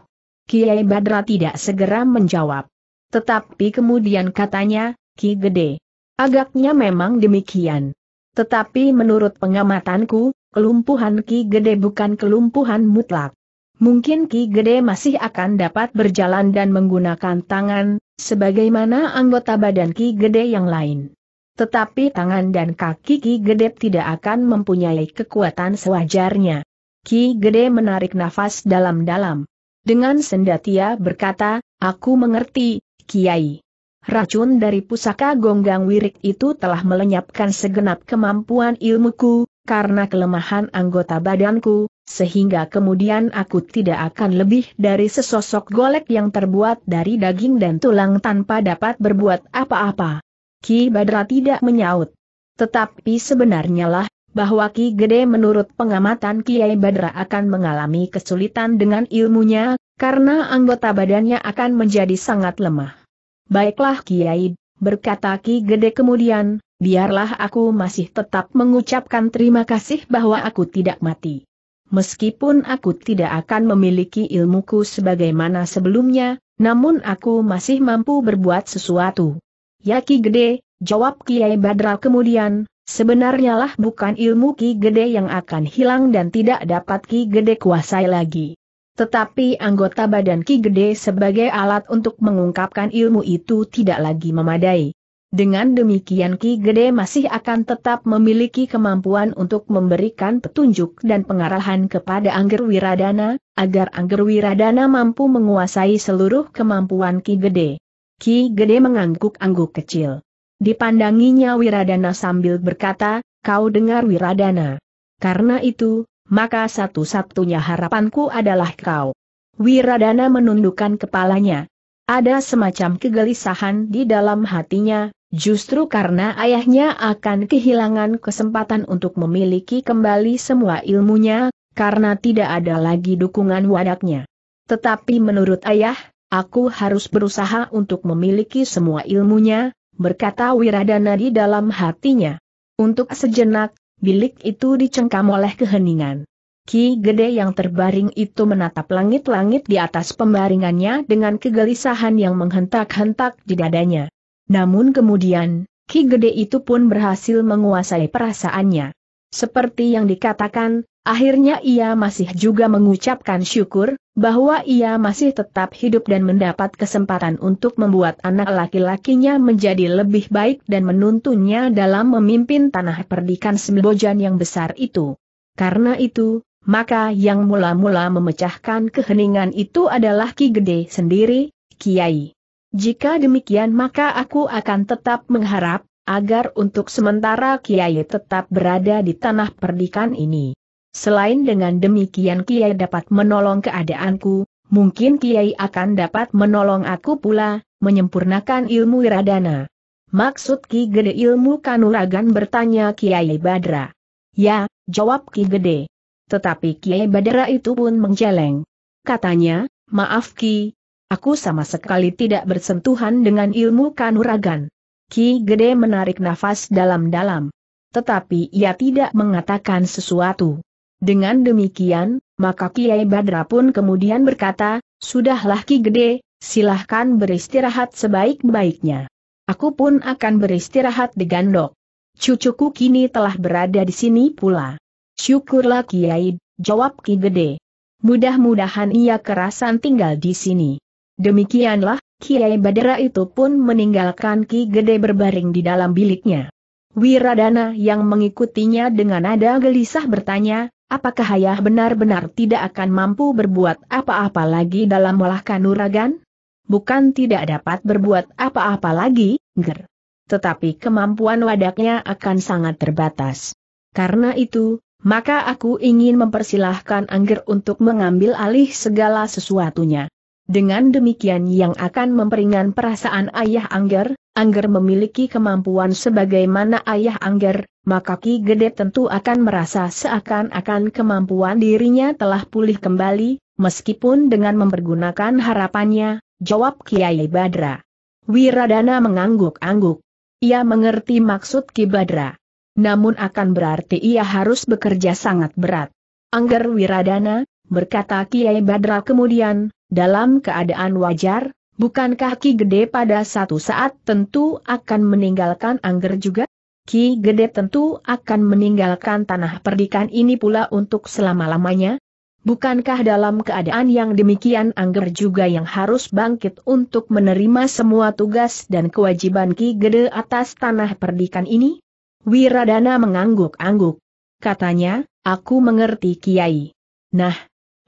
Kiai Badra tidak segera menjawab. Tetapi kemudian katanya, Ki Gede. Agaknya memang demikian. Tetapi menurut pengamatanku, kelumpuhan Ki Gede bukan kelumpuhan mutlak. Mungkin Ki Gede masih akan dapat berjalan dan menggunakan tangan, sebagaimana anggota badan Ki Gede yang lain. Tetapi tangan dan kaki Ki Gede tidak akan mempunyai kekuatan sewajarnya. Ki Gede menarik nafas dalam-dalam. Dengan sendatia berkata, aku mengerti, Kiai. Racun dari pusaka gonggang wirik itu telah melenyapkan segenap kemampuan ilmuku, karena kelemahan anggota badanku, sehingga kemudian aku tidak akan lebih dari sesosok golek yang terbuat dari daging dan tulang tanpa dapat berbuat apa-apa. Ki Badra tidak menyaut. Tetapi sebenarnya lah, bahwa Ki Gede menurut pengamatan Kiai Badra akan mengalami kesulitan dengan ilmunya, karena anggota badannya akan menjadi sangat lemah. Baiklah Kiai, berkata Ki Gede kemudian, biarlah aku masih tetap mengucapkan terima kasih bahwa aku tidak mati. Meskipun aku tidak akan memiliki ilmuku sebagaimana sebelumnya, namun aku masih mampu berbuat sesuatu. Ya Ki Gede, jawab Kiai Badra kemudian, sebenarnya lah bukan ilmu Ki Gede yang akan hilang dan tidak dapat Ki Gede kuasai lagi. Tetapi anggota badan Ki Gede sebagai alat untuk mengungkapkan ilmu itu tidak lagi memadai. Dengan demikian Ki Gede masih akan tetap memiliki kemampuan untuk memberikan petunjuk dan pengarahan kepada Angger Wiradana, agar Angger Wiradana mampu menguasai seluruh kemampuan Ki Gede. Ki Gede mengangguk-angguk kecil. Dipandanginya Wiradana sambil berkata, kau dengar Wiradana. Karena itu, maka satu-satunya harapanku adalah kau. Wiradana menundukkan kepalanya. Ada semacam kegelisahan di dalam hatinya, Justru karena ayahnya akan kehilangan kesempatan untuk memiliki kembali semua ilmunya, karena tidak ada lagi dukungan wadaknya. Tetapi menurut ayah, aku harus berusaha untuk memiliki semua ilmunya, berkata Wiradana di dalam hatinya. Untuk sejenak, bilik itu dicengkam oleh keheningan. Ki gede yang terbaring itu menatap langit-langit di atas pembaringannya dengan kegelisahan yang menghentak-hentak di dadanya. Namun kemudian, Ki Gede itu pun berhasil menguasai perasaannya. Seperti yang dikatakan, akhirnya ia masih juga mengucapkan syukur, bahwa ia masih tetap hidup dan mendapat kesempatan untuk membuat anak laki-lakinya menjadi lebih baik dan menuntunnya dalam memimpin tanah perdikan Sembojan yang besar itu. Karena itu, maka yang mula-mula memecahkan keheningan itu adalah Ki Gede sendiri, Kiai. Jika demikian maka aku akan tetap mengharap, agar untuk sementara Kiai tetap berada di tanah perdikan ini. Selain dengan demikian Kiai dapat menolong keadaanku, mungkin Kiai akan dapat menolong aku pula, menyempurnakan ilmu iradana. Maksud Ki Gede ilmu kanuragan bertanya Kiai Badra. Ya, jawab Ki Gede. Tetapi Kiai Badra itu pun menjeleng. Katanya, maaf Ki, Aku sama sekali tidak bersentuhan dengan ilmu kanuragan. Ki Gede menarik nafas dalam-dalam. Tetapi ia tidak mengatakan sesuatu. Dengan demikian, maka Kiai Badra pun kemudian berkata, Sudahlah Ki Gede, silahkan beristirahat sebaik-baiknya. Aku pun akan beristirahat di gandok. Cucuku kini telah berada di sini pula. Syukurlah Kiai, jawab Ki Gede. Mudah-mudahan ia kerasan tinggal di sini. Demikianlah, Kiai Badera itu pun meninggalkan Ki Gede berbaring di dalam biliknya. Wiradana yang mengikutinya dengan nada gelisah bertanya, apakah ayah benar-benar tidak akan mampu berbuat apa-apa lagi dalam melahkan nuragan? Bukan tidak dapat berbuat apa-apa lagi, ger. Tetapi kemampuan wadaknya akan sangat terbatas. Karena itu, maka aku ingin mempersilahkan Angger untuk mengambil alih segala sesuatunya. Dengan demikian yang akan memperingan perasaan ayah Angger, Angger memiliki kemampuan sebagaimana ayah Angger, maka Ki Gede tentu akan merasa seakan-akan kemampuan dirinya telah pulih kembali, meskipun dengan mempergunakan harapannya, jawab Kiai Badra. Wiradana mengangguk-angguk. Ia mengerti maksud Ki Badra. Namun akan berarti ia harus bekerja sangat berat. Angger Wiradana, berkata Kiai Badra kemudian, dalam keadaan wajar, bukankah Ki Gede pada satu saat tentu akan meninggalkan Angger juga? Ki Gede tentu akan meninggalkan tanah perdikan ini pula untuk selama-lamanya? Bukankah dalam keadaan yang demikian Angger juga yang harus bangkit untuk menerima semua tugas dan kewajiban Ki Gede atas tanah perdikan ini? Wiradana mengangguk-angguk. Katanya, aku mengerti Kiai. Nah,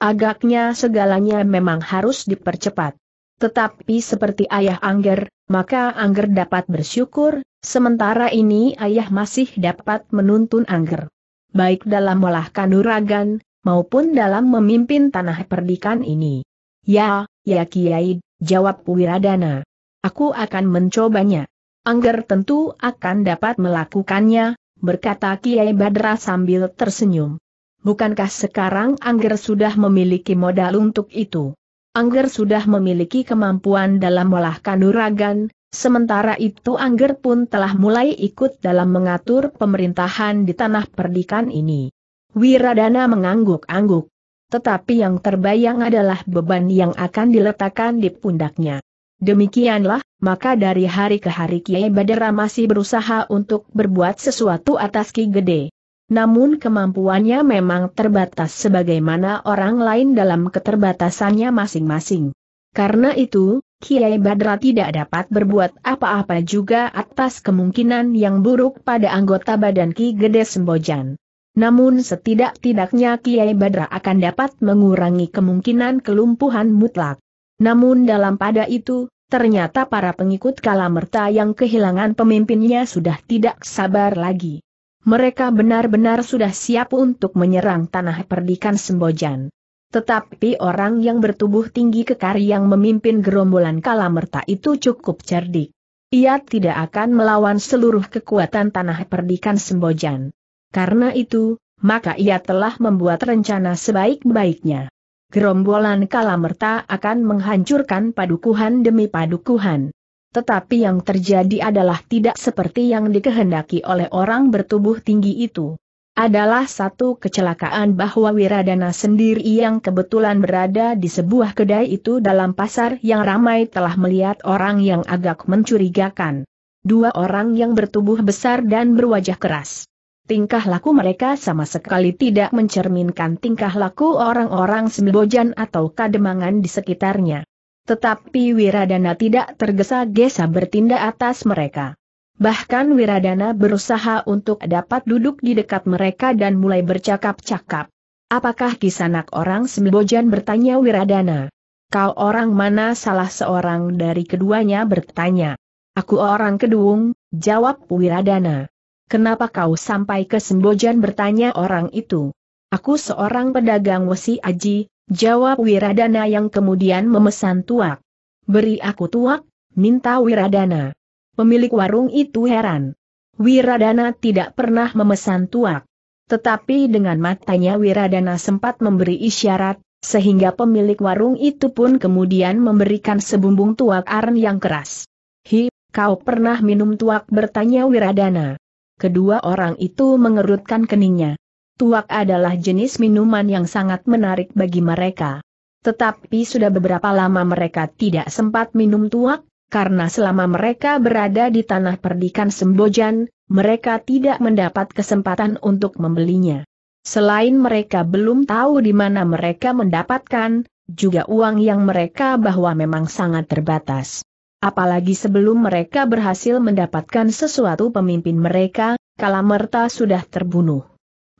Agaknya segalanya memang harus dipercepat. Tetapi seperti ayah Angger, maka Angger dapat bersyukur, sementara ini ayah masih dapat menuntun Angger. Baik dalam olah kanuragan, maupun dalam memimpin tanah perdikan ini. Ya, ya Kiai, jawab Wiradana. Aku akan mencobanya. Angger tentu akan dapat melakukannya, berkata Kiai Badra sambil tersenyum bukankah sekarang Angger sudah memiliki modal untuk itu? Angger sudah memiliki kemampuan dalam olah kanuragan, sementara itu Angger pun telah mulai ikut dalam mengatur pemerintahan di tanah perdikan ini. Wiradana mengangguk-angguk. Tetapi yang terbayang adalah beban yang akan diletakkan di pundaknya. Demikianlah, maka dari hari ke hari Kiai Badara masih berusaha untuk berbuat sesuatu atas Ki Gede namun kemampuannya memang terbatas sebagaimana orang lain dalam keterbatasannya masing-masing. Karena itu, Kiai Badra tidak dapat berbuat apa-apa juga atas kemungkinan yang buruk pada anggota badan Ki Gede Sembojan. Namun setidak-tidaknya Kiai Badra akan dapat mengurangi kemungkinan kelumpuhan mutlak. Namun dalam pada itu, ternyata para pengikut kalamerta yang kehilangan pemimpinnya sudah tidak sabar lagi mereka benar-benar sudah siap untuk menyerang tanah perdikan Sembojan. Tetapi orang yang bertubuh tinggi kekar yang memimpin gerombolan kalamerta itu cukup cerdik. Ia tidak akan melawan seluruh kekuatan tanah perdikan Sembojan. Karena itu, maka ia telah membuat rencana sebaik-baiknya. Gerombolan kalamerta akan menghancurkan padukuhan demi padukuhan tetapi yang terjadi adalah tidak seperti yang dikehendaki oleh orang bertubuh tinggi itu. Adalah satu kecelakaan bahwa Wiradana sendiri yang kebetulan berada di sebuah kedai itu dalam pasar yang ramai telah melihat orang yang agak mencurigakan. Dua orang yang bertubuh besar dan berwajah keras. Tingkah laku mereka sama sekali tidak mencerminkan tingkah laku orang-orang sembojan atau kademangan di sekitarnya. Tetapi Wiradana tidak tergesa-gesa bertindak atas mereka. Bahkan Wiradana berusaha untuk dapat duduk di dekat mereka dan mulai bercakap-cakap. Apakah kisanak orang Sembojan bertanya Wiradana? Kau orang mana salah seorang dari keduanya bertanya. Aku orang kedung, jawab Wiradana. Kenapa kau sampai ke Sembojan bertanya orang itu? Aku seorang pedagang wesi aji, Jawab Wiradana yang kemudian memesan tuak. Beri aku tuak, minta Wiradana. Pemilik warung itu heran. Wiradana tidak pernah memesan tuak. Tetapi dengan matanya Wiradana sempat memberi isyarat, sehingga pemilik warung itu pun kemudian memberikan sebumbung tuak arn yang keras. Hi, kau pernah minum tuak bertanya Wiradana. Kedua orang itu mengerutkan keningnya tuak adalah jenis minuman yang sangat menarik bagi mereka. Tetapi sudah beberapa lama mereka tidak sempat minum tuak, karena selama mereka berada di tanah perdikan Sembojan, mereka tidak mendapat kesempatan untuk membelinya. Selain mereka belum tahu di mana mereka mendapatkan, juga uang yang mereka bahwa memang sangat terbatas. Apalagi sebelum mereka berhasil mendapatkan sesuatu pemimpin mereka, Kalamerta sudah terbunuh.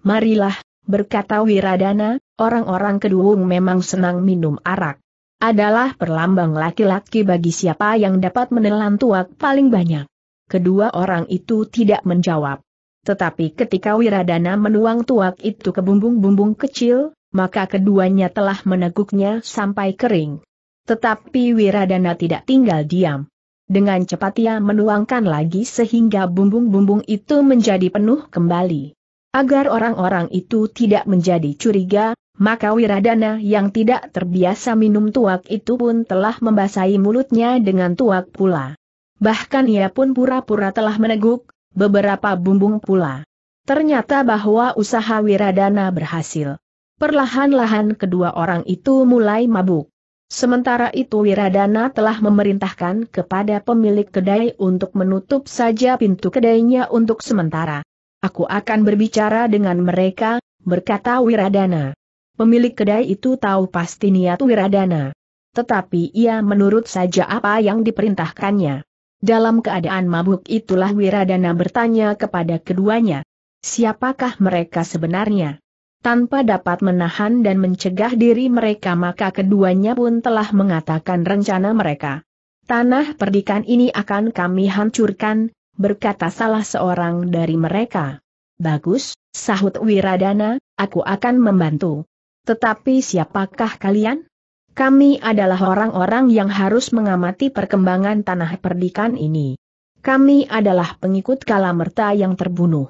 Marilah, berkata Wiradana, orang-orang keduung memang senang minum arak. Adalah perlambang laki-laki bagi siapa yang dapat menelan tuak paling banyak. Kedua orang itu tidak menjawab. Tetapi ketika Wiradana menuang tuak itu ke bumbung-bumbung kecil, maka keduanya telah meneguknya sampai kering. Tetapi Wiradana tidak tinggal diam. Dengan cepat ia menuangkan lagi sehingga bumbung-bumbung itu menjadi penuh kembali. Agar orang-orang itu tidak menjadi curiga, maka wiradana yang tidak terbiasa minum tuak itu pun telah membasahi mulutnya dengan tuak pula. Bahkan ia pun pura-pura telah meneguk, beberapa bumbung pula. Ternyata bahwa usaha wiradana berhasil. Perlahan-lahan kedua orang itu mulai mabuk. Sementara itu Wiradana telah memerintahkan kepada pemilik kedai untuk menutup saja pintu kedainya untuk sementara. Aku akan berbicara dengan mereka, berkata Wiradana. Pemilik kedai itu tahu pasti niat Wiradana. Tetapi ia menurut saja apa yang diperintahkannya. Dalam keadaan mabuk itulah Wiradana bertanya kepada keduanya. Siapakah mereka sebenarnya? Tanpa dapat menahan dan mencegah diri mereka maka keduanya pun telah mengatakan rencana mereka. Tanah perdikan ini akan kami hancurkan, berkata salah seorang dari mereka. Bagus, sahut Wiradana, aku akan membantu. Tetapi siapakah kalian? Kami adalah orang-orang yang harus mengamati perkembangan tanah perdikan ini. Kami adalah pengikut Kalamerta yang terbunuh.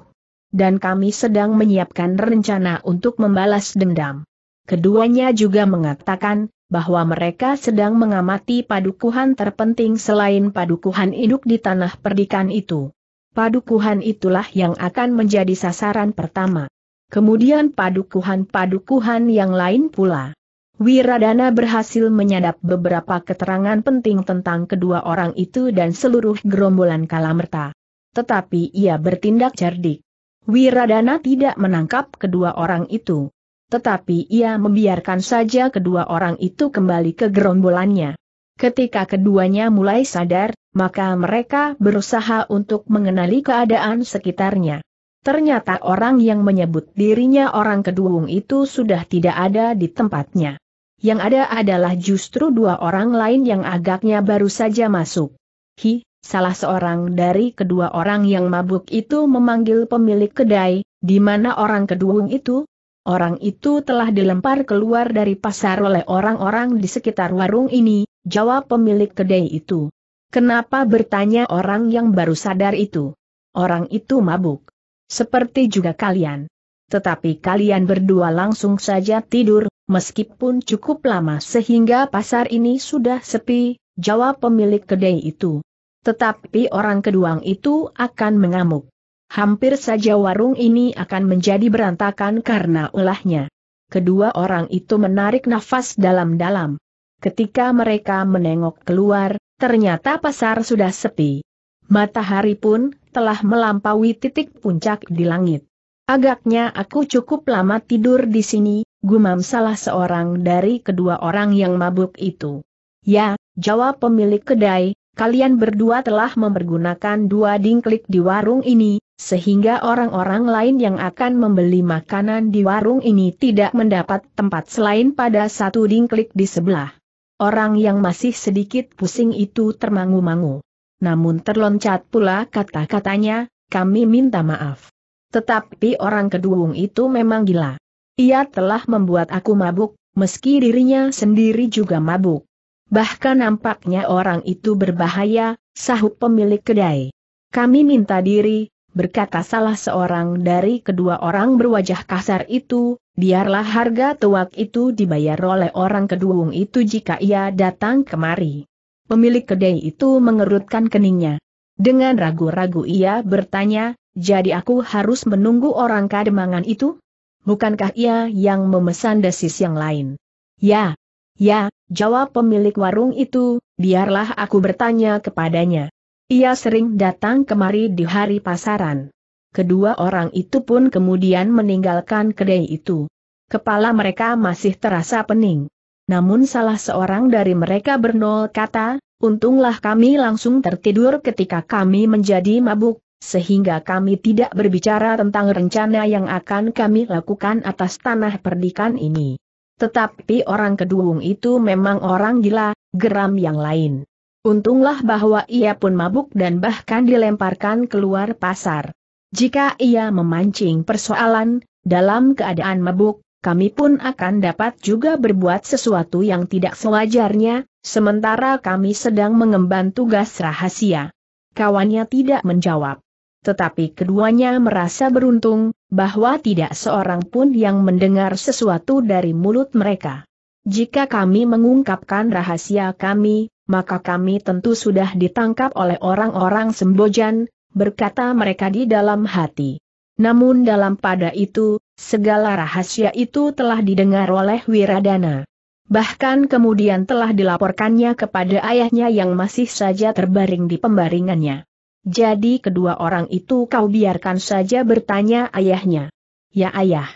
Dan kami sedang menyiapkan rencana untuk membalas dendam. Keduanya juga mengatakan, bahwa mereka sedang mengamati padukuhan terpenting selain padukuhan induk di tanah perdikan itu. Padukuhan itulah yang akan menjadi sasaran pertama. Kemudian padukuhan-padukuhan yang lain pula. Wiradana berhasil menyadap beberapa keterangan penting tentang kedua orang itu dan seluruh gerombolan kalamerta. Tetapi ia bertindak cerdik. Wiradana tidak menangkap kedua orang itu tetapi ia membiarkan saja kedua orang itu kembali ke gerombolannya. Ketika keduanya mulai sadar, maka mereka berusaha untuk mengenali keadaan sekitarnya. Ternyata orang yang menyebut dirinya orang kedua itu sudah tidak ada di tempatnya. Yang ada adalah justru dua orang lain yang agaknya baru saja masuk. Hi, salah seorang dari kedua orang yang mabuk itu memanggil pemilik kedai, di mana orang kedua itu, Orang itu telah dilempar keluar dari pasar oleh orang-orang di sekitar warung ini, jawab pemilik kedai itu. Kenapa bertanya orang yang baru sadar itu? Orang itu mabuk. Seperti juga kalian. Tetapi kalian berdua langsung saja tidur, meskipun cukup lama sehingga pasar ini sudah sepi, jawab pemilik kedai itu. Tetapi orang kedua itu akan mengamuk hampir saja warung ini akan menjadi berantakan karena ulahnya. Kedua orang itu menarik nafas dalam-dalam. Ketika mereka menengok keluar, ternyata pasar sudah sepi. Matahari pun telah melampaui titik puncak di langit. Agaknya aku cukup lama tidur di sini, gumam salah seorang dari kedua orang yang mabuk itu. Ya, jawab pemilik kedai, kalian berdua telah mempergunakan dua dingklik di warung ini, sehingga orang-orang lain yang akan membeli makanan di warung ini tidak mendapat tempat selain pada satu dingklik di sebelah. Orang yang masih sedikit pusing itu termangu-mangu. Namun terloncat pula kata-katanya, kami minta maaf. Tetapi orang kedua itu memang gila. Ia telah membuat aku mabuk, meski dirinya sendiri juga mabuk. Bahkan nampaknya orang itu berbahaya, sahut pemilik kedai. Kami minta diri, berkata salah seorang dari kedua orang berwajah kasar itu, biarlah harga tuak itu dibayar oleh orang kedua itu jika ia datang kemari. Pemilik kedai itu mengerutkan keningnya. Dengan ragu-ragu ia bertanya, jadi aku harus menunggu orang kademangan itu? Bukankah ia yang memesan desis yang lain? Ya, ya, jawab pemilik warung itu, biarlah aku bertanya kepadanya. Ia sering datang kemari di hari pasaran. Kedua orang itu pun kemudian meninggalkan kedai itu. Kepala mereka masih terasa pening. Namun salah seorang dari mereka bernol kata, untunglah kami langsung tertidur ketika kami menjadi mabuk, sehingga kami tidak berbicara tentang rencana yang akan kami lakukan atas tanah perdikan ini. Tetapi orang kedua itu memang orang gila, geram yang lain. Untunglah bahwa ia pun mabuk dan bahkan dilemparkan keluar pasar. Jika ia memancing persoalan, dalam keadaan mabuk, kami pun akan dapat juga berbuat sesuatu yang tidak sewajarnya, sementara kami sedang mengemban tugas rahasia. Kawannya tidak menjawab. Tetapi keduanya merasa beruntung, bahwa tidak seorang pun yang mendengar sesuatu dari mulut mereka. Jika kami mengungkapkan rahasia kami, maka kami tentu sudah ditangkap oleh orang-orang Sembojan, berkata mereka di dalam hati. Namun dalam pada itu, segala rahasia itu telah didengar oleh Wiradana. Bahkan kemudian telah dilaporkannya kepada ayahnya yang masih saja terbaring di pembaringannya. Jadi kedua orang itu kau biarkan saja bertanya ayahnya. Ya ayah.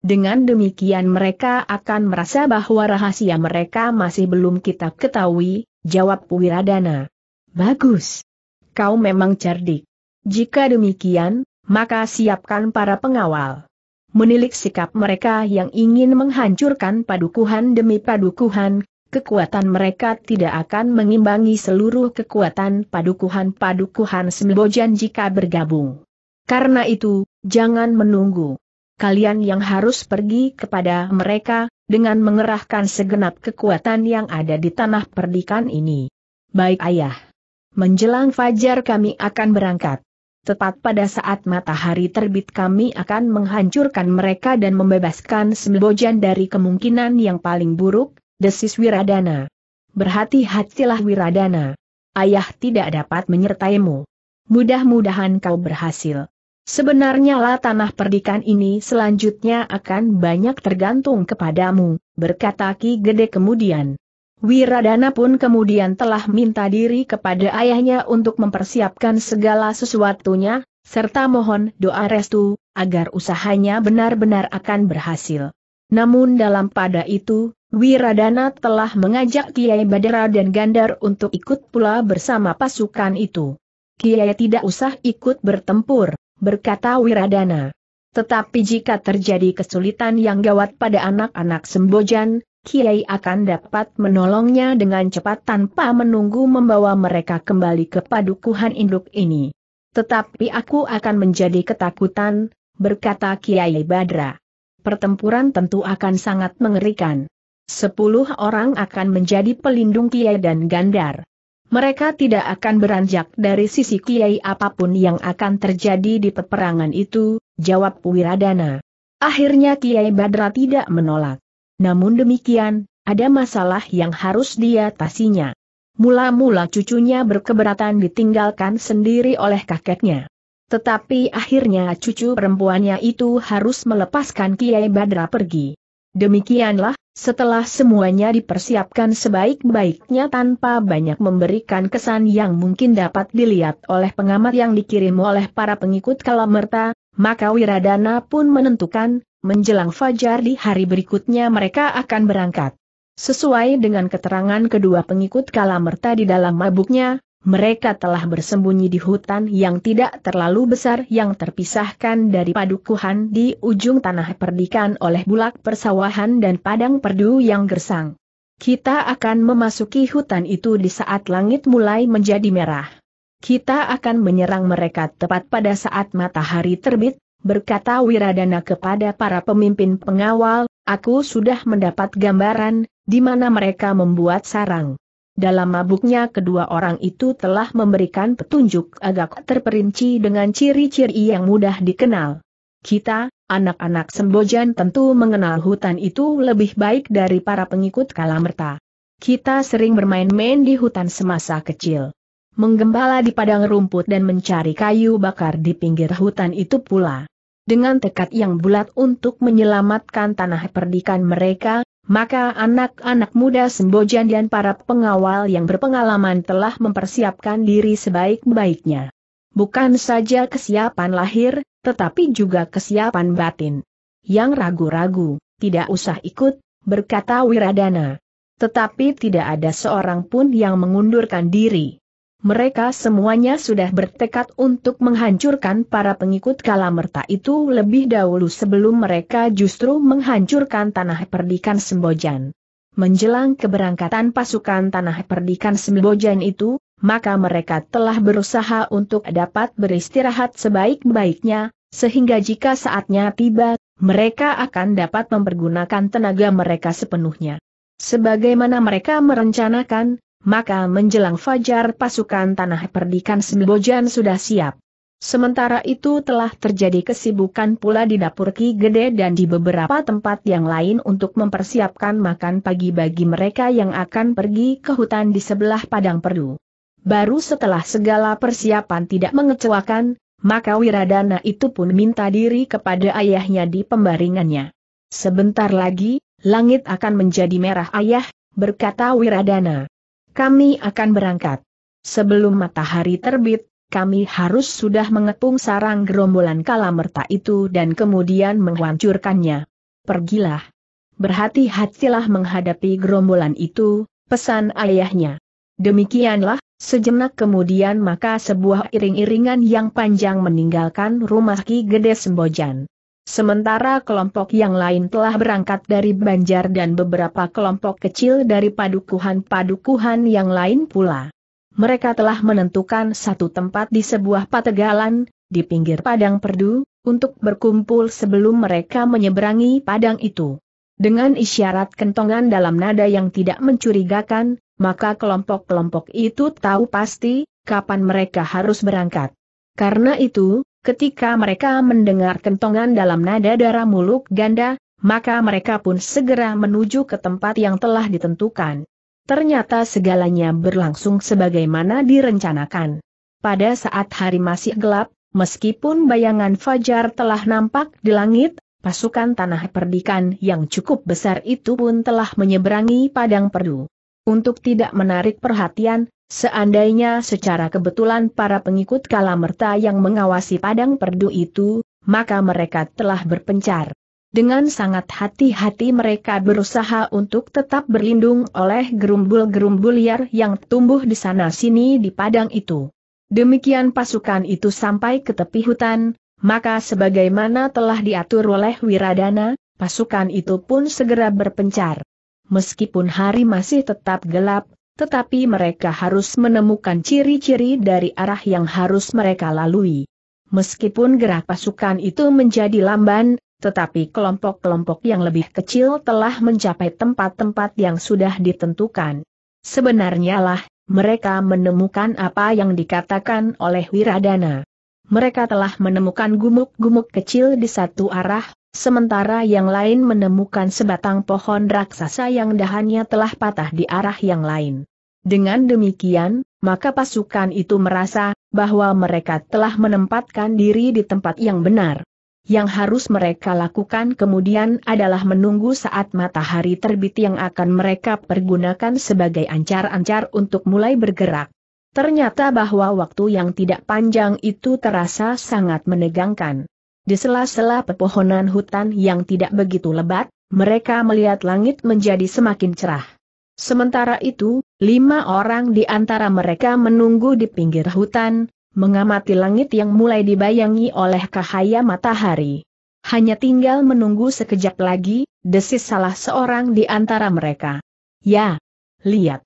Dengan demikian mereka akan merasa bahwa rahasia mereka masih belum kita ketahui, jawab Wiradana. Bagus. Kau memang cerdik. Jika demikian, maka siapkan para pengawal. Menilik sikap mereka yang ingin menghancurkan padukuhan demi padukuhan, kekuatan mereka tidak akan mengimbangi seluruh kekuatan padukuhan-padukuhan Sembojan jika bergabung. Karena itu, jangan menunggu. Kalian yang harus pergi kepada mereka, dengan mengerahkan segenap kekuatan yang ada di tanah perdikan ini. Baik ayah. Menjelang fajar kami akan berangkat. Tepat pada saat matahari terbit kami akan menghancurkan mereka dan membebaskan Sembojan dari kemungkinan yang paling buruk, desis Wiradana. Berhati-hatilah Wiradana. Ayah tidak dapat menyertaimu. Mudah-mudahan kau berhasil. Sebenarnya lah tanah perdikan ini selanjutnya akan banyak tergantung kepadamu, berkata Ki Gede kemudian. Wiradana pun kemudian telah minta diri kepada ayahnya untuk mempersiapkan segala sesuatunya, serta mohon doa restu, agar usahanya benar-benar akan berhasil. Namun dalam pada itu, Wiradana telah mengajak Kiai Badera dan Gandar untuk ikut pula bersama pasukan itu. Kiai tidak usah ikut bertempur, berkata Wiradana. Tetapi jika terjadi kesulitan yang gawat pada anak-anak Sembojan, Kiai akan dapat menolongnya dengan cepat tanpa menunggu membawa mereka kembali ke padukuhan induk ini. Tetapi aku akan menjadi ketakutan, berkata Kiai Badra. Pertempuran tentu akan sangat mengerikan. Sepuluh orang akan menjadi pelindung Kiai dan Gandar mereka tidak akan beranjak dari sisi kiai apapun yang akan terjadi di peperangan itu, jawab Wiradana. Akhirnya Kiai Badra tidak menolak. Namun demikian, ada masalah yang harus diatasinya. Mula-mula cucunya berkeberatan ditinggalkan sendiri oleh kakeknya. Tetapi akhirnya cucu perempuannya itu harus melepaskan Kiai Badra pergi. Demikianlah, setelah semuanya dipersiapkan sebaik-baiknya tanpa banyak memberikan kesan yang mungkin dapat dilihat oleh pengamat yang dikirim oleh para pengikut Kalamerta, maka Wiradana pun menentukan, menjelang fajar di hari berikutnya mereka akan berangkat. Sesuai dengan keterangan kedua pengikut Kalamerta di dalam mabuknya, mereka telah bersembunyi di hutan yang tidak terlalu besar yang terpisahkan dari padukuhan di ujung tanah perdikan oleh bulak persawahan dan padang perdu yang gersang. Kita akan memasuki hutan itu di saat langit mulai menjadi merah. Kita akan menyerang mereka tepat pada saat matahari terbit, berkata Wiradana kepada para pemimpin pengawal, aku sudah mendapat gambaran, di mana mereka membuat sarang. Dalam mabuknya kedua orang itu telah memberikan petunjuk agak terperinci dengan ciri-ciri yang mudah dikenal. Kita, anak-anak Sembojan tentu mengenal hutan itu lebih baik dari para pengikut Kalamerta. Kita sering bermain-main di hutan semasa kecil. Menggembala di padang rumput dan mencari kayu bakar di pinggir hutan itu pula. Dengan tekad yang bulat untuk menyelamatkan tanah perdikan mereka, maka anak-anak muda Sembojan dan para pengawal yang berpengalaman telah mempersiapkan diri sebaik-baiknya. Bukan saja kesiapan lahir, tetapi juga kesiapan batin. Yang ragu-ragu, tidak usah ikut, berkata Wiradana. Tetapi tidak ada seorang pun yang mengundurkan diri. Mereka semuanya sudah bertekad untuk menghancurkan para pengikut kalamerta itu lebih dahulu sebelum mereka justru menghancurkan tanah perdikan Sembojan. Menjelang keberangkatan pasukan tanah perdikan Sembojan itu, maka mereka telah berusaha untuk dapat beristirahat sebaik-baiknya, sehingga jika saatnya tiba, mereka akan dapat mempergunakan tenaga mereka sepenuhnya. Sebagaimana mereka merencanakan, maka menjelang fajar pasukan tanah perdikan Sembojan sudah siap. Sementara itu telah terjadi kesibukan pula di dapur Ki Gede dan di beberapa tempat yang lain untuk mempersiapkan makan pagi bagi mereka yang akan pergi ke hutan di sebelah padang perdu. Baru setelah segala persiapan tidak mengecewakan, maka Wiradana itu pun minta diri kepada ayahnya di pembaringannya. Sebentar lagi, langit akan menjadi merah ayah, berkata Wiradana. Kami akan berangkat. Sebelum matahari terbit, kami harus sudah mengepung sarang gerombolan kalamerta itu dan kemudian menghancurkannya. Pergilah. Berhati-hatilah menghadapi gerombolan itu, pesan ayahnya. Demikianlah, sejenak kemudian maka sebuah iring-iringan yang panjang meninggalkan rumah Ki Gede Sembojan. Sementara kelompok yang lain telah berangkat dari Banjar dan beberapa kelompok kecil dari padukuhan-padukuhan yang lain pula. Mereka telah menentukan satu tempat di sebuah pategalan, di pinggir padang perdu, untuk berkumpul sebelum mereka menyeberangi padang itu. Dengan isyarat kentongan dalam nada yang tidak mencurigakan, maka kelompok-kelompok itu tahu pasti, kapan mereka harus berangkat. Karena itu, Ketika mereka mendengar kentongan dalam nada darah muluk ganda, maka mereka pun segera menuju ke tempat yang telah ditentukan. Ternyata segalanya berlangsung sebagaimana direncanakan. Pada saat hari masih gelap, meskipun bayangan fajar telah nampak di langit, pasukan tanah perdikan yang cukup besar itu pun telah menyeberangi padang perdu. Untuk tidak menarik perhatian, Seandainya secara kebetulan para pengikut Kalamerta yang mengawasi padang perdu itu, maka mereka telah berpencar. Dengan sangat hati-hati mereka berusaha untuk tetap berlindung oleh gerumbul-gerumbul liar yang tumbuh di sana-sini di padang itu. Demikian pasukan itu sampai ke tepi hutan, maka sebagaimana telah diatur oleh Wiradana, pasukan itu pun segera berpencar. Meskipun hari masih tetap gelap, tetapi mereka harus menemukan ciri-ciri dari arah yang harus mereka lalui. Meskipun gerak pasukan itu menjadi lamban, tetapi kelompok-kelompok yang lebih kecil telah mencapai tempat-tempat yang sudah ditentukan. Sebenarnya lah, mereka menemukan apa yang dikatakan oleh Wiradana. Mereka telah menemukan gumuk-gumuk kecil di satu arah, Sementara yang lain menemukan sebatang pohon raksasa yang dahannya telah patah di arah yang lain. Dengan demikian, maka pasukan itu merasa bahwa mereka telah menempatkan diri di tempat yang benar. Yang harus mereka lakukan kemudian adalah menunggu saat matahari terbit yang akan mereka pergunakan sebagai ancar-ancar untuk mulai bergerak. Ternyata bahwa waktu yang tidak panjang itu terasa sangat menegangkan. Di sela-sela pepohonan hutan yang tidak begitu lebat, mereka melihat langit menjadi semakin cerah. Sementara itu, lima orang di antara mereka menunggu di pinggir hutan, mengamati langit yang mulai dibayangi oleh cahaya matahari. Hanya tinggal menunggu sekejap lagi, desis salah seorang di antara mereka. Ya, lihat.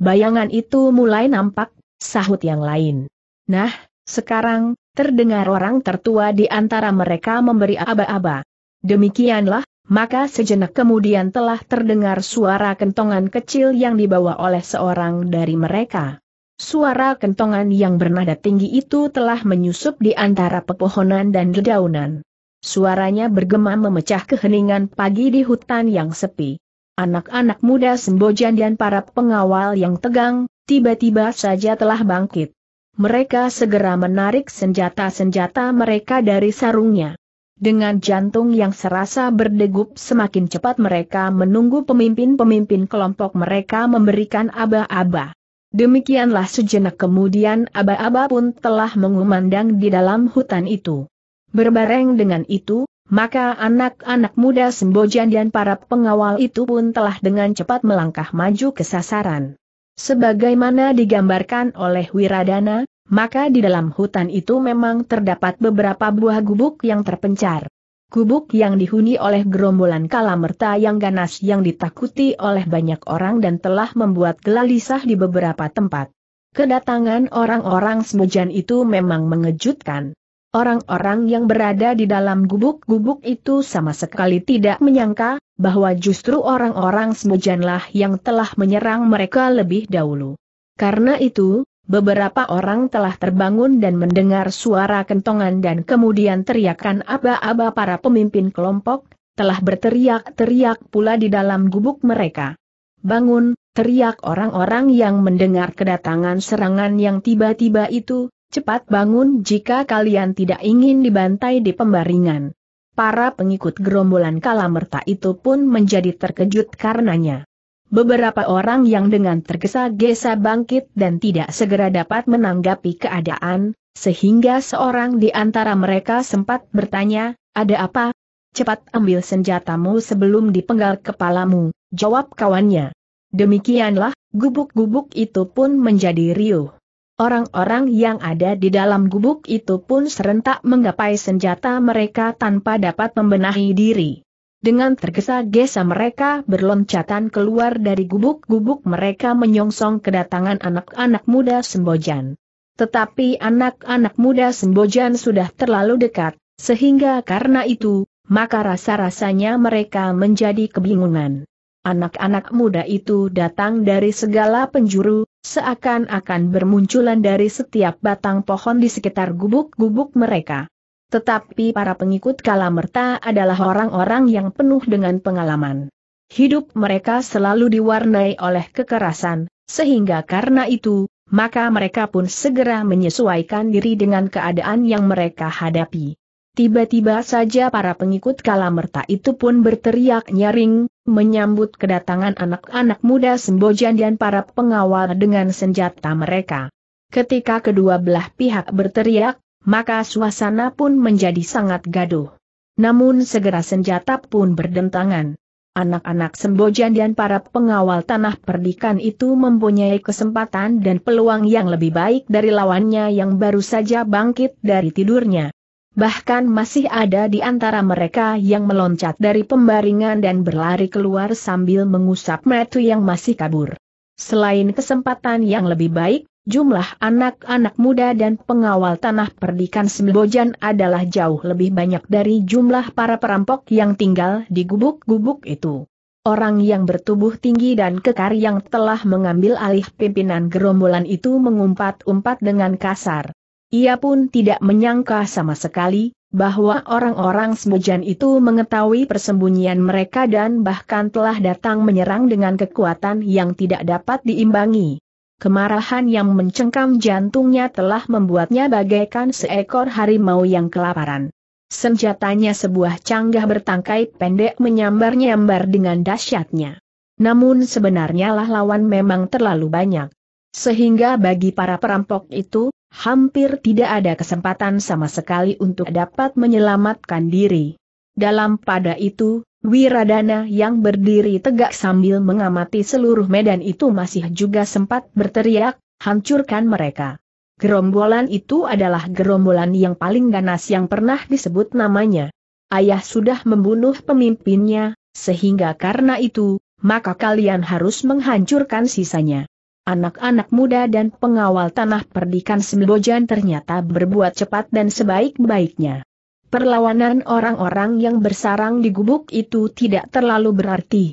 Bayangan itu mulai nampak, sahut yang lain. Nah, sekarang, terdengar orang tertua di antara mereka memberi aba-aba. Demikianlah, maka sejenak kemudian telah terdengar suara kentongan kecil yang dibawa oleh seorang dari mereka. Suara kentongan yang bernada tinggi itu telah menyusup di antara pepohonan dan dedaunan. Suaranya bergema memecah keheningan pagi di hutan yang sepi. Anak-anak muda sembojan dan para pengawal yang tegang, tiba-tiba saja telah bangkit. Mereka segera menarik senjata-senjata mereka dari sarungnya. Dengan jantung yang serasa berdegup semakin cepat mereka menunggu pemimpin-pemimpin kelompok mereka memberikan aba-aba. Demikianlah sejenak kemudian aba-aba pun telah mengumandang di dalam hutan itu. Berbareng dengan itu, maka anak-anak muda Sembojan dan para pengawal itu pun telah dengan cepat melangkah maju ke sasaran. Sebagaimana digambarkan oleh Wiradana, maka di dalam hutan itu memang terdapat beberapa buah gubuk yang terpencar. Gubuk yang dihuni oleh gerombolan kalamerta yang ganas yang ditakuti oleh banyak orang dan telah membuat gelisah di beberapa tempat. Kedatangan orang-orang Semujan itu memang mengejutkan. Orang-orang yang berada di dalam gubuk-gubuk itu sama sekali tidak menyangka, bahwa justru orang-orang semujanlah yang telah menyerang mereka lebih dahulu. Karena itu, beberapa orang telah terbangun dan mendengar suara kentongan dan kemudian teriakan aba-aba para pemimpin kelompok, telah berteriak-teriak pula di dalam gubuk mereka. Bangun, teriak orang-orang yang mendengar kedatangan serangan yang tiba-tiba itu, Cepat bangun jika kalian tidak ingin dibantai di pembaringan. Para pengikut gerombolan kalamerta itu pun menjadi terkejut karenanya. Beberapa orang yang dengan tergesa-gesa bangkit dan tidak segera dapat menanggapi keadaan, sehingga seorang di antara mereka sempat bertanya, ada apa? Cepat ambil senjatamu sebelum dipenggal kepalamu, jawab kawannya. Demikianlah, gubuk-gubuk itu pun menjadi riuh. Orang-orang yang ada di dalam gubuk itu pun serentak menggapai senjata mereka tanpa dapat membenahi diri. Dengan tergesa-gesa mereka berloncatan keluar dari gubuk-gubuk mereka menyongsong kedatangan anak-anak muda Sembojan. Tetapi anak-anak muda Sembojan sudah terlalu dekat, sehingga karena itu, maka rasa-rasanya mereka menjadi kebingungan. Anak-anak muda itu datang dari segala penjuru, seakan-akan bermunculan dari setiap batang pohon di sekitar gubuk-gubuk mereka. Tetapi para pengikut Kalamerta adalah orang-orang yang penuh dengan pengalaman. Hidup mereka selalu diwarnai oleh kekerasan, sehingga karena itu, maka mereka pun segera menyesuaikan diri dengan keadaan yang mereka hadapi. Tiba-tiba saja para pengikut Kalamerta itu pun berteriak nyaring, menyambut kedatangan anak-anak muda Sembojan dan para pengawal dengan senjata mereka. Ketika kedua belah pihak berteriak, maka suasana pun menjadi sangat gaduh. Namun segera senjata pun berdentangan. Anak-anak Sembojan dan para pengawal tanah perdikan itu mempunyai kesempatan dan peluang yang lebih baik dari lawannya yang baru saja bangkit dari tidurnya. Bahkan masih ada di antara mereka yang meloncat dari pembaringan dan berlari keluar sambil mengusap metu yang masih kabur. Selain kesempatan yang lebih baik, jumlah anak-anak muda dan pengawal tanah perdikan Sembojan adalah jauh lebih banyak dari jumlah para perampok yang tinggal di gubuk-gubuk itu. Orang yang bertubuh tinggi dan kekar yang telah mengambil alih pimpinan gerombolan itu mengumpat-umpat dengan kasar. Ia pun tidak menyangka sama sekali, bahwa orang-orang Semujan itu mengetahui persembunyian mereka dan bahkan telah datang menyerang dengan kekuatan yang tidak dapat diimbangi. Kemarahan yang mencengkam jantungnya telah membuatnya bagaikan seekor harimau yang kelaparan. Senjatanya sebuah canggah bertangkai pendek menyambar-nyambar dengan dahsyatnya. Namun sebenarnya lah lawan memang terlalu banyak. Sehingga bagi para perampok itu, hampir tidak ada kesempatan sama sekali untuk dapat menyelamatkan diri. Dalam pada itu, Wiradana yang berdiri tegak sambil mengamati seluruh medan itu masih juga sempat berteriak, hancurkan mereka. Gerombolan itu adalah gerombolan yang paling ganas yang pernah disebut namanya. Ayah sudah membunuh pemimpinnya, sehingga karena itu, maka kalian harus menghancurkan sisanya anak-anak muda dan pengawal tanah perdikan Sembojan ternyata berbuat cepat dan sebaik-baiknya. Perlawanan orang-orang yang bersarang di gubuk itu tidak terlalu berarti.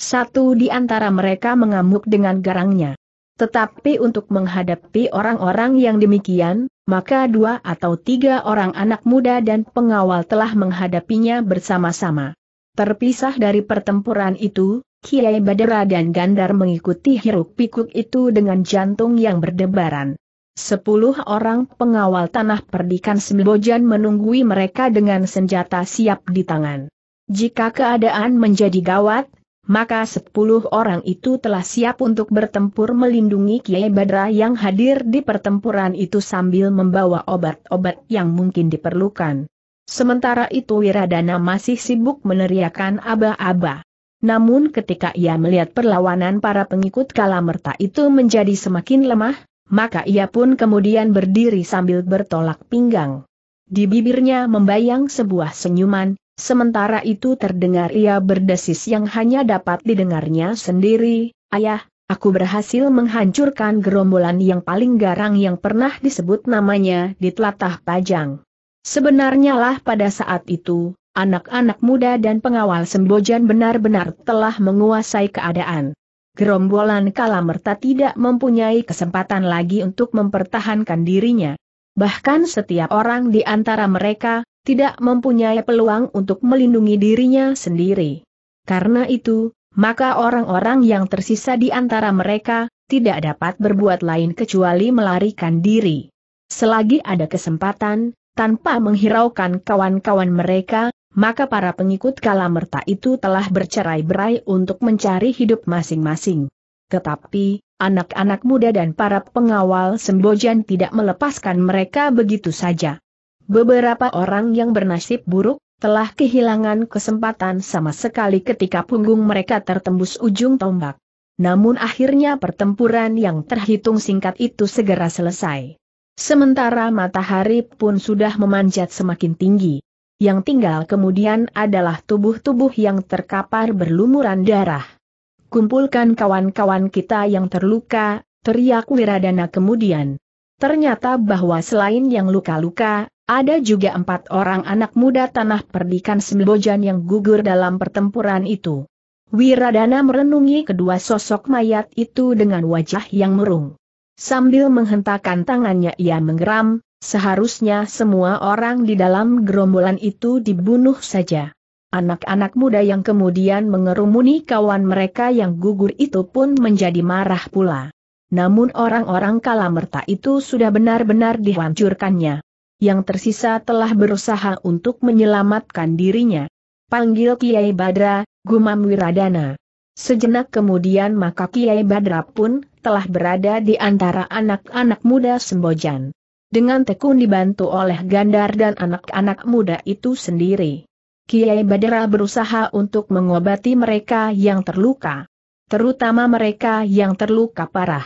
Satu di antara mereka mengamuk dengan garangnya. Tetapi untuk menghadapi orang-orang yang demikian, maka dua atau tiga orang anak muda dan pengawal telah menghadapinya bersama-sama. Terpisah dari pertempuran itu, Kiai Badera dan Gandar mengikuti hiruk-pikuk itu dengan jantung yang berdebaran. Sepuluh orang pengawal tanah perdikan Sembojan menunggui mereka dengan senjata siap di tangan. Jika keadaan menjadi gawat, maka sepuluh orang itu telah siap untuk bertempur melindungi Kiai Badra yang hadir di pertempuran itu sambil membawa obat-obat yang mungkin diperlukan. Sementara itu Wiradana masih sibuk meneriakan aba-aba. Namun ketika ia melihat perlawanan para pengikut Kalamerta itu menjadi semakin lemah, maka ia pun kemudian berdiri sambil bertolak pinggang. Di bibirnya membayang sebuah senyuman, sementara itu terdengar ia berdesis yang hanya dapat didengarnya sendiri, Ayah, aku berhasil menghancurkan gerombolan yang paling garang yang pernah disebut namanya di telatah Pajang. Sebenarnya lah pada saat itu, Anak-anak muda dan pengawal Sembojan benar-benar telah menguasai keadaan. Gerombolan Kalamerta tidak mempunyai kesempatan lagi untuk mempertahankan dirinya. Bahkan setiap orang di antara mereka, tidak mempunyai peluang untuk melindungi dirinya sendiri. Karena itu, maka orang-orang yang tersisa di antara mereka, tidak dapat berbuat lain kecuali melarikan diri. Selagi ada kesempatan, tanpa menghiraukan kawan-kawan mereka, maka para pengikut Kalamerta itu telah bercerai-berai untuk mencari hidup masing-masing. Tetapi, anak-anak muda dan para pengawal Sembojan tidak melepaskan mereka begitu saja. Beberapa orang yang bernasib buruk, telah kehilangan kesempatan sama sekali ketika punggung mereka tertembus ujung tombak. Namun akhirnya pertempuran yang terhitung singkat itu segera selesai. Sementara matahari pun sudah memanjat semakin tinggi yang tinggal kemudian adalah tubuh-tubuh yang terkapar berlumuran darah. Kumpulkan kawan-kawan kita yang terluka, teriak Wiradana kemudian. Ternyata bahwa selain yang luka-luka, ada juga empat orang anak muda tanah perdikan Sembojan yang gugur dalam pertempuran itu. Wiradana merenungi kedua sosok mayat itu dengan wajah yang murung. Sambil menghentakkan tangannya ia menggeram, seharusnya semua orang di dalam gerombolan itu dibunuh saja. Anak-anak muda yang kemudian mengerumuni kawan mereka yang gugur itu pun menjadi marah pula. Namun orang-orang kalamerta itu sudah benar-benar dihancurkannya. Yang tersisa telah berusaha untuk menyelamatkan dirinya. Panggil Kiai Badra, Gumam Wiradana. Sejenak kemudian maka Kiai Badra pun telah berada di antara anak-anak muda Sembojan. Dengan tekun dibantu oleh Gandar dan anak-anak muda itu sendiri. Kiai Badra berusaha untuk mengobati mereka yang terluka. Terutama mereka yang terluka parah.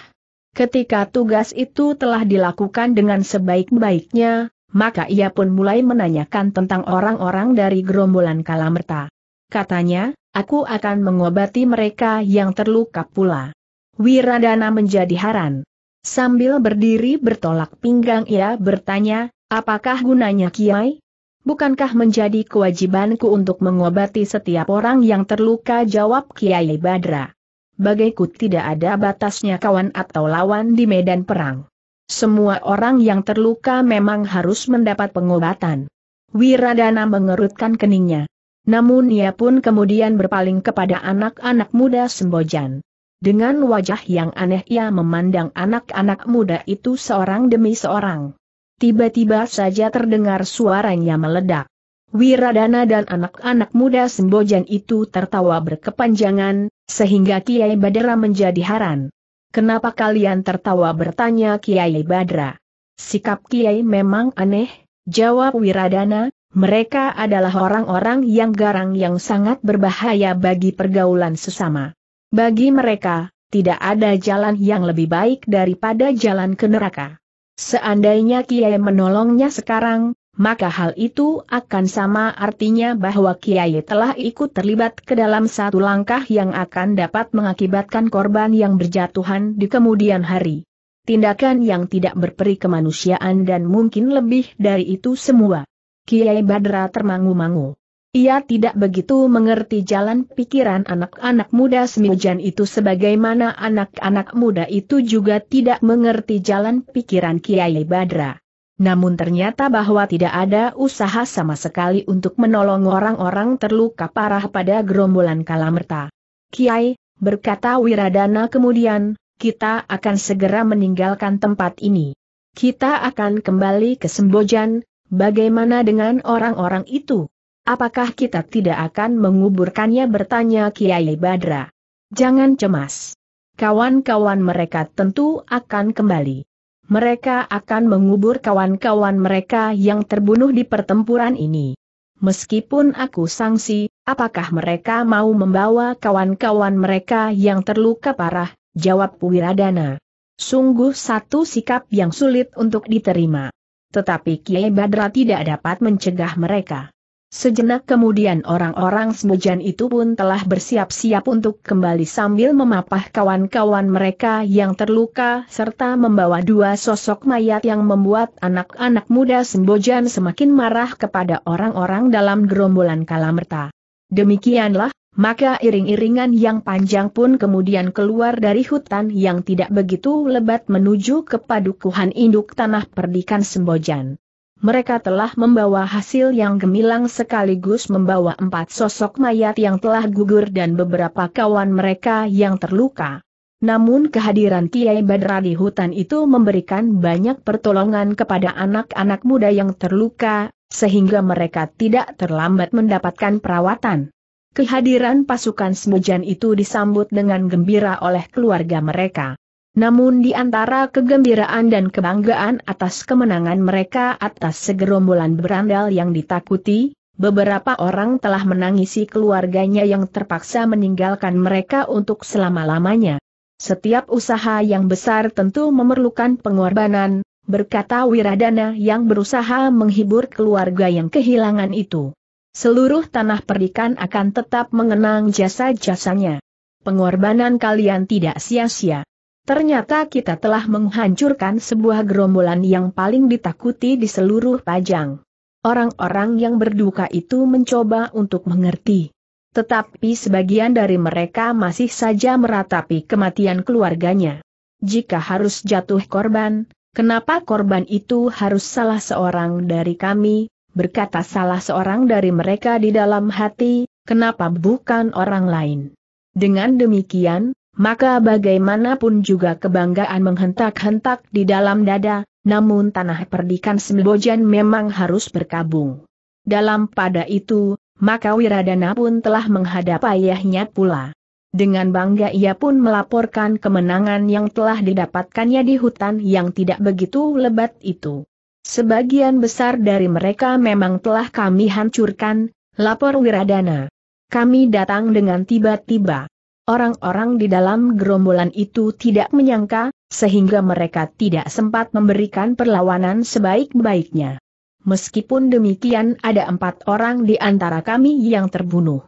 Ketika tugas itu telah dilakukan dengan sebaik-baiknya, maka ia pun mulai menanyakan tentang orang-orang dari gerombolan Kalamerta. Katanya, aku akan mengobati mereka yang terluka pula. Wiradana menjadi haran. Sambil berdiri bertolak pinggang ia bertanya, apakah gunanya Kiai? Bukankah menjadi kewajibanku untuk mengobati setiap orang yang terluka jawab Kiai Badra. Bagaiku tidak ada batasnya kawan atau lawan di medan perang. Semua orang yang terluka memang harus mendapat pengobatan. Wiradana mengerutkan keningnya. Namun ia pun kemudian berpaling kepada anak-anak muda Sembojan. Dengan wajah yang aneh ia memandang anak-anak muda itu seorang demi seorang. Tiba-tiba saja terdengar suaranya meledak. Wiradana dan anak-anak muda Sembojan itu tertawa berkepanjangan, sehingga Kiai Badra menjadi haran. Kenapa kalian tertawa bertanya Kiai Badra? Sikap Kiai memang aneh, jawab Wiradana, mereka adalah orang-orang yang garang yang sangat berbahaya bagi pergaulan sesama. Bagi mereka, tidak ada jalan yang lebih baik daripada jalan ke neraka. Seandainya Kiai menolongnya sekarang, maka hal itu akan sama artinya bahwa Kiai telah ikut terlibat ke dalam satu langkah yang akan dapat mengakibatkan korban yang berjatuhan di kemudian hari. Tindakan yang tidak berperi kemanusiaan dan mungkin lebih dari itu semua. Kiai Badra termangu-mangu. Ia tidak begitu mengerti jalan pikiran anak-anak muda Semujan itu sebagaimana anak-anak muda itu juga tidak mengerti jalan pikiran Kiai Badra. Namun ternyata bahwa tidak ada usaha sama sekali untuk menolong orang-orang terluka parah pada gerombolan Kalamerta. Kiai, berkata Wiradana kemudian, kita akan segera meninggalkan tempat ini. Kita akan kembali ke Sembojan, Bagaimana dengan orang-orang itu? Apakah kita tidak akan menguburkannya bertanya Kiai Badra? Jangan cemas. Kawan-kawan mereka tentu akan kembali. Mereka akan mengubur kawan-kawan mereka yang terbunuh di pertempuran ini. Meskipun aku sangsi, apakah mereka mau membawa kawan-kawan mereka yang terluka parah? Jawab Wiradana. Sungguh satu sikap yang sulit untuk diterima. Tetapi Kiai Badra tidak dapat mencegah mereka. Sejenak kemudian orang-orang semujan itu pun telah bersiap-siap untuk kembali sambil memapah kawan-kawan mereka yang terluka serta membawa dua sosok mayat yang membuat anak-anak muda Sembojan semakin marah kepada orang-orang dalam gerombolan Kalamerta. Demikianlah, maka iring-iringan yang panjang pun kemudian keluar dari hutan yang tidak begitu lebat menuju ke padukuhan induk tanah perdikan Sembojan. Mereka telah membawa hasil yang gemilang sekaligus membawa empat sosok mayat yang telah gugur dan beberapa kawan mereka yang terluka. Namun kehadiran Kiai Badra di hutan itu memberikan banyak pertolongan kepada anak-anak muda yang terluka, sehingga mereka tidak terlambat mendapatkan perawatan. Kehadiran pasukan Smojan itu disambut dengan gembira oleh keluarga mereka. Namun di antara kegembiraan dan kebanggaan atas kemenangan mereka atas segerombolan berandal yang ditakuti, beberapa orang telah menangisi keluarganya yang terpaksa meninggalkan mereka untuk selama-lamanya. Setiap usaha yang besar tentu memerlukan pengorbanan, berkata Wiradana yang berusaha menghibur keluarga yang kehilangan itu seluruh tanah perdikan akan tetap mengenang jasa-jasanya. Pengorbanan kalian tidak sia-sia. Ternyata kita telah menghancurkan sebuah gerombolan yang paling ditakuti di seluruh Pajang. Orang-orang yang berduka itu mencoba untuk mengerti. Tetapi sebagian dari mereka masih saja meratapi kematian keluarganya. Jika harus jatuh korban, kenapa korban itu harus salah seorang dari kami, berkata salah seorang dari mereka di dalam hati, kenapa bukan orang lain. Dengan demikian, maka bagaimanapun juga kebanggaan menghentak-hentak di dalam dada, namun tanah perdikan Sembojan memang harus berkabung. Dalam pada itu, maka Wiradana pun telah menghadap ayahnya pula. Dengan bangga ia pun melaporkan kemenangan yang telah didapatkannya di hutan yang tidak begitu lebat itu. Sebagian besar dari mereka memang telah kami hancurkan, lapor Wiradana. Kami datang dengan tiba-tiba. Orang-orang di dalam gerombolan itu tidak menyangka, sehingga mereka tidak sempat memberikan perlawanan sebaik-baiknya. Meskipun demikian ada empat orang di antara kami yang terbunuh.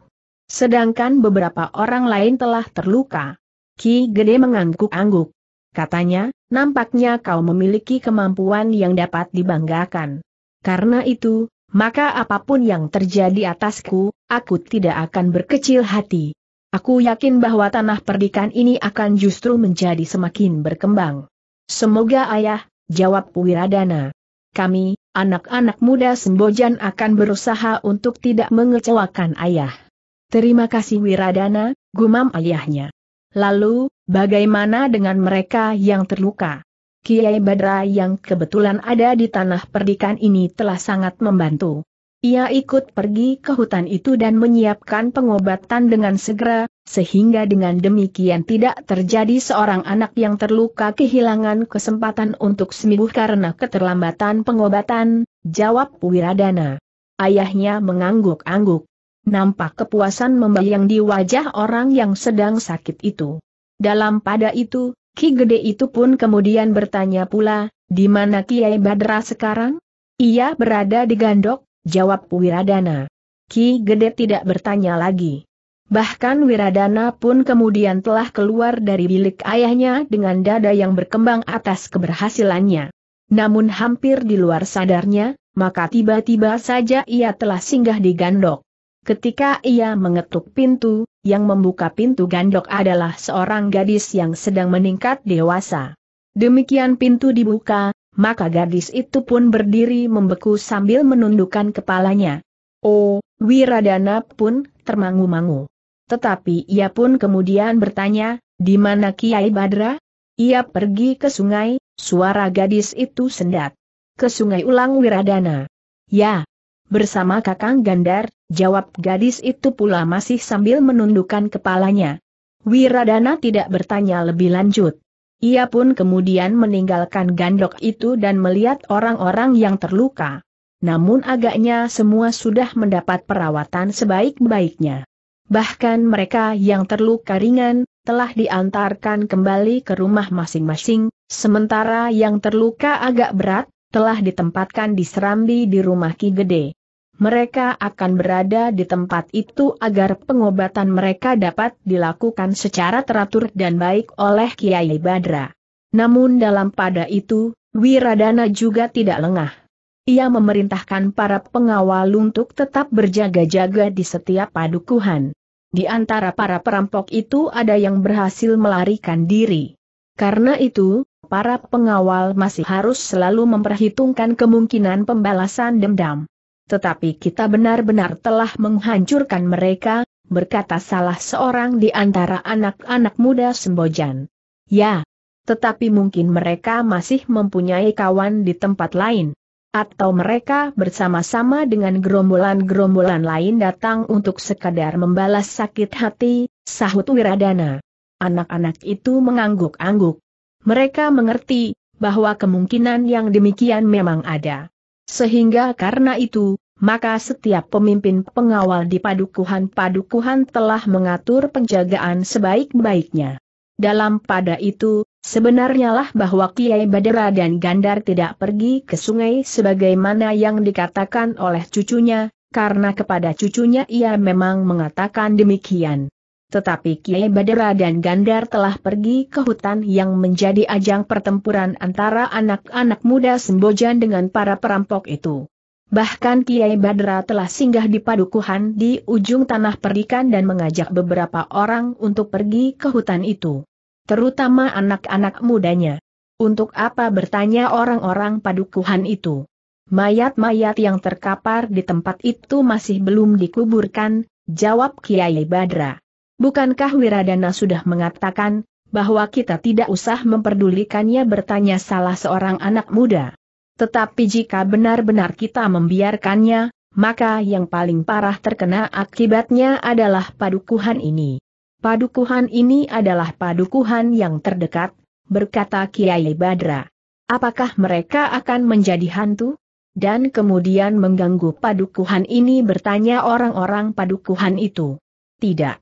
Sedangkan beberapa orang lain telah terluka. Ki Gede mengangguk-angguk. Katanya, nampaknya kau memiliki kemampuan yang dapat dibanggakan. Karena itu, maka apapun yang terjadi atasku, aku tidak akan berkecil hati. Aku yakin bahwa tanah perdikan ini akan justru menjadi semakin berkembang. Semoga ayah, jawab Wiradana. Kami, anak-anak muda Sembojan akan berusaha untuk tidak mengecewakan ayah. Terima kasih Wiradana, gumam ayahnya. Lalu, bagaimana dengan mereka yang terluka? Kiai Badra yang kebetulan ada di tanah perdikan ini telah sangat membantu. Ia ikut pergi ke hutan itu dan menyiapkan pengobatan dengan segera, sehingga dengan demikian tidak terjadi seorang anak yang terluka kehilangan kesempatan untuk sembuh karena keterlambatan pengobatan, jawab Wiradana. Ayahnya mengangguk-angguk. Nampak kepuasan membayang di wajah orang yang sedang sakit itu. Dalam pada itu, Ki Gede itu pun kemudian bertanya pula, di mana Kiai Badra sekarang? Ia berada di Gandok, jawab Wiradana. Ki Gede tidak bertanya lagi. Bahkan Wiradana pun kemudian telah keluar dari bilik ayahnya dengan dada yang berkembang atas keberhasilannya. Namun hampir di luar sadarnya, maka tiba-tiba saja ia telah singgah di gandok. Ketika ia mengetuk pintu, yang membuka pintu gandok adalah seorang gadis yang sedang meningkat dewasa. Demikian pintu dibuka, maka gadis itu pun berdiri membeku sambil menundukkan kepalanya. Oh, Wiradana pun termangu-mangu. Tetapi ia pun kemudian bertanya, di mana Kiai Badra? Ia pergi ke sungai, suara gadis itu sendat. Ke sungai ulang Wiradana. Ya, bersama kakang Gandar, Jawab gadis itu pula masih sambil menundukkan kepalanya. Wiradana tidak bertanya lebih lanjut. Ia pun kemudian meninggalkan gandok itu dan melihat orang-orang yang terluka. Namun agaknya semua sudah mendapat perawatan sebaik-baiknya. Bahkan mereka yang terluka ringan, telah diantarkan kembali ke rumah masing-masing, sementara yang terluka agak berat, telah ditempatkan di Serambi di rumah Ki Gede mereka akan berada di tempat itu agar pengobatan mereka dapat dilakukan secara teratur dan baik oleh Kiai Badra. Namun dalam pada itu, Wiradana juga tidak lengah. Ia memerintahkan para pengawal untuk tetap berjaga-jaga di setiap padukuhan. Di antara para perampok itu ada yang berhasil melarikan diri. Karena itu, para pengawal masih harus selalu memperhitungkan kemungkinan pembalasan dendam tetapi kita benar-benar telah menghancurkan mereka, berkata salah seorang di antara anak-anak muda Sembojan. Ya, tetapi mungkin mereka masih mempunyai kawan di tempat lain. Atau mereka bersama-sama dengan gerombolan-gerombolan lain datang untuk sekadar membalas sakit hati, sahut Wiradana. Anak-anak itu mengangguk-angguk. Mereka mengerti, bahwa kemungkinan yang demikian memang ada. Sehingga karena itu, maka setiap pemimpin pengawal di padukuhan-padukuhan telah mengatur penjagaan sebaik-baiknya. Dalam pada itu, sebenarnya lah bahwa Kiai Badera dan Gandar tidak pergi ke sungai sebagaimana yang dikatakan oleh cucunya, karena kepada cucunya ia memang mengatakan demikian. Tetapi Kiai Badera dan Gandar telah pergi ke hutan yang menjadi ajang pertempuran antara anak-anak muda Sembojan dengan para perampok itu. Bahkan Kiai Badra telah singgah di padukuhan di ujung tanah perikan dan mengajak beberapa orang untuk pergi ke hutan itu. Terutama anak-anak mudanya. Untuk apa bertanya orang-orang padukuhan itu? Mayat-mayat yang terkapar di tempat itu masih belum dikuburkan, jawab Kiai Badra. Bukankah Wiradana sudah mengatakan, bahwa kita tidak usah memperdulikannya bertanya salah seorang anak muda. Tetapi jika benar-benar kita membiarkannya, maka yang paling parah terkena akibatnya adalah padukuhan ini. Padukuhan ini adalah padukuhan yang terdekat, berkata Kiai Badra. Apakah mereka akan menjadi hantu? Dan kemudian mengganggu padukuhan ini bertanya orang-orang padukuhan itu. Tidak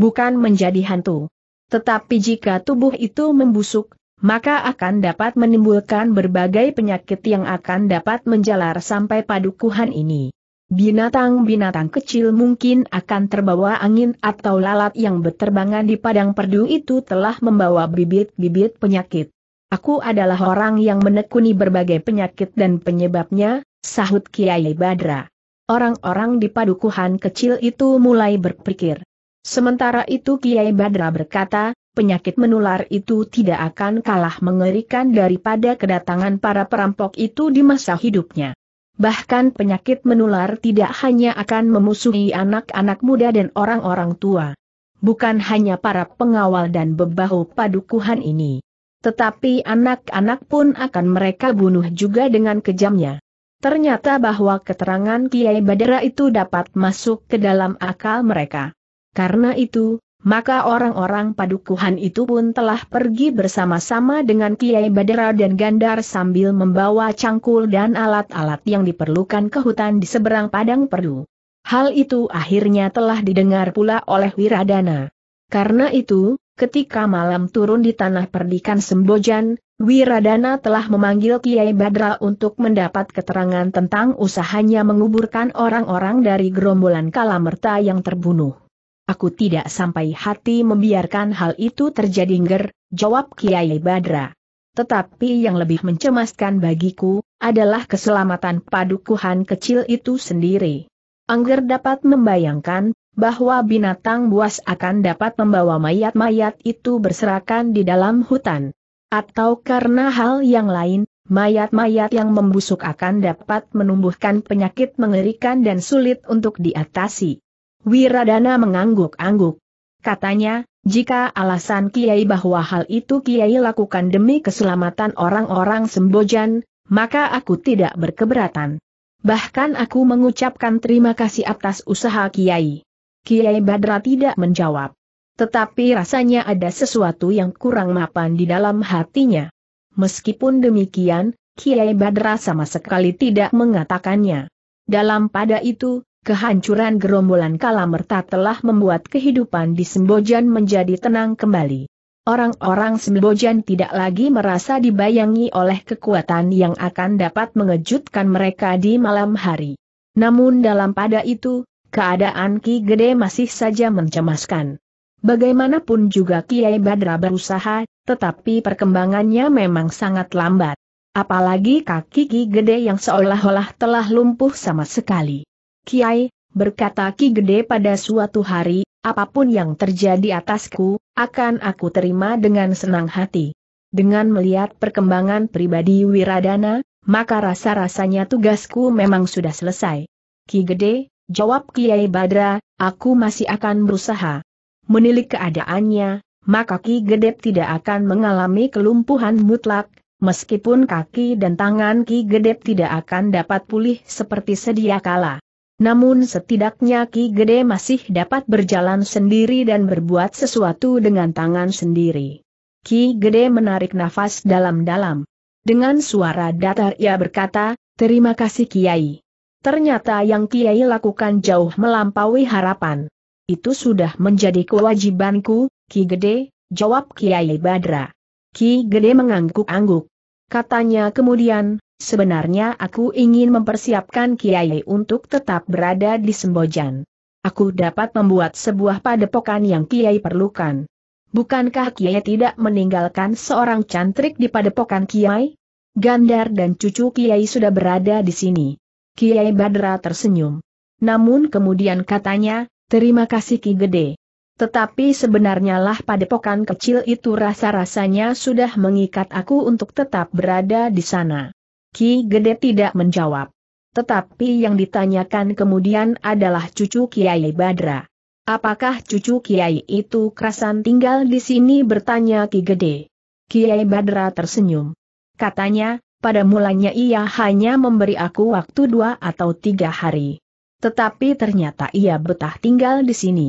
bukan menjadi hantu. Tetapi jika tubuh itu membusuk, maka akan dapat menimbulkan berbagai penyakit yang akan dapat menjalar sampai padukuhan ini. Binatang-binatang kecil mungkin akan terbawa angin atau lalat yang berterbangan di padang perdu itu telah membawa bibit-bibit penyakit. Aku adalah orang yang menekuni berbagai penyakit dan penyebabnya, sahut Kiai Badra. Orang-orang di padukuhan kecil itu mulai berpikir. Sementara itu Kiai Badra berkata, penyakit menular itu tidak akan kalah mengerikan daripada kedatangan para perampok itu di masa hidupnya. Bahkan penyakit menular tidak hanya akan memusuhi anak-anak muda dan orang-orang tua. Bukan hanya para pengawal dan bebahu padukuhan ini. Tetapi anak-anak pun akan mereka bunuh juga dengan kejamnya. Ternyata bahwa keterangan Kiai Badra itu dapat masuk ke dalam akal mereka. Karena itu, maka orang-orang padukuhan itu pun telah pergi bersama-sama dengan Kiai Badera dan Gandar sambil membawa cangkul dan alat-alat yang diperlukan ke hutan di seberang padang perdu. Hal itu akhirnya telah didengar pula oleh Wiradana. Karena itu, ketika malam turun di tanah perdikan Sembojan, Wiradana telah memanggil Kiai Badra untuk mendapat keterangan tentang usahanya menguburkan orang-orang dari gerombolan Kalamerta yang terbunuh. Aku tidak sampai hati membiarkan hal itu terjadi ger, jawab Kiai Badra. Tetapi yang lebih mencemaskan bagiku, adalah keselamatan padukuhan kecil itu sendiri. Angger dapat membayangkan, bahwa binatang buas akan dapat membawa mayat-mayat itu berserakan di dalam hutan. Atau karena hal yang lain, mayat-mayat yang membusuk akan dapat menumbuhkan penyakit mengerikan dan sulit untuk diatasi. Wiradana mengangguk-angguk. Katanya, jika alasan Kiai bahwa hal itu Kiai lakukan demi keselamatan orang-orang Sembojan, maka aku tidak berkeberatan. Bahkan aku mengucapkan terima kasih atas usaha Kiai. Kiai Badra tidak menjawab. Tetapi rasanya ada sesuatu yang kurang mapan di dalam hatinya. Meskipun demikian, Kiai Badra sama sekali tidak mengatakannya. Dalam pada itu, Kehancuran gerombolan Kalamerta telah membuat kehidupan di Sembojan menjadi tenang kembali. Orang-orang Sembojan tidak lagi merasa dibayangi oleh kekuatan yang akan dapat mengejutkan mereka di malam hari. Namun dalam pada itu, keadaan Ki Gede masih saja mencemaskan. Bagaimanapun juga Kiai Badra berusaha, tetapi perkembangannya memang sangat lambat. Apalagi kaki Ki Gede yang seolah-olah telah lumpuh sama sekali. Kiai, berkata Ki Gede pada suatu hari, apapun yang terjadi atasku, akan aku terima dengan senang hati. Dengan melihat perkembangan pribadi Wiradana, maka rasa-rasanya tugasku memang sudah selesai. Ki Gede, jawab Kiai Badra, aku masih akan berusaha. Menilik keadaannya, maka Ki Gede tidak akan mengalami kelumpuhan mutlak, meskipun kaki dan tangan Ki Gede tidak akan dapat pulih seperti sedia kala. Namun setidaknya Ki Gede masih dapat berjalan sendiri dan berbuat sesuatu dengan tangan sendiri. Ki Gede menarik nafas dalam-dalam. Dengan suara datar ia berkata, terima kasih Kiai. Ternyata yang Kiai lakukan jauh melampaui harapan. Itu sudah menjadi kewajibanku, Ki Gede, jawab Kiai Badra. Ki Gede mengangguk-angguk. Katanya kemudian, Sebenarnya aku ingin mempersiapkan Kiai untuk tetap berada di Sembojan. Aku dapat membuat sebuah padepokan yang Kiai perlukan. Bukankah Kiai tidak meninggalkan seorang cantrik di padepokan Kiai? Gandar dan cucu Kiai sudah berada di sini. Kiai Badra tersenyum. Namun kemudian katanya, terima kasih Ki Gede. Tetapi sebenarnya lah padepokan kecil itu rasa-rasanya sudah mengikat aku untuk tetap berada di sana. Ki Gede tidak menjawab. Tetapi yang ditanyakan kemudian adalah cucu Kiai Badra. Apakah cucu Kiai itu kerasan tinggal di sini bertanya Ki Gede. Kiai Badra tersenyum. Katanya, pada mulanya ia hanya memberi aku waktu dua atau tiga hari. Tetapi ternyata ia betah tinggal di sini.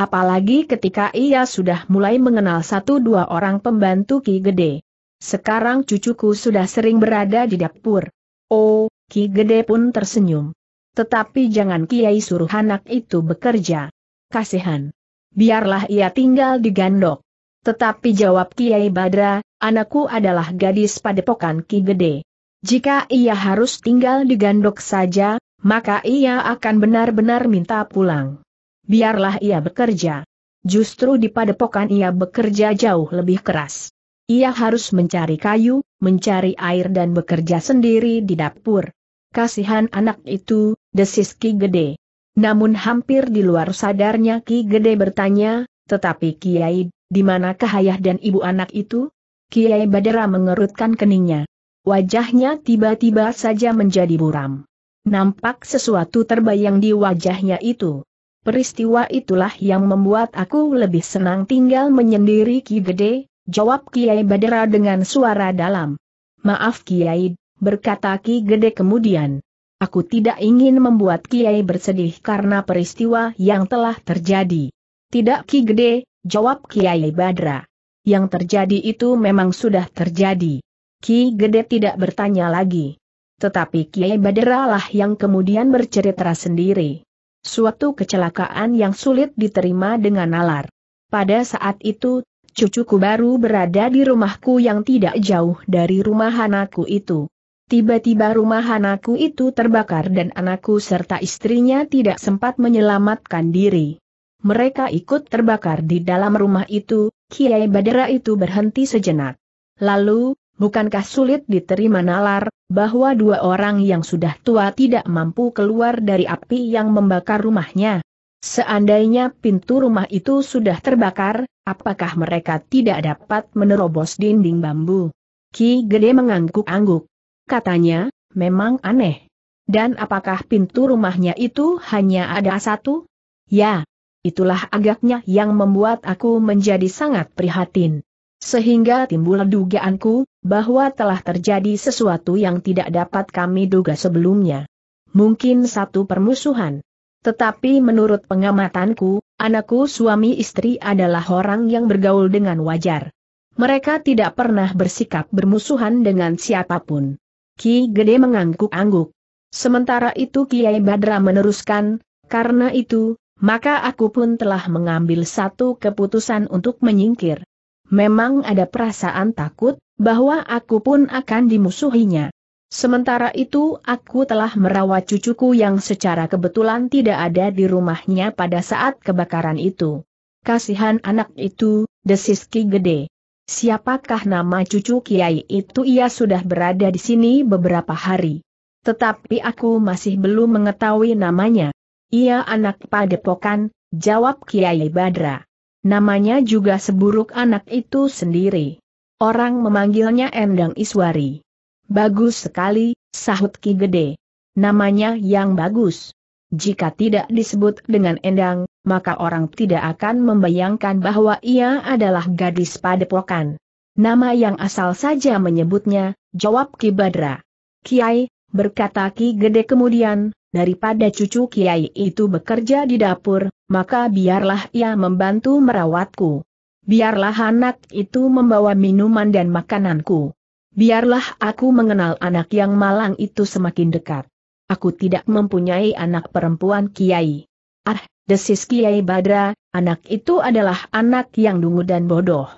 Apalagi ketika ia sudah mulai mengenal satu dua orang pembantu Ki Gede. Sekarang cucuku sudah sering berada di dapur. Oh, Ki Gede pun tersenyum. Tetapi jangan Kiai suruh anak itu bekerja. Kasihan. Biarlah ia tinggal di gandok. Tetapi jawab Kiai Badra, anakku adalah gadis pada padepokan Ki Gede. Jika ia harus tinggal di gandok saja, maka ia akan benar-benar minta pulang. Biarlah ia bekerja. Justru di padepokan ia bekerja jauh lebih keras. Ia harus mencari kayu, mencari air dan bekerja sendiri di dapur. Kasihan anak itu, desis Ki Gede. Namun hampir di luar sadarnya Ki Gede bertanya, tetapi Kiai, di mana Kahayah dan ibu anak itu? Kiai Badara mengerutkan keningnya. Wajahnya tiba-tiba saja menjadi buram. Nampak sesuatu terbayang di wajahnya itu. Peristiwa itulah yang membuat aku lebih senang tinggal menyendiri Ki Gede, Jawab Kiai Badera dengan suara dalam. Maaf Kiai, berkata Ki Gede kemudian. Aku tidak ingin membuat Kiai bersedih karena peristiwa yang telah terjadi. Tidak Ki Gede, jawab Kiai Badra. Yang terjadi itu memang sudah terjadi. Ki Gede tidak bertanya lagi. Tetapi Kiai Badra lah yang kemudian bercerita sendiri. Suatu kecelakaan yang sulit diterima dengan nalar. Pada saat itu cucuku baru berada di rumahku yang tidak jauh dari rumah anakku itu. Tiba-tiba rumah anakku itu terbakar dan anakku serta istrinya tidak sempat menyelamatkan diri. Mereka ikut terbakar di dalam rumah itu, Kiai Badara itu berhenti sejenak. Lalu, bukankah sulit diterima nalar, bahwa dua orang yang sudah tua tidak mampu keluar dari api yang membakar rumahnya? Seandainya pintu rumah itu sudah terbakar, apakah mereka tidak dapat menerobos dinding bambu? Ki Gede mengangguk-angguk. Katanya, memang aneh. Dan apakah pintu rumahnya itu hanya ada satu? Ya, itulah agaknya yang membuat aku menjadi sangat prihatin. Sehingga timbul dugaanku, bahwa telah terjadi sesuatu yang tidak dapat kami duga sebelumnya. Mungkin satu permusuhan. Tetapi menurut pengamatanku, anakku suami istri adalah orang yang bergaul dengan wajar. Mereka tidak pernah bersikap bermusuhan dengan siapapun. Ki Gede mengangguk-angguk. Sementara itu Kiai Badra meneruskan, karena itu, maka aku pun telah mengambil satu keputusan untuk menyingkir. Memang ada perasaan takut, bahwa aku pun akan dimusuhinya. Sementara itu aku telah merawat cucuku yang secara kebetulan tidak ada di rumahnya pada saat kebakaran itu. Kasihan anak itu, desis Ki Gede. Siapakah nama cucu Kiai itu ia sudah berada di sini beberapa hari. Tetapi aku masih belum mengetahui namanya. Ia anak padepokan, jawab Kiai Badra. Namanya juga seburuk anak itu sendiri. Orang memanggilnya Endang Iswari. Bagus sekali, sahut Ki Gede. Namanya yang bagus. Jika tidak disebut dengan Endang, maka orang tidak akan membayangkan bahwa ia adalah gadis padepokan. Nama yang asal saja menyebutnya, jawab Ki Badra. Kiai, berkata Ki Gede kemudian, daripada cucu Kiai itu bekerja di dapur, maka biarlah ia membantu merawatku. Biarlah anak itu membawa minuman dan makananku. Biarlah aku mengenal anak yang malang itu semakin dekat. Aku tidak mempunyai anak perempuan Kiai. Ah, desis Kiai Badra, anak itu adalah anak yang dungu dan bodoh.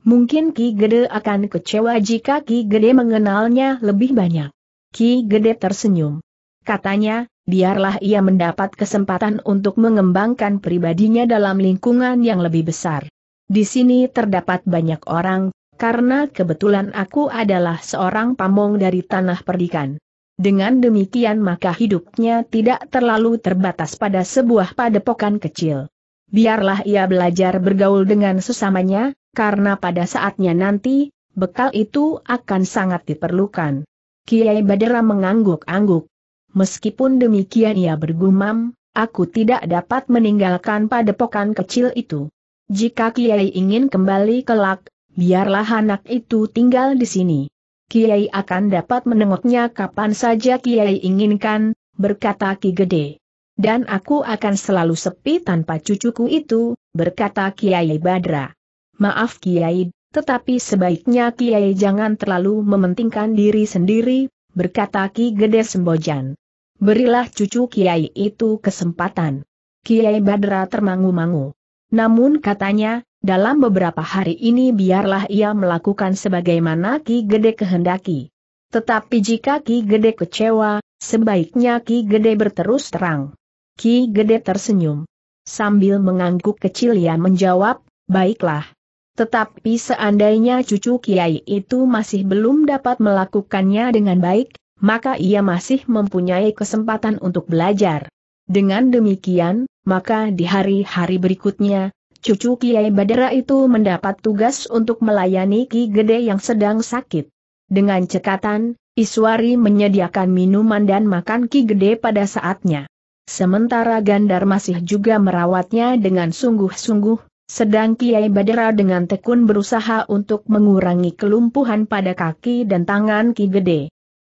Mungkin Ki Gede akan kecewa jika Ki Gede mengenalnya lebih banyak. Ki Gede tersenyum. Katanya, biarlah ia mendapat kesempatan untuk mengembangkan pribadinya dalam lingkungan yang lebih besar. Di sini terdapat banyak orang, karena kebetulan aku adalah seorang pamong dari tanah perdikan. Dengan demikian maka hidupnya tidak terlalu terbatas pada sebuah padepokan kecil. Biarlah ia belajar bergaul dengan sesamanya, karena pada saatnya nanti, bekal itu akan sangat diperlukan. Kiai Badera mengangguk-angguk. Meskipun demikian ia bergumam, aku tidak dapat meninggalkan padepokan kecil itu. Jika Kiai ingin kembali kelak, biarlah anak itu tinggal di sini. Kiai akan dapat menengoknya kapan saja Kiai inginkan, berkata Ki Gede. Dan aku akan selalu sepi tanpa cucuku itu, berkata Kiai Badra. Maaf Kiai, tetapi sebaiknya Kiai jangan terlalu mementingkan diri sendiri, berkata Ki Gede Sembojan. Berilah cucu Kiai itu kesempatan. Kiai Badra termangu-mangu. Namun katanya, dalam beberapa hari ini biarlah ia melakukan sebagaimana Ki Gede kehendaki. Tetapi jika Ki Gede kecewa, sebaiknya Ki Gede berterus terang. Ki Gede tersenyum. Sambil mengangguk kecil ia menjawab, baiklah. Tetapi seandainya cucu Kiai itu masih belum dapat melakukannya dengan baik, maka ia masih mempunyai kesempatan untuk belajar. Dengan demikian, maka di hari-hari berikutnya, cucu Kiai Badara itu mendapat tugas untuk melayani Ki Gede yang sedang sakit. Dengan cekatan, Iswari menyediakan minuman dan makan Ki Gede pada saatnya. Sementara Gandar masih juga merawatnya dengan sungguh-sungguh, sedang Kiai Badara dengan tekun berusaha untuk mengurangi kelumpuhan pada kaki dan tangan Ki Gede.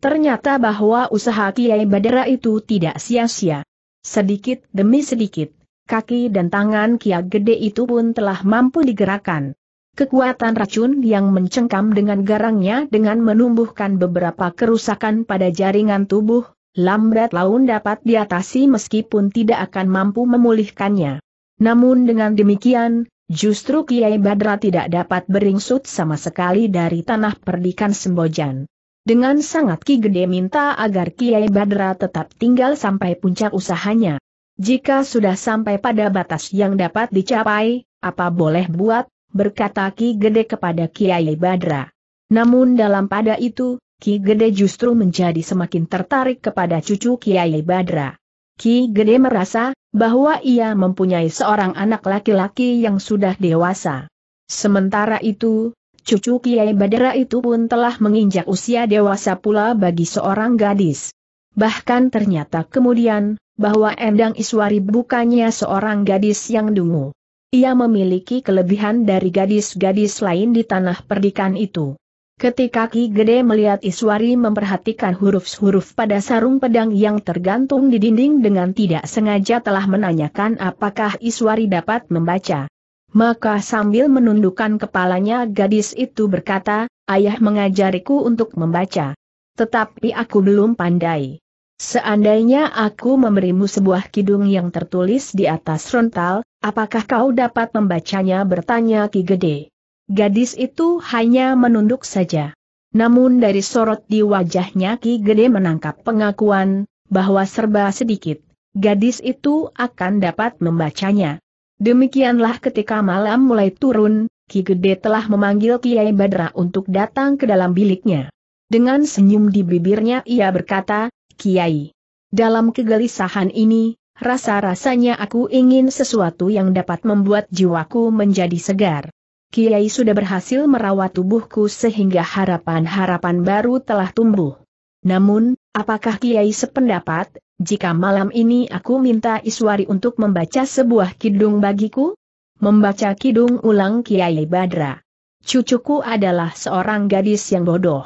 Ternyata bahwa usaha Kiai Badara itu tidak sia-sia. Sedikit demi sedikit, kaki dan tangan Kiai gede itu pun telah mampu digerakkan. Kekuatan racun yang mencengkam dengan garangnya dengan menumbuhkan beberapa kerusakan pada jaringan tubuh, lambat laun dapat diatasi meskipun tidak akan mampu memulihkannya. Namun dengan demikian, justru Kiai Badra tidak dapat beringsut sama sekali dari tanah perdikan Sembojan. Dengan sangat Ki Gede minta agar Kiai Badra tetap tinggal sampai puncak usahanya. Jika sudah sampai pada batas yang dapat dicapai, apa boleh buat, berkata Ki Gede kepada Kiai Badra. Namun dalam pada itu, Ki Gede justru menjadi semakin tertarik kepada cucu Kiai Badra. Ki Gede merasa, bahwa ia mempunyai seorang anak laki-laki yang sudah dewasa. Sementara itu, cucu Kiai Badra itu pun telah menginjak usia dewasa pula bagi seorang gadis. Bahkan ternyata kemudian, bahwa Endang Iswari bukannya seorang gadis yang dungu. Ia memiliki kelebihan dari gadis-gadis lain di tanah perdikan itu. Ketika Ki Gede melihat Iswari memperhatikan huruf-huruf pada sarung pedang yang tergantung di dinding dengan tidak sengaja telah menanyakan apakah Iswari dapat membaca. Maka sambil menundukkan kepalanya gadis itu berkata, ayah mengajariku untuk membaca. Tetapi aku belum pandai. Seandainya aku memberimu sebuah kidung yang tertulis di atas rontal, apakah kau dapat membacanya bertanya Ki Gede. Gadis itu hanya menunduk saja. Namun dari sorot di wajahnya Ki Gede menangkap pengakuan, bahwa serba sedikit, gadis itu akan dapat membacanya. Demikianlah ketika malam mulai turun, Ki Gede telah memanggil Kiai Badra untuk datang ke dalam biliknya. Dengan senyum di bibirnya ia berkata, Kiai. Dalam kegelisahan ini, rasa-rasanya aku ingin sesuatu yang dapat membuat jiwaku menjadi segar. Kiai sudah berhasil merawat tubuhku sehingga harapan-harapan baru telah tumbuh. Namun, apakah Kiai sependapat, jika malam ini aku minta Iswari untuk membaca sebuah kidung bagiku? Membaca kidung ulang Kiai Badra. Cucuku adalah seorang gadis yang bodoh.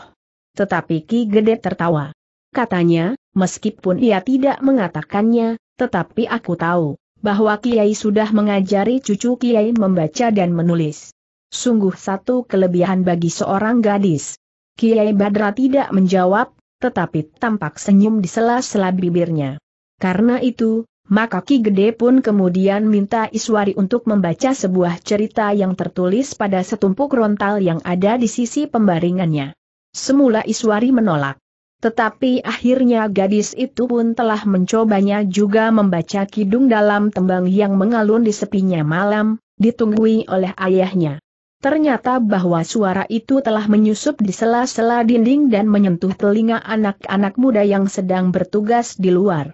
Tetapi Ki Gede tertawa katanya, meskipun ia tidak mengatakannya, tetapi aku tahu bahwa Kiai sudah mengajari cucu Kiai membaca dan menulis. Sungguh satu kelebihan bagi seorang gadis. Kiai Badra tidak menjawab, tetapi tampak senyum di sela-sela bibirnya. Karena itu, maka Ki Gede pun kemudian minta Iswari untuk membaca sebuah cerita yang tertulis pada setumpuk rontal yang ada di sisi pembaringannya. Semula Iswari menolak. Tetapi akhirnya gadis itu pun telah mencobanya juga membaca kidung dalam tembang yang mengalun di sepinya malam, ditunggui oleh ayahnya. Ternyata bahwa suara itu telah menyusup di sela-sela dinding dan menyentuh telinga anak-anak muda yang sedang bertugas di luar.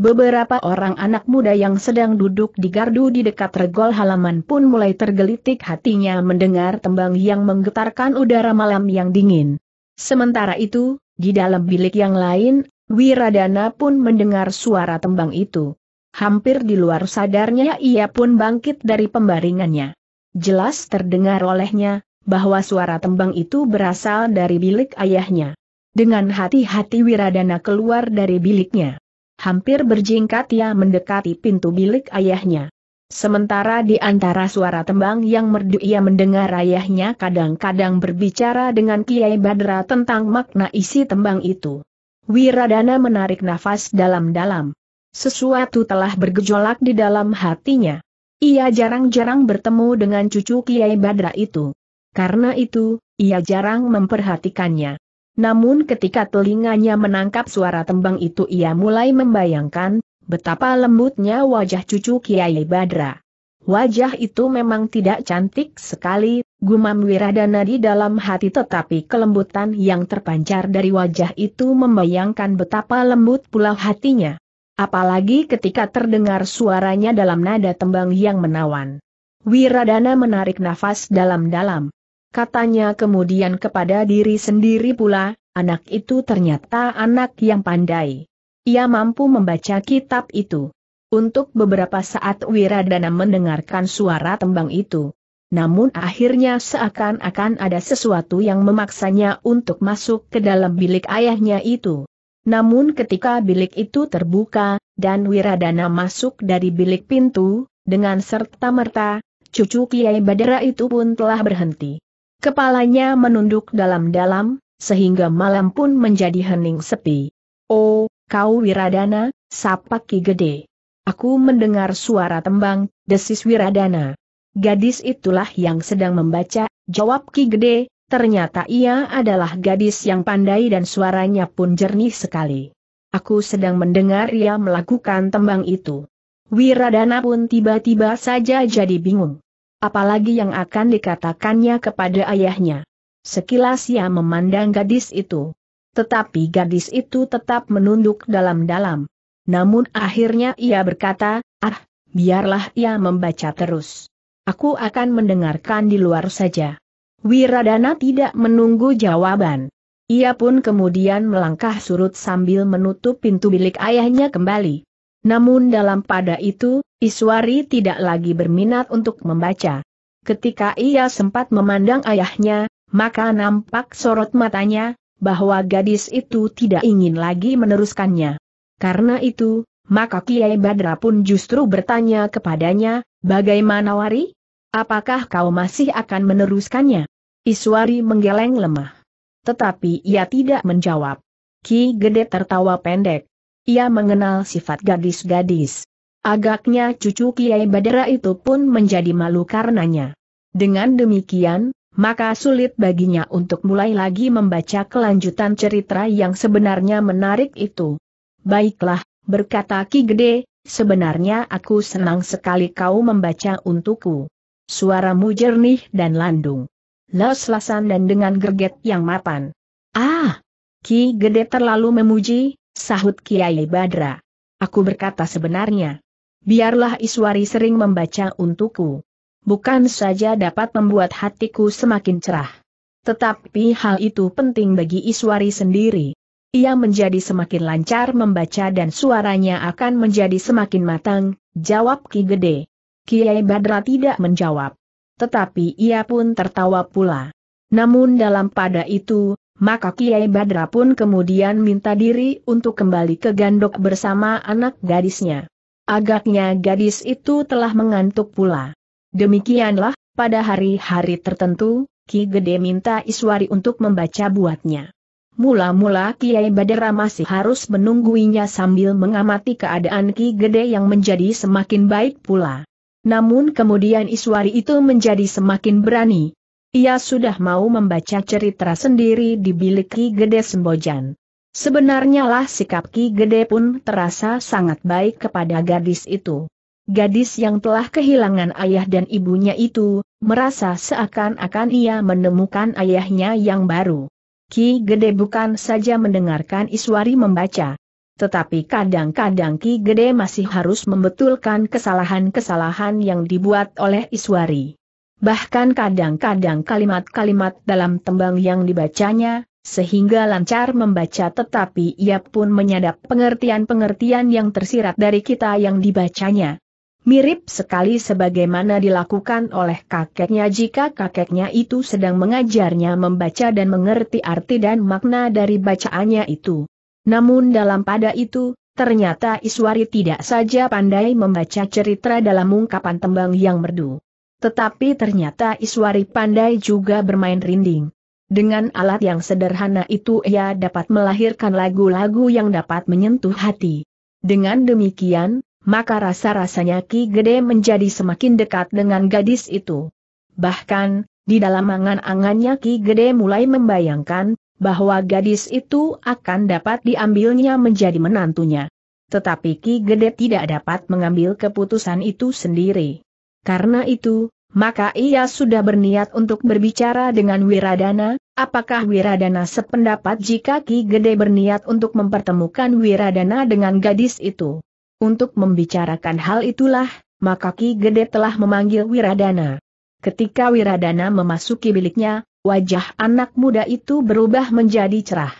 Beberapa orang anak muda yang sedang duduk di gardu di dekat regol halaman pun mulai tergelitik hatinya mendengar tembang yang menggetarkan udara malam yang dingin. Sementara itu, di dalam bilik yang lain, Wiradana pun mendengar suara tembang itu. Hampir di luar sadarnya ia pun bangkit dari pembaringannya. Jelas terdengar olehnya, bahwa suara tembang itu berasal dari bilik ayahnya. Dengan hati-hati Wiradana keluar dari biliknya. Hampir berjingkat ia mendekati pintu bilik ayahnya. Sementara di antara suara tembang yang merdu ia mendengar ayahnya kadang-kadang berbicara dengan Kiai Badra tentang makna isi tembang itu. Wiradana menarik nafas dalam-dalam. Sesuatu telah bergejolak di dalam hatinya. Ia jarang-jarang bertemu dengan cucu Kiai Badra itu. Karena itu, ia jarang memperhatikannya. Namun ketika telinganya menangkap suara tembang itu ia mulai membayangkan, Betapa lembutnya wajah cucu Kiai Badra. Wajah itu memang tidak cantik sekali, gumam Wiradana di dalam hati tetapi kelembutan yang terpancar dari wajah itu membayangkan betapa lembut pula hatinya. Apalagi ketika terdengar suaranya dalam nada tembang yang menawan. Wiradana menarik nafas dalam-dalam. Katanya kemudian kepada diri sendiri pula, anak itu ternyata anak yang pandai. Ia mampu membaca kitab itu. Untuk beberapa saat Wiradana mendengarkan suara tembang itu. Namun akhirnya seakan-akan ada sesuatu yang memaksanya untuk masuk ke dalam bilik ayahnya itu. Namun ketika bilik itu terbuka, dan Wiradana masuk dari bilik pintu, dengan serta-merta, cucu Kiai Badara itu pun telah berhenti. Kepalanya menunduk dalam-dalam, sehingga malam pun menjadi hening sepi. Oh, kau Wiradana, sapa Ki Gede. Aku mendengar suara tembang, desis Wiradana. Gadis itulah yang sedang membaca, jawab Ki Gede, ternyata ia adalah gadis yang pandai dan suaranya pun jernih sekali. Aku sedang mendengar ia melakukan tembang itu. Wiradana pun tiba-tiba saja jadi bingung. Apalagi yang akan dikatakannya kepada ayahnya. Sekilas ia memandang gadis itu. Tetapi gadis itu tetap menunduk dalam-dalam. Namun akhirnya ia berkata, ah, biarlah ia membaca terus. Aku akan mendengarkan di luar saja. Wiradana tidak menunggu jawaban. Ia pun kemudian melangkah surut sambil menutup pintu bilik ayahnya kembali. Namun dalam pada itu, Iswari tidak lagi berminat untuk membaca. Ketika ia sempat memandang ayahnya, maka nampak sorot matanya, bahwa gadis itu tidak ingin lagi meneruskannya. Karena itu, maka Kiai Badra pun justru bertanya kepadanya, bagaimana Wari? Apakah kau masih akan meneruskannya? Iswari menggeleng lemah. Tetapi ia tidak menjawab. Ki Gede tertawa pendek. Ia mengenal sifat gadis-gadis. Agaknya cucu Kiai Badra itu pun menjadi malu karenanya. Dengan demikian, maka sulit baginya untuk mulai lagi membaca kelanjutan cerita yang sebenarnya menarik itu. Baiklah, berkata Ki Gede, sebenarnya aku senang sekali kau membaca untukku. Suaramu jernih dan landung. Leslasan lasan dan dengan gerget yang mapan. Ah! Ki Gede terlalu memuji, sahut Kiai Badra. Aku berkata sebenarnya. Biarlah Iswari sering membaca untukku bukan saja dapat membuat hatiku semakin cerah. Tetapi hal itu penting bagi Iswari sendiri. Ia menjadi semakin lancar membaca dan suaranya akan menjadi semakin matang, jawab Ki Gede. Kiai Badra tidak menjawab. Tetapi ia pun tertawa pula. Namun dalam pada itu, maka Kiai Badra pun kemudian minta diri untuk kembali ke Gandok bersama anak gadisnya. Agaknya gadis itu telah mengantuk pula. Demikianlah, pada hari-hari tertentu, Ki Gede minta Iswari untuk membaca buatnya. Mula-mula Kiai Badera masih harus menungguinya sambil mengamati keadaan Ki Gede yang menjadi semakin baik pula. Namun kemudian Iswari itu menjadi semakin berani. Ia sudah mau membaca cerita sendiri di bilik Ki Gede Sembojan. Sebenarnya lah sikap Ki Gede pun terasa sangat baik kepada gadis itu gadis yang telah kehilangan ayah dan ibunya itu, merasa seakan-akan ia menemukan ayahnya yang baru. Ki Gede bukan saja mendengarkan Iswari membaca. Tetapi kadang-kadang Ki Gede masih harus membetulkan kesalahan-kesalahan yang dibuat oleh Iswari. Bahkan kadang-kadang kalimat-kalimat dalam tembang yang dibacanya, sehingga lancar membaca tetapi ia pun menyadap pengertian-pengertian yang tersirat dari kita yang dibacanya. Mirip sekali sebagaimana dilakukan oleh kakeknya jika kakeknya itu sedang mengajarnya membaca dan mengerti arti dan makna dari bacaannya itu. Namun dalam pada itu, ternyata Iswari tidak saja pandai membaca cerita dalam ungkapan tembang yang merdu. Tetapi ternyata Iswari pandai juga bermain rinding. Dengan alat yang sederhana itu ia dapat melahirkan lagu-lagu yang dapat menyentuh hati. Dengan demikian, maka rasa-rasanya Ki Gede menjadi semakin dekat dengan gadis itu. Bahkan, di dalam angan-angannya Ki Gede mulai membayangkan, bahwa gadis itu akan dapat diambilnya menjadi menantunya. Tetapi Ki Gede tidak dapat mengambil keputusan itu sendiri. Karena itu, maka ia sudah berniat untuk berbicara dengan Wiradana, apakah Wiradana sependapat jika Ki Gede berniat untuk mempertemukan Wiradana dengan gadis itu. Untuk membicarakan hal itulah, maka Ki Gede telah memanggil Wiradana. Ketika Wiradana memasuki biliknya, wajah anak muda itu berubah menjadi cerah.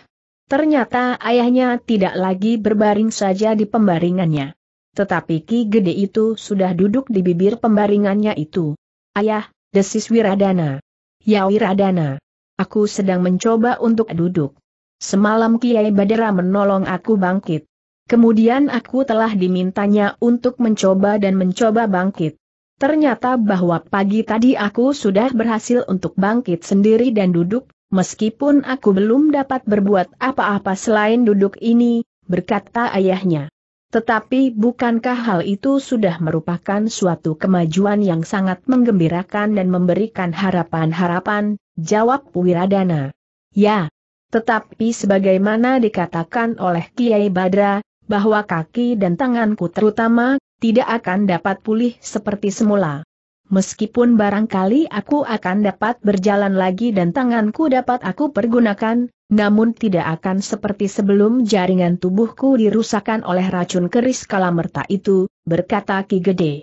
Ternyata ayahnya tidak lagi berbaring saja di pembaringannya. Tetapi Ki Gede itu sudah duduk di bibir pembaringannya itu. Ayah, desis Wiradana. Ya Wiradana. Aku sedang mencoba untuk duduk. Semalam Kiai Badera menolong aku bangkit. Kemudian aku telah dimintanya untuk mencoba dan mencoba bangkit. Ternyata bahwa pagi tadi aku sudah berhasil untuk bangkit sendiri dan duduk, meskipun aku belum dapat berbuat apa-apa selain duduk ini, berkata ayahnya. Tetapi bukankah hal itu sudah merupakan suatu kemajuan yang sangat menggembirakan dan memberikan harapan-harapan, jawab Wiradana. Ya, tetapi sebagaimana dikatakan oleh Kiai Badra, bahwa kaki dan tanganku terutama, tidak akan dapat pulih seperti semula. Meskipun barangkali aku akan dapat berjalan lagi dan tanganku dapat aku pergunakan, namun tidak akan seperti sebelum jaringan tubuhku dirusakkan oleh racun keris kalamerta itu, berkata Ki Gede.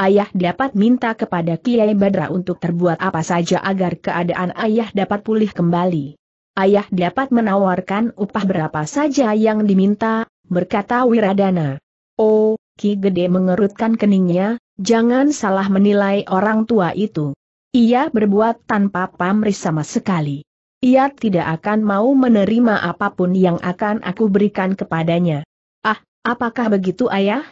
Ayah dapat minta kepada Kiai Badra untuk terbuat apa saja agar keadaan ayah dapat pulih kembali. Ayah dapat menawarkan upah berapa saja yang diminta, berkata Wiradana. Oh, Ki Gede mengerutkan keningnya, jangan salah menilai orang tua itu. Ia berbuat tanpa pamrih sama sekali. Ia tidak akan mau menerima apapun yang akan aku berikan kepadanya. Ah, apakah begitu ayah?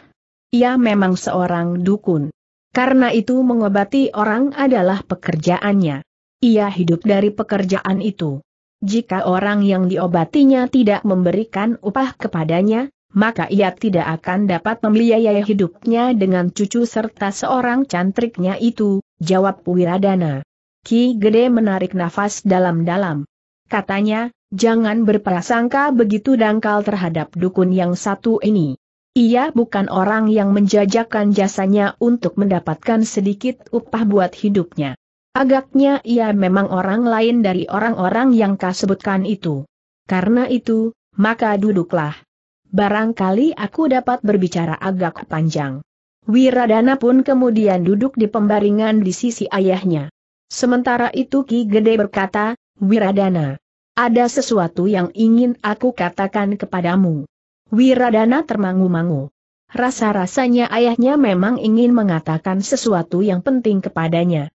Ia memang seorang dukun. Karena itu mengobati orang adalah pekerjaannya. Ia hidup dari pekerjaan itu. Jika orang yang diobatinya tidak memberikan upah kepadanya, maka ia tidak akan dapat membiayai hidupnya dengan cucu serta seorang cantriknya itu, jawab Wiradana. Ki Gede menarik nafas dalam-dalam. Katanya, jangan berprasangka begitu dangkal terhadap dukun yang satu ini. Ia bukan orang yang menjajakan jasanya untuk mendapatkan sedikit upah buat hidupnya. Agaknya ia memang orang lain dari orang-orang yang kau sebutkan itu. Karena itu, maka duduklah. Barangkali aku dapat berbicara agak panjang. Wiradana pun kemudian duduk di pembaringan di sisi ayahnya. Sementara itu Ki Gede berkata, Wiradana, ada sesuatu yang ingin aku katakan kepadamu. Wiradana termangu-mangu. Rasa-rasanya ayahnya memang ingin mengatakan sesuatu yang penting kepadanya.